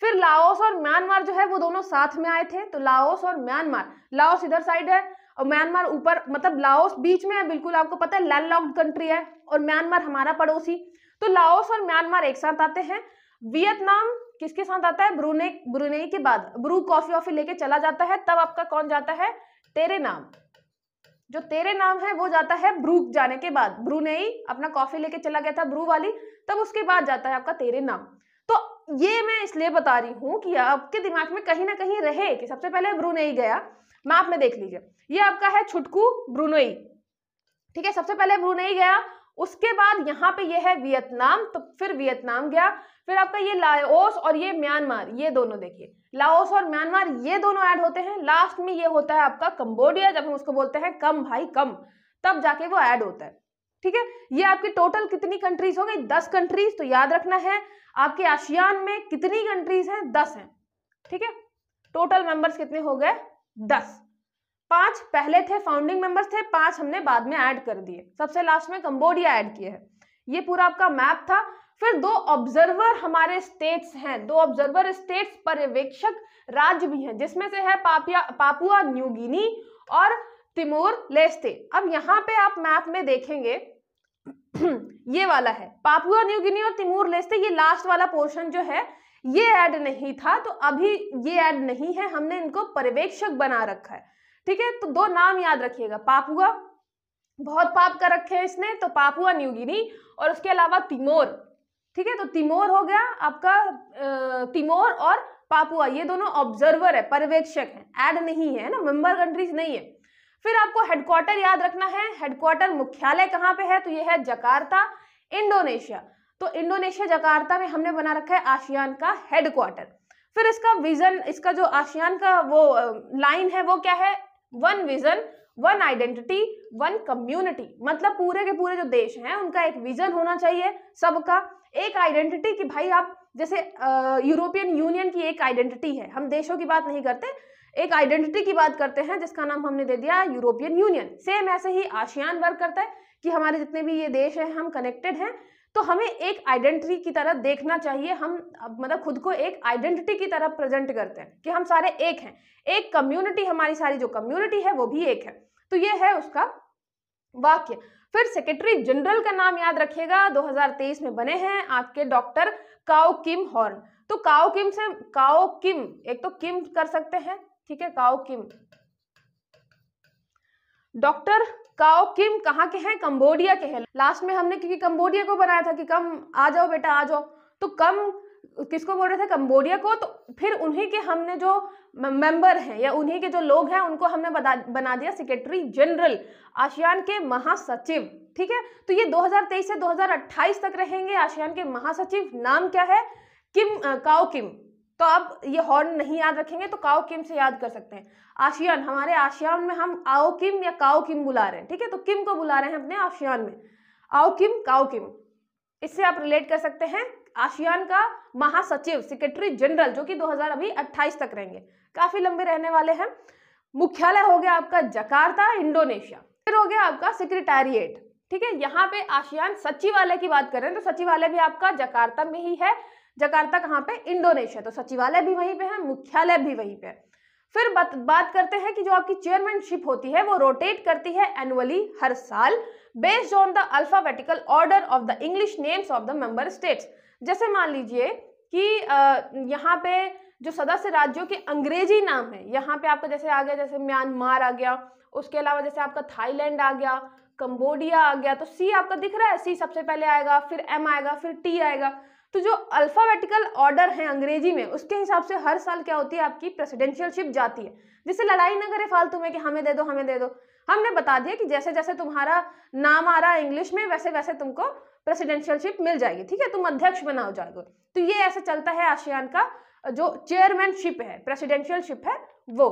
फिर लाओस और म्यांमार जो है वो दोनों साथ में आए थे तो लाओस और म्यांमार लाओस इधर साइड है और म्यांमार ऊपर मतलब लाओस बीच में है बिल्कुल आपको पता है लैंड लॉक्ड कंट्री है और म्यांमार हमारा पड़ोसी तो लाओस और म्यांमार एक साथ आते हैं वियतनाम किसके साथ आता है ब्रूने ब्रुनेई के बाद ब्रू कॉफी ऑफी लेके चला जाता है तब आपका कौन जाता है तेरे नाम जो तेरे नाम है वो जाता है ब्रूक जाने के बाद ब्रूनेई अपना कॉफी लेके चला गया था ब्रू वाली तब उसके बाद जाता है आपका तेरे नाम तो ये मैं इसलिए बता रही हूँ कि आपके दिमाग में कहीं ना कहीं रहे कि सबसे पहले ब्रूनेई गया मैं आप में देख लीजिए ये आपका है छुटकू ब्रूनोई ठीक है सबसे पहले ब्रूनेई गया उसके बाद यहाँ पे ये है वियतनाम तो फिर वियतनाम गया फिर आपका ये लाओस और ये म्यांमार ये दोनों देखिए लाओस और म्यांमार ये दोनों ऐड होते हैं लास्ट में ये होता है आपका कंबोडिया जब हम उसको बोलते हैं कम भाई कम तब जाके वो ऐड होता है ठीक है ये आपकी टोटल कितनी कंट्रीज हो गई दस कंट्रीज तो याद रखना है आपके आशियान में कितनी कंट्रीज हैं दस हैं ठीक है टोटल मेंबर्स कितने हो गए दस पांच पहले थे फाउंडिंग मेंबर्स थे पांच हमने बाद में ऐड कर दिए सबसे लास्ट में कंबोडिया ऐड किया है ये पूरा आपका मैप था फिर दो ऑब्जर्वर हमारे स्टेट्स हैं दो ऑब्जर्वर स्टेट्स पर्यवेक्षक राज्य भी हैं जिसमें से है पापिया पापुआ न्यू गिनी और तिमोर लेस्ते अब यहाँ पे आप मैप में देखेंगे ये वाला है पापुआ न्यू गिनी और तिमोर लेस्ते ये लास्ट वाला पोर्शन जो है ये ऐड नहीं था तो अभी ये ऐड नहीं है हमने इनको पर्यवेक्षक बना रखा है ठीक है तो दो नाम याद रखिएगा पापुआ बहुत पाप कर रखे हैं इसने तो पापुआ न्यू गिनी और उसके अलावा तिमोर ठीक है तो तिमोर हो गया आपका तिमोर और पापुआ ये दोनों ऑब्जर्वर है पर्यवेक्षक है एड नहीं है ना मेंबर कंट्रीज नहीं है फिर आपको हेडक्वार्टर याद रखना है हेडक्वार्टर मुख्यालय कहाँ पे है तो ये है जकार्ता इंडोनेशिया तो इंडोनेशिया जकार्ता में हमने बना रखा है आशियान का हेडक्वार्टर फिर इसका विजन इसका जो आसियान का वो लाइन है वो क्या है one vision one identity one community मतलब पूरे के पूरे जो देश हैं उनका एक विजन होना चाहिए सबका एक आइडेंटिटी कि भाई आप जैसे यूरोपियन यूनियन की एक आइडेंटिटी है हम देशों की बात नहीं करते एक आइडेंटिटी की बात करते हैं जिसका नाम हमने दे दिया यूरोपियन यूनियन सेम ऐसे ही आशियान वर्क करता है कि हमारे जितने भी ये देश हैं हम कनेक्टेड हैं तो हमें एक आइडेंटिटी की तरह देखना चाहिए हम मतलब खुद को एक आइडेंटिटी की तरह प्रेजेंट करते हैं कि हम सारे एक हैं एक कम्युनिटी हमारी सारी जो कम्युनिटी है वो भी एक है तो ये है उसका वाक्य फिर सेक्रेटरी जनरल का नाम याद रखिएगा 2023 में बने हैं आपके डॉक्टर काओ किम हॉर्न तो काओ किम से काओ किम एक तो किम कर सकते हैं ठीक है काओ किम डॉक्टर काओ किम कहाँ के हैं कंबोडिया के हैं लास्ट में हमने क्योंकि कंबोडिया को बनाया था कि कम आ जाओ बेटा आ जाओ तो कम किसको बोल रहे थे कंबोडिया को तो फिर उन्हीं के हमने जो मेंबर हैं या उन्हीं के जो लोग हैं उनको हमने बना दिया सेक्रेटरी जनरल आसियान के महासचिव ठीक है तो ये 2023 से 2028 तक रहेंगे आसियान के महासचिव नाम क्या है किम काओ किम तो अब ये हॉर्न नहीं याद रखेंगे तो काओ किम से याद कर सकते हैं आशियान हमारे आशियान में हम आओ किम या काओ किम बुला रहे हैं ठीक है तो किम को बुला रहे हैं अपने आशियान में आओ किम काओ किम इससे आप रिलेट कर सकते हैं आशियान का महासचिव सेक्रेटरी जनरल जो कि हजार अभी अट्ठाईस तक रहेंगे काफ़ी लंबे रहने वाले हैं मुख्यालय हो गया आपका जकार्ता इंडोनेशिया फिर हो गया आपका सेक्रेटेरिएट ठीक है यहाँ पे आशियान सचिवालय की बात करें तो सचिवालय भी आपका जकार्ता में ही है जकार्ता कहाँ पे इंडोनेशिया तो सचिवालय भी वहीं पे है मुख्यालय भी वहीं पे है फिर बात बात करते हैं कि जो आपकी चेयरमैनशिप होती है वो रोटेट करती है एनुअली हर साल based on the alphabetical order of the English names of the member states जैसे मान लीजिए कि यहाँ पे जो सदस्य राज्यों के अंग्रेजी नाम है यहाँ पे आपका जैसे आ गया जैसे म्यांमार आ गया उसके अलावा जैसे आपका थाईलैंड आ गया कंबोडिया आ गया तो सी आपका दिख रहा है सी सबसे पहले आएगा फिर एम आएगा फिर टी आएगा तो जो अल्फ़ाबेटिकल ऑर्डर है अंग्रेजी में उसके हिसाब से हर साल क्या होती है आपकी प्रेसिडेंशियलशिप जाती है जिससे लड़ाई ना करे फालतू में कि हमें दे दो हमें दे दो हमने बता दिया कि जैसे जैसे तुम्हारा नाम आ रहा है इंग्लिश में वैसे वैसे तुमको प्रेसिडेंशियलशिप मिल जाएगी ठीक है तुम अध्यक्ष बना हो जाओगे तो ये ऐसे चलता है आसियान का जो चेयरमैनशिप है प्रेसिडेंशियलशिप है वो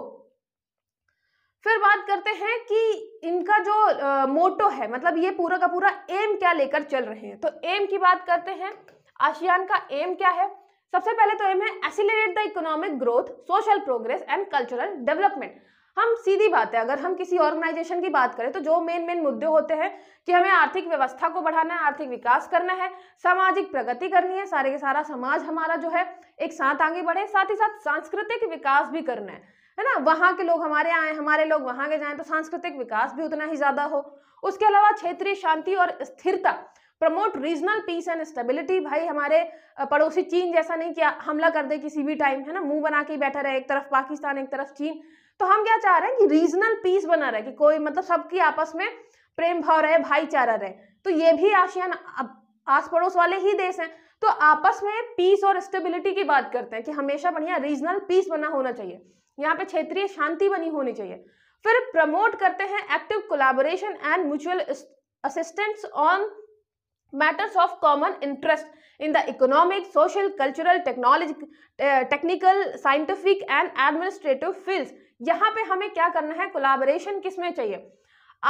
फिर बात करते हैं कि इनका जो मोटो है मतलब ये पूरा का पूरा एम क्या लेकर चल रहे हैं तो एम की बात करते हैं आशियान का एम क्या है सबसे पहले तो एम है accelerate the economic growth social progress and cultural development हम सीधी बात है अगर हम किसी ऑर्गेनाइजेशन की बात करें तो जो मेन मेन मुद्दे होते हैं कि हमें आर्थिक व्यवस्था को बढ़ाना है आर्थिक विकास करना है सामाजिक प्रगति करनी है सारे के सारा समाज हमारा जो है एक साथ आगे बढ़े साथ ही साथ सांस्कृतिक विकास भी करना है है ना वहाँ के लोग हमारे आए हमारे लोग वहाँ के जाए तो सांस्कृतिक विकास भी उतना ही ज़्यादा हो उसके अलावा क्षेत्रीय शांति और स्थिरता promote regional peace and stability भाई हमारे पड़ोसी चीन जैसा नहीं किया हमला कर दे किसी भी टाइम है ना मुंह बना के बैठा रहे एक तरफ पाकिस्तान एक तरफ चीन तो हम क्या चाह रहे हैं कि रीजनल पीस बना रहे कि कोई मतलब सबकी आपस में प्रेम भाव रहे भाईचारा रहे तो ये भी आशियान आस पड़ोस वाले ही देश हैं तो आपस में पीस और स्टेबिलिटी की बात करते हैं कि हमेशा बढ़िया रीजनल पीस बना होना चाहिए यहाँ पे क्षेत्रीय शांति बनी होनी चाहिए फिर प्रमोट करते हैं active collaboration and mutual assistance on matters of common interest in the economic, social, cultural, technological, eh, technical, scientific and administrative fields. यहाँ पे हमें क्या करना है कोलाबोरेशन किस में चाहिए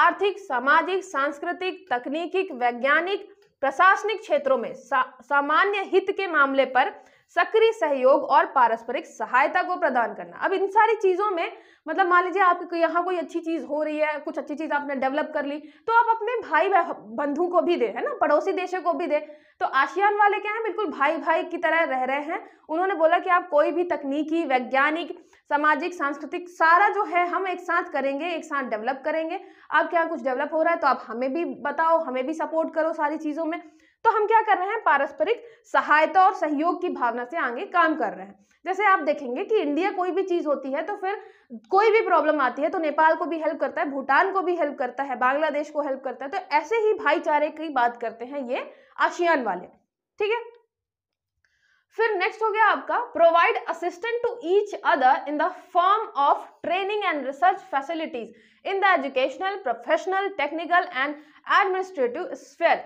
आर्थिक सामाजिक सांस्कृतिक तकनीकी वैज्ञानिक प्रशासनिक क्षेत्रों में सा, सामान्य हित के मामले पर सक्रिय सहयोग और पारस्परिक सहायता को प्रदान करना अब इन सारी चीजों में मतलब मान लीजिए आपके यहाँ कोई अच्छी चीज़ हो रही है कुछ अच्छी चीज़ आपने डेवलप कर ली तो आप अपने भाई बंधु को भी दे है ना पड़ोसी देशों को भी दे तो आशियान वाले क्या है बिल्कुल भाई भाई की तरह रह रहे हैं उन्होंने बोला कि आप कोई भी तकनीकी वैज्ञानिक सामाजिक सांस्कृतिक सारा जो है हम एक साथ करेंगे एक साथ डेवलप करेंगे आपके यहाँ कुछ डेवलप हो रहा है तो आप हमें भी बताओ हमें भी सपोर्ट करो सारी चीज़ों में तो हम क्या कर रहे हैं पारस्परिक सहायता और सहयोग की भावना से आगे काम कर रहे हैं जैसे आप देखेंगे कि इंडिया कोई भी चीज़ होती है तो फिर कोई भी प्रॉब्लम आती है तो नेपाल को भी हेल्प करता है भूटान को भी हेल्प करता है बांग्लादेश को हेल्प करता है तो ऐसे ही भाईचारे की बात करते हैं ये आशियान वाले ठीक है फिर नेक्स्ट हो गया आपका provide assistant to each other in the form of training and research facilities in the educational professional technical and administrative sphere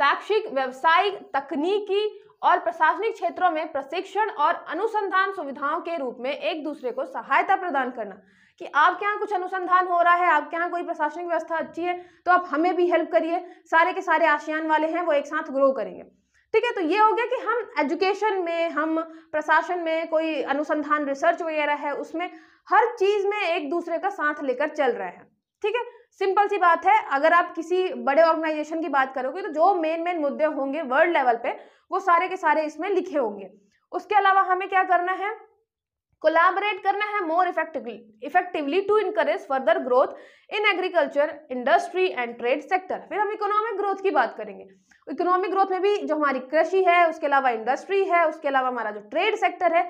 शैक्षिक व्यवसायिक तकनीकी और प्रशासनिक क्षेत्रों में प्रशिक्षण और अनुसंधान सुविधाओं के रूप में एक दूसरे को सहायता प्रदान करना कि आपके यहाँ कुछ अनुसंधान हो रहा है आपके यहाँ कोई प्रशासनिक व्यवस्था अच्छी है तो आप हमें भी हेल्प करिए सारे के सारे आशियान वाले हैं वो एक साथ ग्रो करेंगे ठीक है तो ये हो गया कि हम एजुकेशन में हम प्रशासन में कोई अनुसंधान रिसर्च वगैरह है उसमें हर चीज़ में एक दूसरे का साथ लेकर चल रहे हैं ठीक है सिंपल सी बात है अगर आप किसी बड़े ऑर्गेनाइजेशन की बात करोगे तो जो मेन मेन मुद्दे होंगे वर्ल्ड लेवल पे वो सारे के सारे इसमें लिखे होंगे उसके अलावा हमें क्या करना है कोलाबरेट करना है more effectively effectively to encourage further growth in agriculture industry and trade sector फिर हम इकोनॉमिक ग्रोथ की बात करेंगे इकोनॉमिक ग्रोथ में भी जो हमारी कृषि है उसके अलावा इंडस्ट्री है उसके अलावा हमारा जो ट्रेड सेक्टर है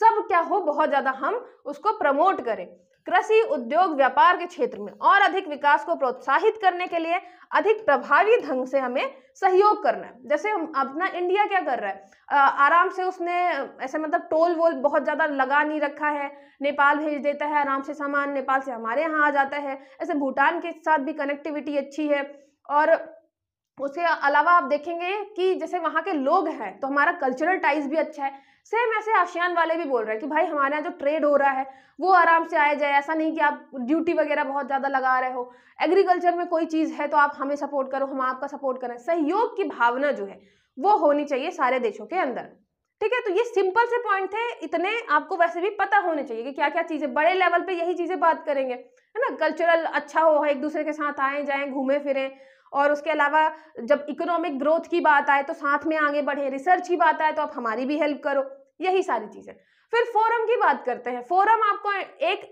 सब क्या हो बहुत ज़्यादा हम उसको प्रमोट करें कृषि उद्योग व्यापार के क्षेत्र में और अधिक विकास को प्रोत्साहित करने के लिए अधिक प्रभावी ढंग से हमें सहयोग करना है जैसे हम अपना इंडिया क्या कर रहा है आराम से उसने ऐसे मतलब टोल वोल बहुत ज़्यादा लगा नहीं रखा है नेपाल भेज देता है आराम से सामान नेपाल से हमारे यहाँ आ जाता है ऐसे भूटान के साथ भी कनेक्टिविटी अच्छी है और उसके अलावा आप देखेंगे कि जैसे वहाँ के लोग हैं तो हमारा कल्चरल टाइज भी अच्छा है सेम ऐसे आशियान वाले भी बोल रहे हैं कि भाई हमारे यहाँ जो ट्रेड हो रहा है वो आराम से आया जाए ऐसा नहीं कि आप ड्यूटी वगैरह बहुत ज़्यादा लगा रहे हो एग्रीकल्चर में कोई चीज़ है तो आप हमें सपोर्ट करो हम आपका सपोर्ट करें सहयोग की भावना जो है वो होनी चाहिए सारे देशों के अंदर ठीक है तो ये सिंपल से पॉइंट थे इतने आपको वैसे भी पता होने चाहिए कि क्या क्या चीज़ें बड़े लेवल पे यही चीज़ें बात करेंगे है ना कल्चरल अच्छा हो एक दूसरे के साथ आए जाएँ घूमें फिरें और उसके अलावा जब इकोनॉमिक ग्रोथ की बात आए तो साथ में आगे बढ़े रिसर्च की बात आए तो आप हमारी भी हेल्प करो यही सारी चीजें फिर फोरम की बात करते हैं फोरम आपको एक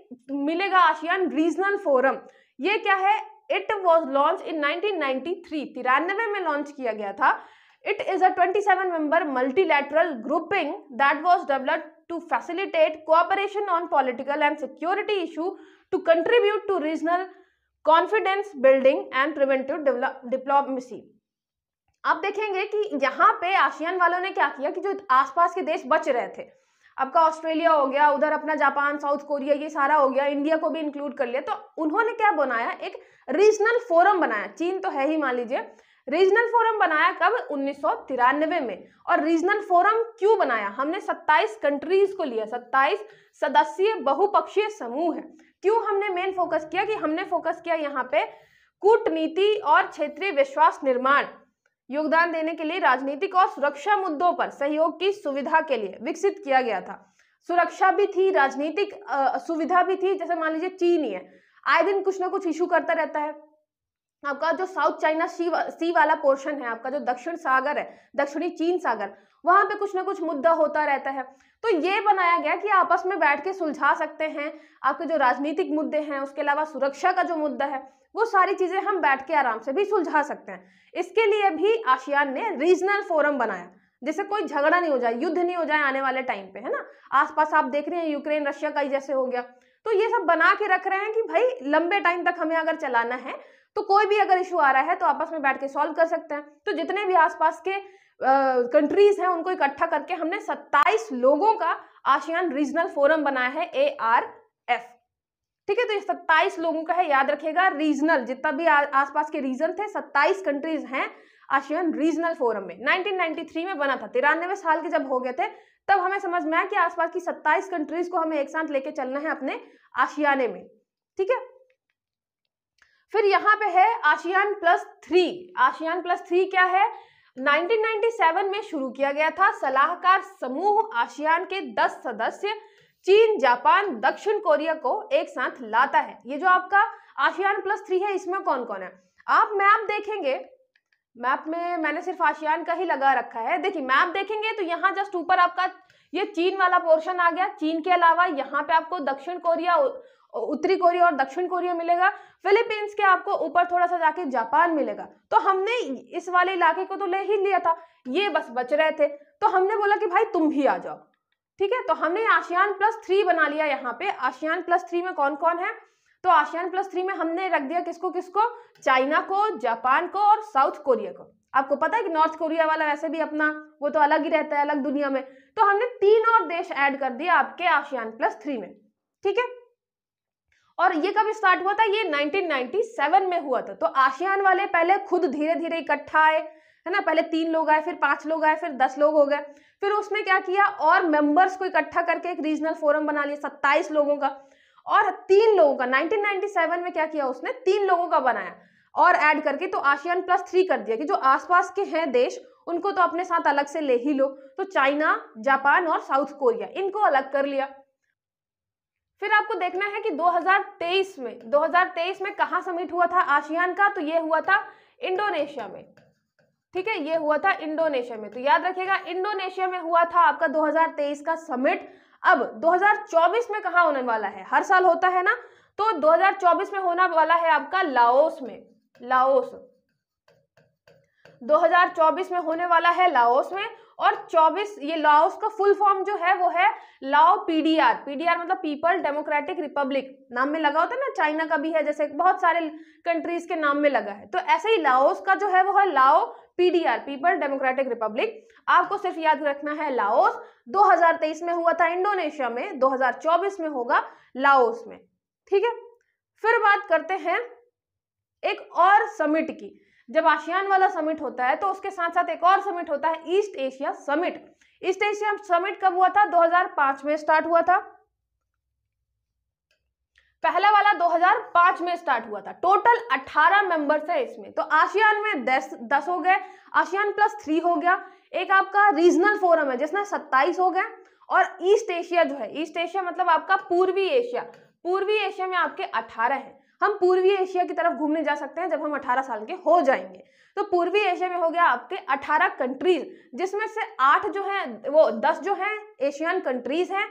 मिलेगा आशियान रीजनल फोरम ये क्या है इट वॉज लॉन्च इन 1993 तिरानवे में लॉन्च किया गया था it is a twenty seven member multilateral grouping that was develop to facilitate cooperation on political and security issue to contribute to regional confidence building and preventive diplomacy अब देखेंगे कि यहाँ पे आशियान वालों ने क्या किया कि जो आसपास के देश बच रहे थे आपका ऑस्ट्रेलिया हो गया उधर अपना जापान साउथ कोरिया ये सारा हो गया इंडिया को भी इंक्लूड कर लिया तो उन्होंने क्या बनाया एक रीजनल फोरम बनाया चीन तो है ही मान लीजिए रीजनल फोरम बनाया कब उन्नीस में और रीजनल फोरम क्यों बनाया हमने 27 कंट्रीज को लिया 27 सदस्यीय बहुपक्षीय समूह है क्यों हमने मेन फोकस किया कि हमने फोकस किया यहाँ पे कूटनीति और क्षेत्रीय विश्वास निर्माण योगदान देने के लिए राजनीतिक और सुरक्षा मुद्दों पर सहयोग की सुविधा के लिए विकसित किया गया था सुरक्षा भी थी राजनीतिक सुविधा भी थी जैसे मान लीजिए चीन ही है आए दिन कुछ ना कुछ इशू करता रहता है आपका जो साउथ चाइना सी, वा, सी वाला पोर्शन है आपका जो दक्षिण सागर है दक्षिणी चीन सागर वहां पे कुछ ना कुछ मुद्दा होता रहता है तो ये बनाया गया कि आपस में बैठ के सुलझा सकते हैं आपके जो राजनीतिक मुद्दे हैं उसके अलावा सुरक्षा का जो मुद्दा है वो सारी चीज़ें हम बैठ के आराम से भी सुलझा सकते हैं इसके लिए भी आशियान ने रीजनल फोरम बनाया जैसे कोई झगड़ा नहीं हो जाए युद्ध नहीं हो जाए आने वाले टाइम पे है ना आसपास आप देख रहे हैं यूक्रेन रशिया का ही जैसे हो गया तो ये सब बना के रख रहे हैं कि भाई लंबे टाइम तक हमें अगर चलाना है तो कोई भी अगर इशू आ रहा है तो आपस में बैठ के सॉल्व कर सकते हैं तो जितने भी आसपास के कंट्रीज हैं उनको इकट्ठा करके हमने 27 लोगों का आशियान रीजनल फोरम बनाया है ए आर एफ ठीक है तो ये सत्ताईस लोगों का है याद रखेगा रीजनल जितना भी आसपास के रीजन थे सत्ताईस कंट्रीज हैं आशियन रीजनल फोरम में 1993 में बना था तिरानवे साल के जब हो गए थे तब हमें समझ में आया कि आसपास की 27 कंट्रीज को हमें एक साथ लेके चलना है अपने आशियाने में ठीक है फिर यहाँ पे है ASEAN plus three ASEAN plus three क्या है 1997 में शुरू किया गया था सलाहकार समूह आशियान के 10 सदस्य चीन जापान दक्षिण कोरिया को एक साथ लाता है ये जो आपका आशियान प्लस थ्री है इसमें कौन कौन है आप मैप देखेंगे मैप में मैंने सिर्फ आशियान का ही लगा रखा है देखिए मैप देखेंगे तो यहाँ जस्ट ऊपर आपका ये चीन वाला पोर्शन आ गया चीन के अलावा यहाँ पे आपको दक्षिण कोरिया उत्तरी कोरिया और दक्षिण कोरिया मिलेगा फिलीपींस के आपको ऊपर थोड़ा सा जाके जापान मिलेगा तो हमने इस वाले इलाके को तो ले ही लिया था ये बस बच रहे थे तो हमने बोला कि भाई तुम भी आ जाओ ठीक है तो हमने आशियान प्लस थ्री बना लिया यहाँ पे आशियान प्लस थ्री में कौन कौन है तो आशियान प्लस थ्री में हमने रख दिया किसको किसको चाइना को जापान को और साउथ कोरिया को आपको पता है कि नॉर्थ कोरिया वाला वैसे भी अपना वो तो अलग ही रहता है अलग दुनिया में तो हमने तीन और देश ऐड कर दिया आपके आशियान प्लस थ्री में ठीक है और ये कब स्टार्ट हुआ था ये 1997 में हुआ था तो आशियान वाले पहले खुद धीरे धीरे इकट्ठा आए है ना पहले तीन लोग आए फिर पांच लोग आए फिर दस लोग हो गए फिर उसने क्या किया और मेंबर्स को इकट्ठा करके एक रीजनल फोरम बना लिया सत्ताईस लोगों का और तीन लोगों का 1997 में क्या किया उसने तीन लोगों का बनाया और ऐड करके तो आसियान प्लस थ्री कर दिया कि जो आसपास के हैं देश उनको तो अपने साथ अलग से ले ही लो तो चाइना जापान और साउथ कोरिया इनको अलग कर लिया फिर आपको देखना है कि 2023 में 2023 में कहाँ समिट हुआ था आसियान का तो ये हुआ था इंडोनेशिया में ठीक है ये हुआ था इंडोनेशिया में तो याद रखिएगा इंडोनेशिया में हुआ था आपका 2023 का समिट अब 2024 में कहा होने वाला है हर साल होता है ना तो 2024 में होना वाला है आपका लाओस में लाओस 2024 में होने वाला है लाओस में और 24 ये लाओस का फुल फॉर्म जो है वो है लाओ पीडीआर पीडीआर मतलब पीपल डेमोक्रेटिक रिपब्लिक नाम में लगा होता है ना चाइना का भी है जैसे बहुत सारे कंट्रीज के नाम में लगा है तो ऐसे ही लाओस का जो है वो है Lao PDR people democratic Republic आपको सिर्फ याद रखना है लाओस 2023 में हुआ था इंडोनेशिया में 2024 में होगा लाओस में ठीक है फिर बात करते हैं एक और समिट की जब आसियान वाला समिट होता है तो उसके साथ साथ एक और समिट होता है east Asia summit east Asia summit कब हुआ था 2005 में स्टार्ट हुआ था पहला वाला 2005 में स्टार्ट हुआ था टोटल 18 मेंबर्स है इसमें तो आशियान में 10 10 हो गए आशियान प्लस थ्री हो गया एक आपका रीजनल फोरम है जिसमें 27 हो गए और ईस्ट एशिया जो है ईस्ट एशिया मतलब आपका पूर्वी एशिया पूर्वी एशिया में आपके 18 हैं हम पूर्वी एशिया की तरफ घूमने जा सकते हैं जब हम 18 साल के हो जाएंगे तो पूर्वी एशिया में हो गया आपके 18 कंट्रीज जिसमें से आठ जो हैं वो 10 जो हैं एशियन कंट्रीज हैं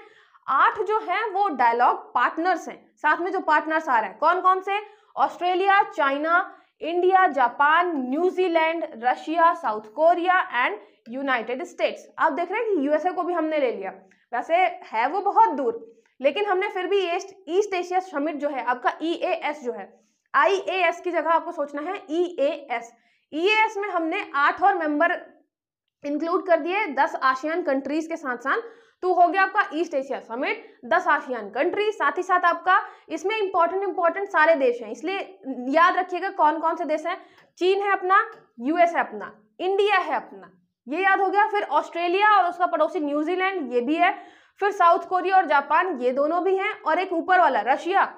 आठ जो हैं वो डायलॉग पार्टनर्स हैं साथ में जो पार्टनर्स आ रहे हैं कौन कौन से Australia China India Japan New Zealand Russia south Korea and United States आप देख रहे हैं कि यूएसए को भी हमने ले लिया वैसे है वो बहुत दूर लेकिन हमने फिर भी ईस्ट ईस्ट एशिया समिट जो है आपका ई e जो है आई ए एस की जगह आपको सोचना है ई ए एस एस ई में हमने आठ और मेंबर इंक्लूड कर दिए दस आशियान कंट्रीज के साथ साथ टू तो हो गया आपका ईस्ट एशिया समिट दस आसियान कंट्री साथ ही साथ आपका इसमें इंपॉर्टेंट इंपॉर्टेंट सारे देश हैं इसलिए याद रखिएगा कौन कौन से देश हैं चीन है अपना यूएस है अपना इंडिया है अपना ये याद हो गया फिर ऑस्ट्रेलिया और उसका पड़ोसी न्यूजीलैंड ये भी है फिर साउथ कोरिया और जापान ये दोनों भी हैं और एक ऊपर वाला रशिया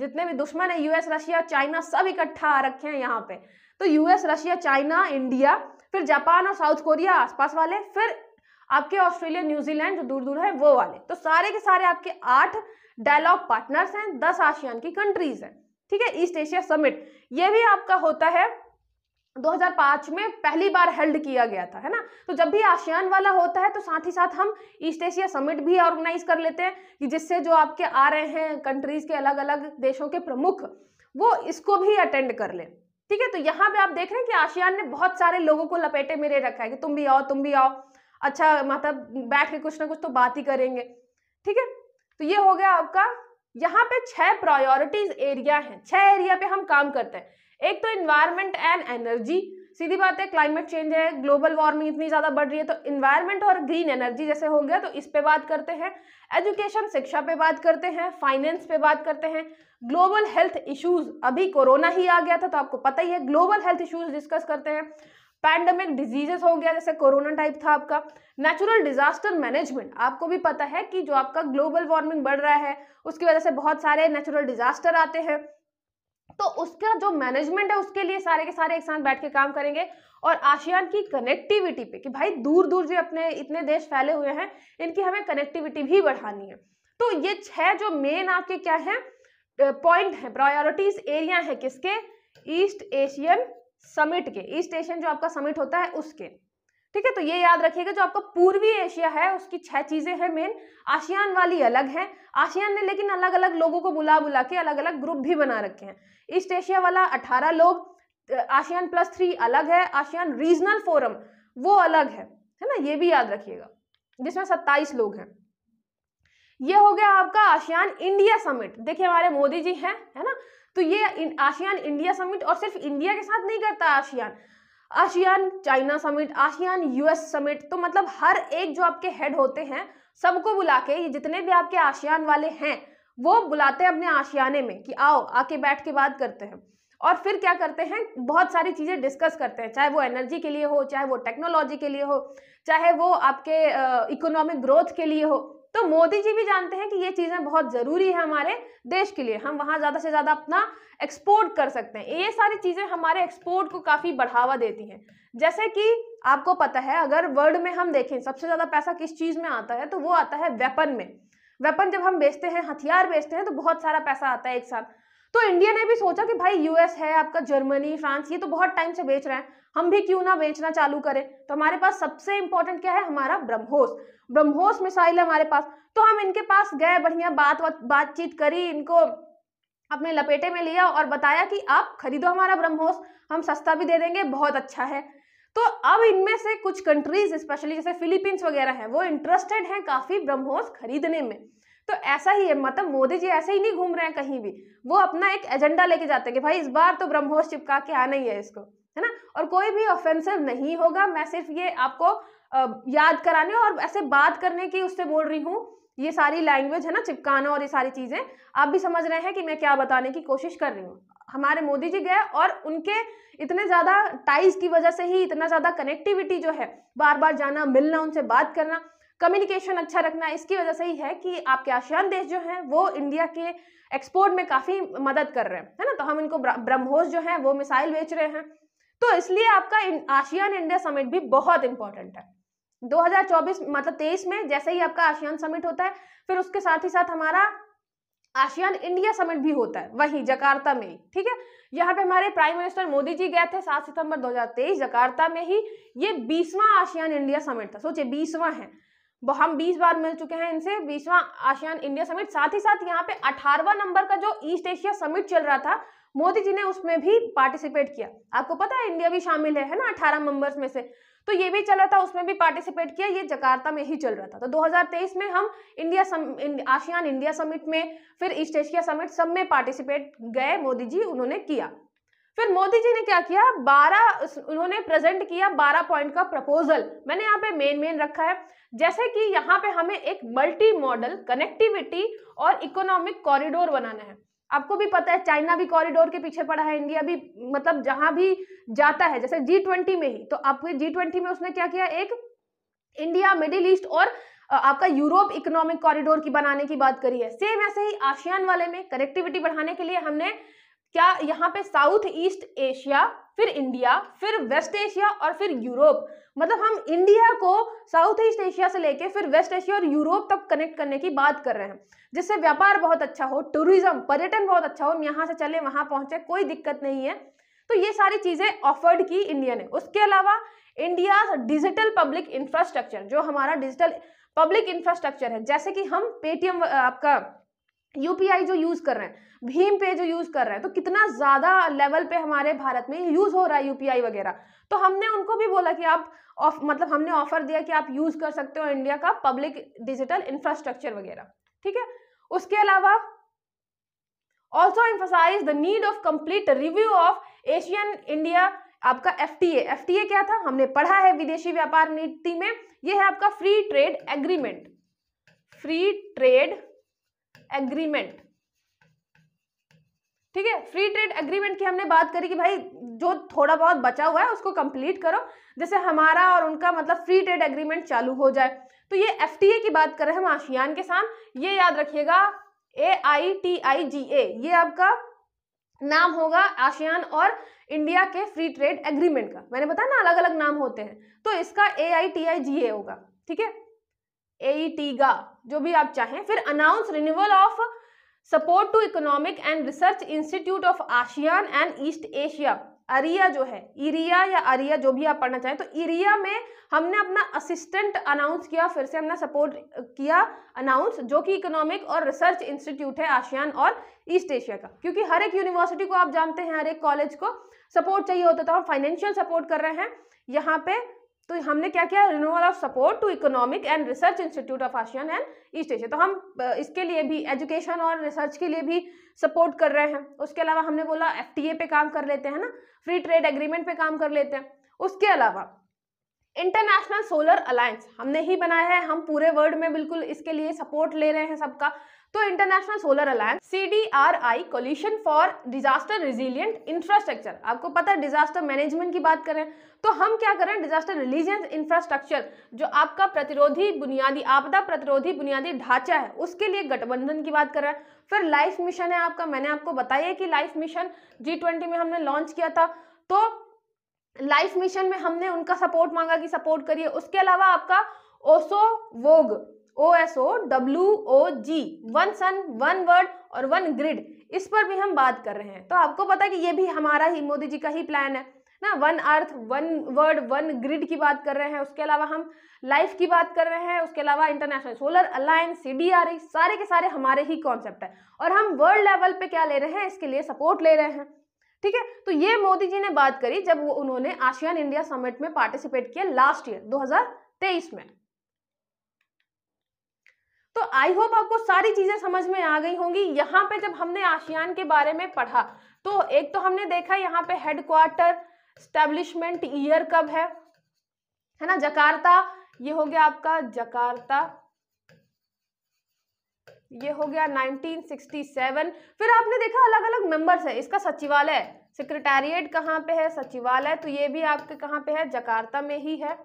जितने भी दुश्मन है यूएस रशिया चाइना सब इकट्ठा आ रखे हैं यहाँ पे तो यूएस रशिया चाइना इंडिया फिर जापान और साउथ कोरिया आसपास वाले फिर आपके ऑस्ट्रेलिया न्यूजीलैंड जो दूर दूर है वो वाले तो सारे के सारे आपके आठ डायलॉग पार्टनर्स हैं दस आशियान की कंट्रीज हैं ठीक है ईस्ट एशिया समिट ये भी आपका होता है 2005 में पहली बार हेल्ड किया गया था है ना तो जब भी आशियान वाला होता है तो साथ ही साथ हम ईस्ट एशिया समिट भी ऑर्गेनाइज कर लेते हैं कि जिससे जो आपके आ रहे हैं कंट्रीज के अलग अलग देशों के प्रमुख वो इसको भी अटेंड कर लें ठीक है तो यहाँ पे आप देख रहे हैं कि आशियान ने बहुत सारे लोगों को लपेटे में रखा है कि तुम भी आओ तुम भी आओ अच्छा मतलब बैठ के कुछ ना कुछ तो बात ही करेंगे ठीक है तो ये हो गया आपका यहाँ पे छह प्रायोरिटीज एरिया हैं छह एरिया पे हम काम करते हैं एक तो इन्वायरमेंट एंड एनर्जी सीधी बात है क्लाइमेट चेंज है ग्लोबल वार्मिंग इतनी ज़्यादा बढ़ रही है तो इन्वायरमेंट और ग्रीन एनर्जी जैसे हो गया तो इस पे बात करते हैं एजुकेशन शिक्षा पे बात करते हैं फाइनेंस पे बात करते हैं ग्लोबल हेल्थ इश्यूज अभी कोरोना ही आ गया था तो आपको पता ही है ग्लोबल हेल्थ इश्यूज डिस्कस करते हैं पैंडमिक डिजीजेस हो गया जैसे कोरोना टाइप था आपका नेचुरल डिजास्टर मैनेजमेंट आपको भी पता है कि जो आपका ग्लोबल वार्मिंग बढ़ रहा है उसकी वजह से बहुत सारे नेचुरल डिजास्टर आते हैं तो उसका जो मैनेजमेंट है उसके लिए सारे के सारे एक साथ बैठ के काम करेंगे और आशियान की कनेक्टिविटी पे कि भाई दूर दूर जो अपने इतने देश फैले हुए हैं इनकी हमें कनेक्टिविटी भी बढ़ानी है तो ये छह जो मेन आपके क्या है पॉइंट है प्रायोरिटीज एरिया है किसके ईस्ट एशियन समिट के ईस्ट e एशियन जो आपका समिट होता है उसके ठीक है तो ये याद रखिएगा जो आपका पूर्वी एशिया है उसकी छह चीजें हैं मेन आशियान वाली अलग है आशियान ने लेकिन अलग अलग लोगों को बुला बुला के अलग अलग ग्रुप भी बना रखे हैं ईस्ट एशिया वाला अठारह लोग आशियान प्लस थ्री अलग है आशियान रीजनल फोरम वो अलग है है ना ये भी याद रखिएगा जिसमें सत्ताईस लोग हैं ये हो गया आपका आशियान इंडिया समिट देखिए हमारे मोदी जी हैं है ना तो ये आशियान इंडिया समिट और सिर्फ इंडिया के साथ नहीं करता ASEAN ASEAN China summit ASEAN US summit तो मतलब हर एक जो आपके हेड होते हैं सबको बुला के ये जितने भी आपके आशियान वाले हैं वो बुलाते हैं अपने आशियाने में कि आओ आके बैठ के बात करते हैं और फिर क्या करते हैं बहुत सारी चीज़ें डिस्कस करते हैं चाहे वो एनर्जी के लिए हो चाहे वो टेक्नोलॉजी के लिए हो चाहे वो आपके इकोनॉमिक ग्रोथ के लिए हो तो मोदी जी भी जानते हैं कि ये चीज़ें बहुत ज़रूरी है हमारे देश के लिए हम वहाँ ज़्यादा से ज़्यादा अपना एक्सपोर्ट कर सकते हैं ये सारी चीज़ें हमारे एक्सपोर्ट को काफ़ी बढ़ावा देती हैं जैसे कि आपको पता है अगर वर्ल्ड में हम देखें सबसे ज़्यादा पैसा किस चीज़ में आता है तो वो आता है वेपन में वेपन जब हम बेचते हैं हथियार बेचते हैं तो बहुत सारा पैसा आता है एक साथ तो इंडिया ने भी सोचा कि भाई यूएस है आपका जर्मनी फ्रांस ये तो बहुत टाइम से बेच रहे हैं हम भी क्यों ना बेचना चालू करें तो हमारे पास सबसे इंपॉर्टेंट क्या है हमारा ब्रह्मोस ब्रह्मोस मिसाइल है हमारे पास तो हम इनके पास गए बढ़िया बात बातचीत करी इनको अपने लपेटे में लिया और बताया कि आप खरीदो हमारा ब्रह्मोस हम सस्ता भी दे देंगे बहुत अच्छा है तो अब इनमें से कुछ कंट्रीज स्पेशली जैसे फिलीपींस वगैरह हैं वो इंटरेस्टेड हैं काफ़ी ब्रह्मोस खरीदने में तो ऐसा ही है मतलब मोदी जी ऐसे ही नहीं घूम रहे हैं कहीं भी वो अपना एक एजेंडा लेके जाते हैं कि भाई इस बार तो ब्रह्मोस चिपका के आना ही है इसको है ना और कोई भी ऑफेंसिव नहीं होगा मैं सिर्फ ये आपको याद कराने और ऐसे बात करने की उससे बोल रही हूँ ये सारी लैंग्वेज है ना चिपकाना और ये सारी चीज़ें आप भी समझ रहे हैं कि मैं क्या बताने की कोशिश कर रही हूँ हमारे मोदी जी गए और उनके इतने ज़्यादा टाइज की वजह से ही इतना ज़्यादा कनेक्टिविटी जो है बार बार जाना मिलना उनसे बात करना कम्युनिकेशन अच्छा रखना इसकी वजह से ही है कि आपके आशियान देश जो हैं वो इंडिया के एक्सपोर्ट में काफ़ी मदद कर रहे हैं है ना तो हम इनको ब्रह्मोस जो है वो मिसाइल बेच रहे हैं तो इसलिए आपका आसियान इंडिया समिट भी बहुत इंपॉर्टेंट है 2024 मतलब 23 में जैसे ही आपका आसियान समिट होता है फिर उसके साथ ही साथ हमारा आसियान इंडिया समिट भी होता है वही जकार्ता में ठीक है यहाँ पे हमारे प्राइम मिनिस्टर मोदी जी गए थे 7 सितंबर 2023 जकार्ता में ही ये बीसवा आसियान इंडिया समिट था सोचिए बीसवा है हम बीस बार मिल चुके हैं इनसे बीसवा आसियान इंडिया समिट साथ ही साथ यहाँ पे अठारवा नंबर का जो ईस्ट एशिया समिट चल रहा था मोदी जी ने उसमें भी पार्टिसिपेट किया आपको पता है इंडिया भी शामिल है है ना अठारह मेंबर्स में से तो ये भी चला था उसमें भी पार्टिसिपेट किया ये जकार्ता में ही चल रहा था तो 2023 में हम इंडिया सम, इं, इंडिया समिट में फिर ईस्ट एशिया समिट सब में पार्टिसिपेट गए मोदी जी उन्होंने किया फिर मोदी जी ने क्या किया 12 उन्होंने प्रेजेंट किया 12 पॉइंट का प्रपोजल मैंने यहाँ पे मेन मेन रखा है जैसे कि यहाँ पे हमें एक मल्टी मॉडल कनेक्टिविटी और इकोनॉमिक कॉरिडोर बनाना है आपको भी पता है चाइना भी कॉरिडोर के पीछे पड़ा है इंडिया भी मतलब जहां भी जाता है जैसे जी ट्वेंटी में ही तो आपके जी ट्वेंटी में उसने क्या किया एक इंडिया मिडिल ईस्ट और आपका यूरोप इकोनॉमिक कॉरिडोर की बनाने की बात करी है सेम ऐसे ही आसियान वाले में कनेक्टिविटी बढ़ाने के लिए हमने क्या यहाँ पे साउथ ईस्ट एशिया फिर इंडिया फिर वेस्ट एशिया और फिर यूरोप मतलब हम इंडिया को साउथ ईस्ट एशिया से लेके फिर वेस्ट एशिया और यूरोप तक कनेक्ट करने की बात कर रहे हैं जिससे व्यापार बहुत अच्छा हो टूरिज्म पर्यटन बहुत अच्छा हो हम यहाँ से चले वहाँ पहुँचे कोई दिक्कत नहीं है तो ये सारी चीज़ें ऑफर्ड की इंडिया ने उसके अलावा इंडिया डिजिटल पब्लिक इंफ्रास्ट्रक्चर जो हमारा डिजिटल पब्लिक इंफ्रास्ट्रक्चर है जैसे कि हम पेटीएम आपका यूपीआई जो यूज़ कर रहे हैं भीम पे जो यूज़ कर रहे हैं तो कितना ज़्यादा लेवल पे हमारे भारत में यूज़ हो रहा है यूपीआई वगैरह तो हमने उनको भी बोला कि आप ऑफ मतलब हमने ऑफर दिया कि आप यूज़ कर सकते हो इंडिया का पब्लिक डिजिटल इंफ्रास्ट्रक्चर वगैरह ठीक है उसके अलावा also emphasise the need of complete review of Asian India आपका एफ टी क्या था हमने पढ़ा है विदेशी व्यापार नीति में यह है आपका free trade agreement free trade agreement ठीक है फ्री ट्रेड एग्रीमेंट की हमने बात करी कि भाई जो थोड़ा बहुत बचा हुआ है उसको कंप्लीट करो जैसे हमारा और उनका मतलब फ्री ट्रेड एग्रीमेंट चालू हो जाए तो ये एफ की बात कर रहे हैं हम आशियान के साथ ये याद रखिएगा ए आई टी आई जी ए ये आपका नाम होगा आशियान और इंडिया के फ्री ट्रेड एग्रीमेंट का मैंने बताया ना अलग अलग नाम होते हैं तो इसका ए आई टी आई जी ए होगा ठीक है एईटीगा e जो भी आप चाहें फिर announce renewal of support to economic and research institute of ASEAN and East Asia area जो है इरिया या अरिया जो भी आप पढ़ना चाहें तो इरिया में हमने अपना असिस्टेंट अनाउंस किया फिर से हमने सपोर्ट किया अनाउंस जो कि इकोनॉमिक और रिसर्च इंस्टीट्यूट है आशियान और ईस्ट एशिया का क्योंकि हर एक यूनिवर्सिटी को आप जानते हैं हर एक कॉलेज को सपोर्ट चाहिए होता था हम फाइनेंशियल सपोर्ट कर रहे हैं यहाँ पे तो हमने क्या किया renewal of support to economic and research institute of ASEAN and East Asia तो हम इसके लिए भी एजुकेशन और रिसर्च के लिए भी सपोर्ट कर रहे हैं उसके अलावा हमने बोला एफ पे काम कर लेते हैं ना फ्री ट्रेड एग्रीमेंट पे काम कर लेते हैं उसके अलावा इंटरनेशनल सोलर अलायंस हमने ही बनाया है हम पूरे वर्ल्ड में बिल्कुल इसके लिए सपोर्ट ले रहे हैं सबका तो international solar alliance C D R I coalition for disaster resilient infrastructure आपको पता है डिजास्टर मैनेजमेंट की बात करें तो हम क्या करें डिजास्टर रिलीजियंस इंफ्रास्ट्रक्चर जो आपका प्रतिरोधी बुनियादी आपदा प्रतिरोधी बुनियादी ढांचा है उसके लिए गठबंधन की बात करें फिर लाइफ मिशन है आपका मैंने आपको बताया कि लाइफ मिशन जी ट्वेंटी में हमने लॉन्च किया था तो लाइफ मिशन में हमने उनका सपोर्ट मांगा कि सपोर्ट करिए उसके अलावा आपका ओसो वोग O S O W O G one sun one world और वन ग्रिड इस पर भी हम बात कर रहे हैं तो आपको पता है कि ये भी हमारा ही मोदी जी का ही प्लान है ना one earth one world one grid की बात कर रहे हैं उसके अलावा हम लाइफ की बात कर रहे हैं उसके अलावा इंटरनेशनल सोलर अलायंस सीडीआरई सारे के सारे हमारे ही कॉन्सेप्ट है और हम वर्ल्ड लेवल पे क्या ले रहे हैं इसके लिए सपोर्ट ले रहे हैं ठीक है तो ये मोदी जी ने बात करी जब वो उन्होंने आशियान इंडिया समिट में पार्टिसिपेट किया लास्ट ईयर 2023 में तो आई होप आपको सारी चीज़ें समझ में आ गई होंगी यहाँ पे जब हमने आशियान के बारे में पढ़ा तो एक तो हमने देखा यहाँ पे हेडक्वार्टर स्टैब्लिशमेंट ईयर कब है है ना जकार्ता ये हो गया आपका जकार्ता ये हो गया 1967 फिर आपने देखा अलग अलग मेंबर्स है इसका सचिवालय सेक्रेटेरिएट कहाँ पे है सचिवालय तो ये भी आपके कहाँ पे है जकार्ता में ही है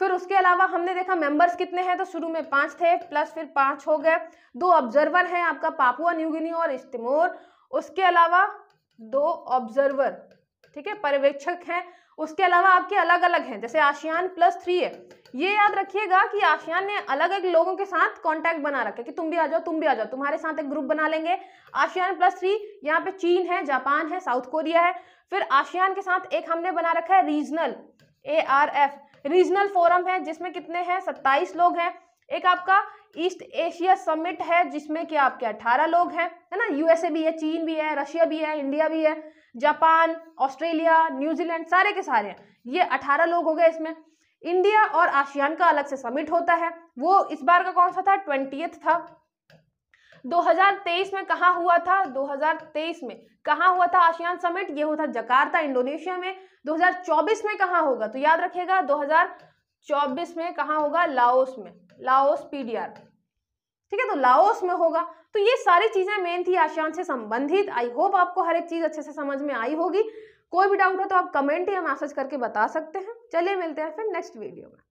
फिर उसके अलावा हमने देखा मेंबर्स कितने हैं तो शुरू में पांच थे प्लस फिर पांच हो गए दो ऑब्जर्वर हैं आपका पापुआ न्यूगिनी और इस्तेमोर उसके अलावा दो ऑब्जर्वर ठीक है पर्यवेक्षक हैं उसके अलावा आपके अलग अलग हैं जैसे आशियान प्लस थ्री है ये याद रखिएगा कि आशियान ने अलग अलग लोगों के साथ कांटेक्ट बना रखा कि तुम भी आ जाओ तुम भी आ जाओ तुम्हारे साथ एक ग्रुप बना लेंगे आशियान प्लस थ्री यहाँ पे चीन है जापान है साउथ कोरिया है फिर आशियान के साथ एक हमने बना रखा है regional A R F regional forum है जिसमें कितने हैं सत्ताईस लोग हैं एक आपका ईस्ट एशिया समिट है जिसमें कि आपके अठारह लोग हैं है ना यूएसए भी है चीन भी है रशिया भी है इंडिया भी है जापान ऑस्ट्रेलिया न्यूजीलैंड सारे के सारे हैं ये अठारह लोग हो गए इसमें इंडिया और आसियान का अलग से समिट होता है वो इस बार का कौन सा था ट्वेंटी था 2023 में कहा हुआ था 2023 में कहा हुआ था आसियान समिट ये हुआ था जकार्ता इंडोनेशिया में 2024 में कहा होगा तो याद रखिएगा 2024 में कहा होगा लाओस में लाओस पीडीआर ठीक है तो लाओस में होगा तो ये सारी चीज़ें मेन थी आसियान से संबंधित आई होप आपको हर एक चीज़ अच्छे से समझ में आई होगी कोई भी डाउट हो तो आप कमेंट या मैसेज करके बता सकते हैं चलिए मिलते हैं फिर नेक्स्ट वीडियो में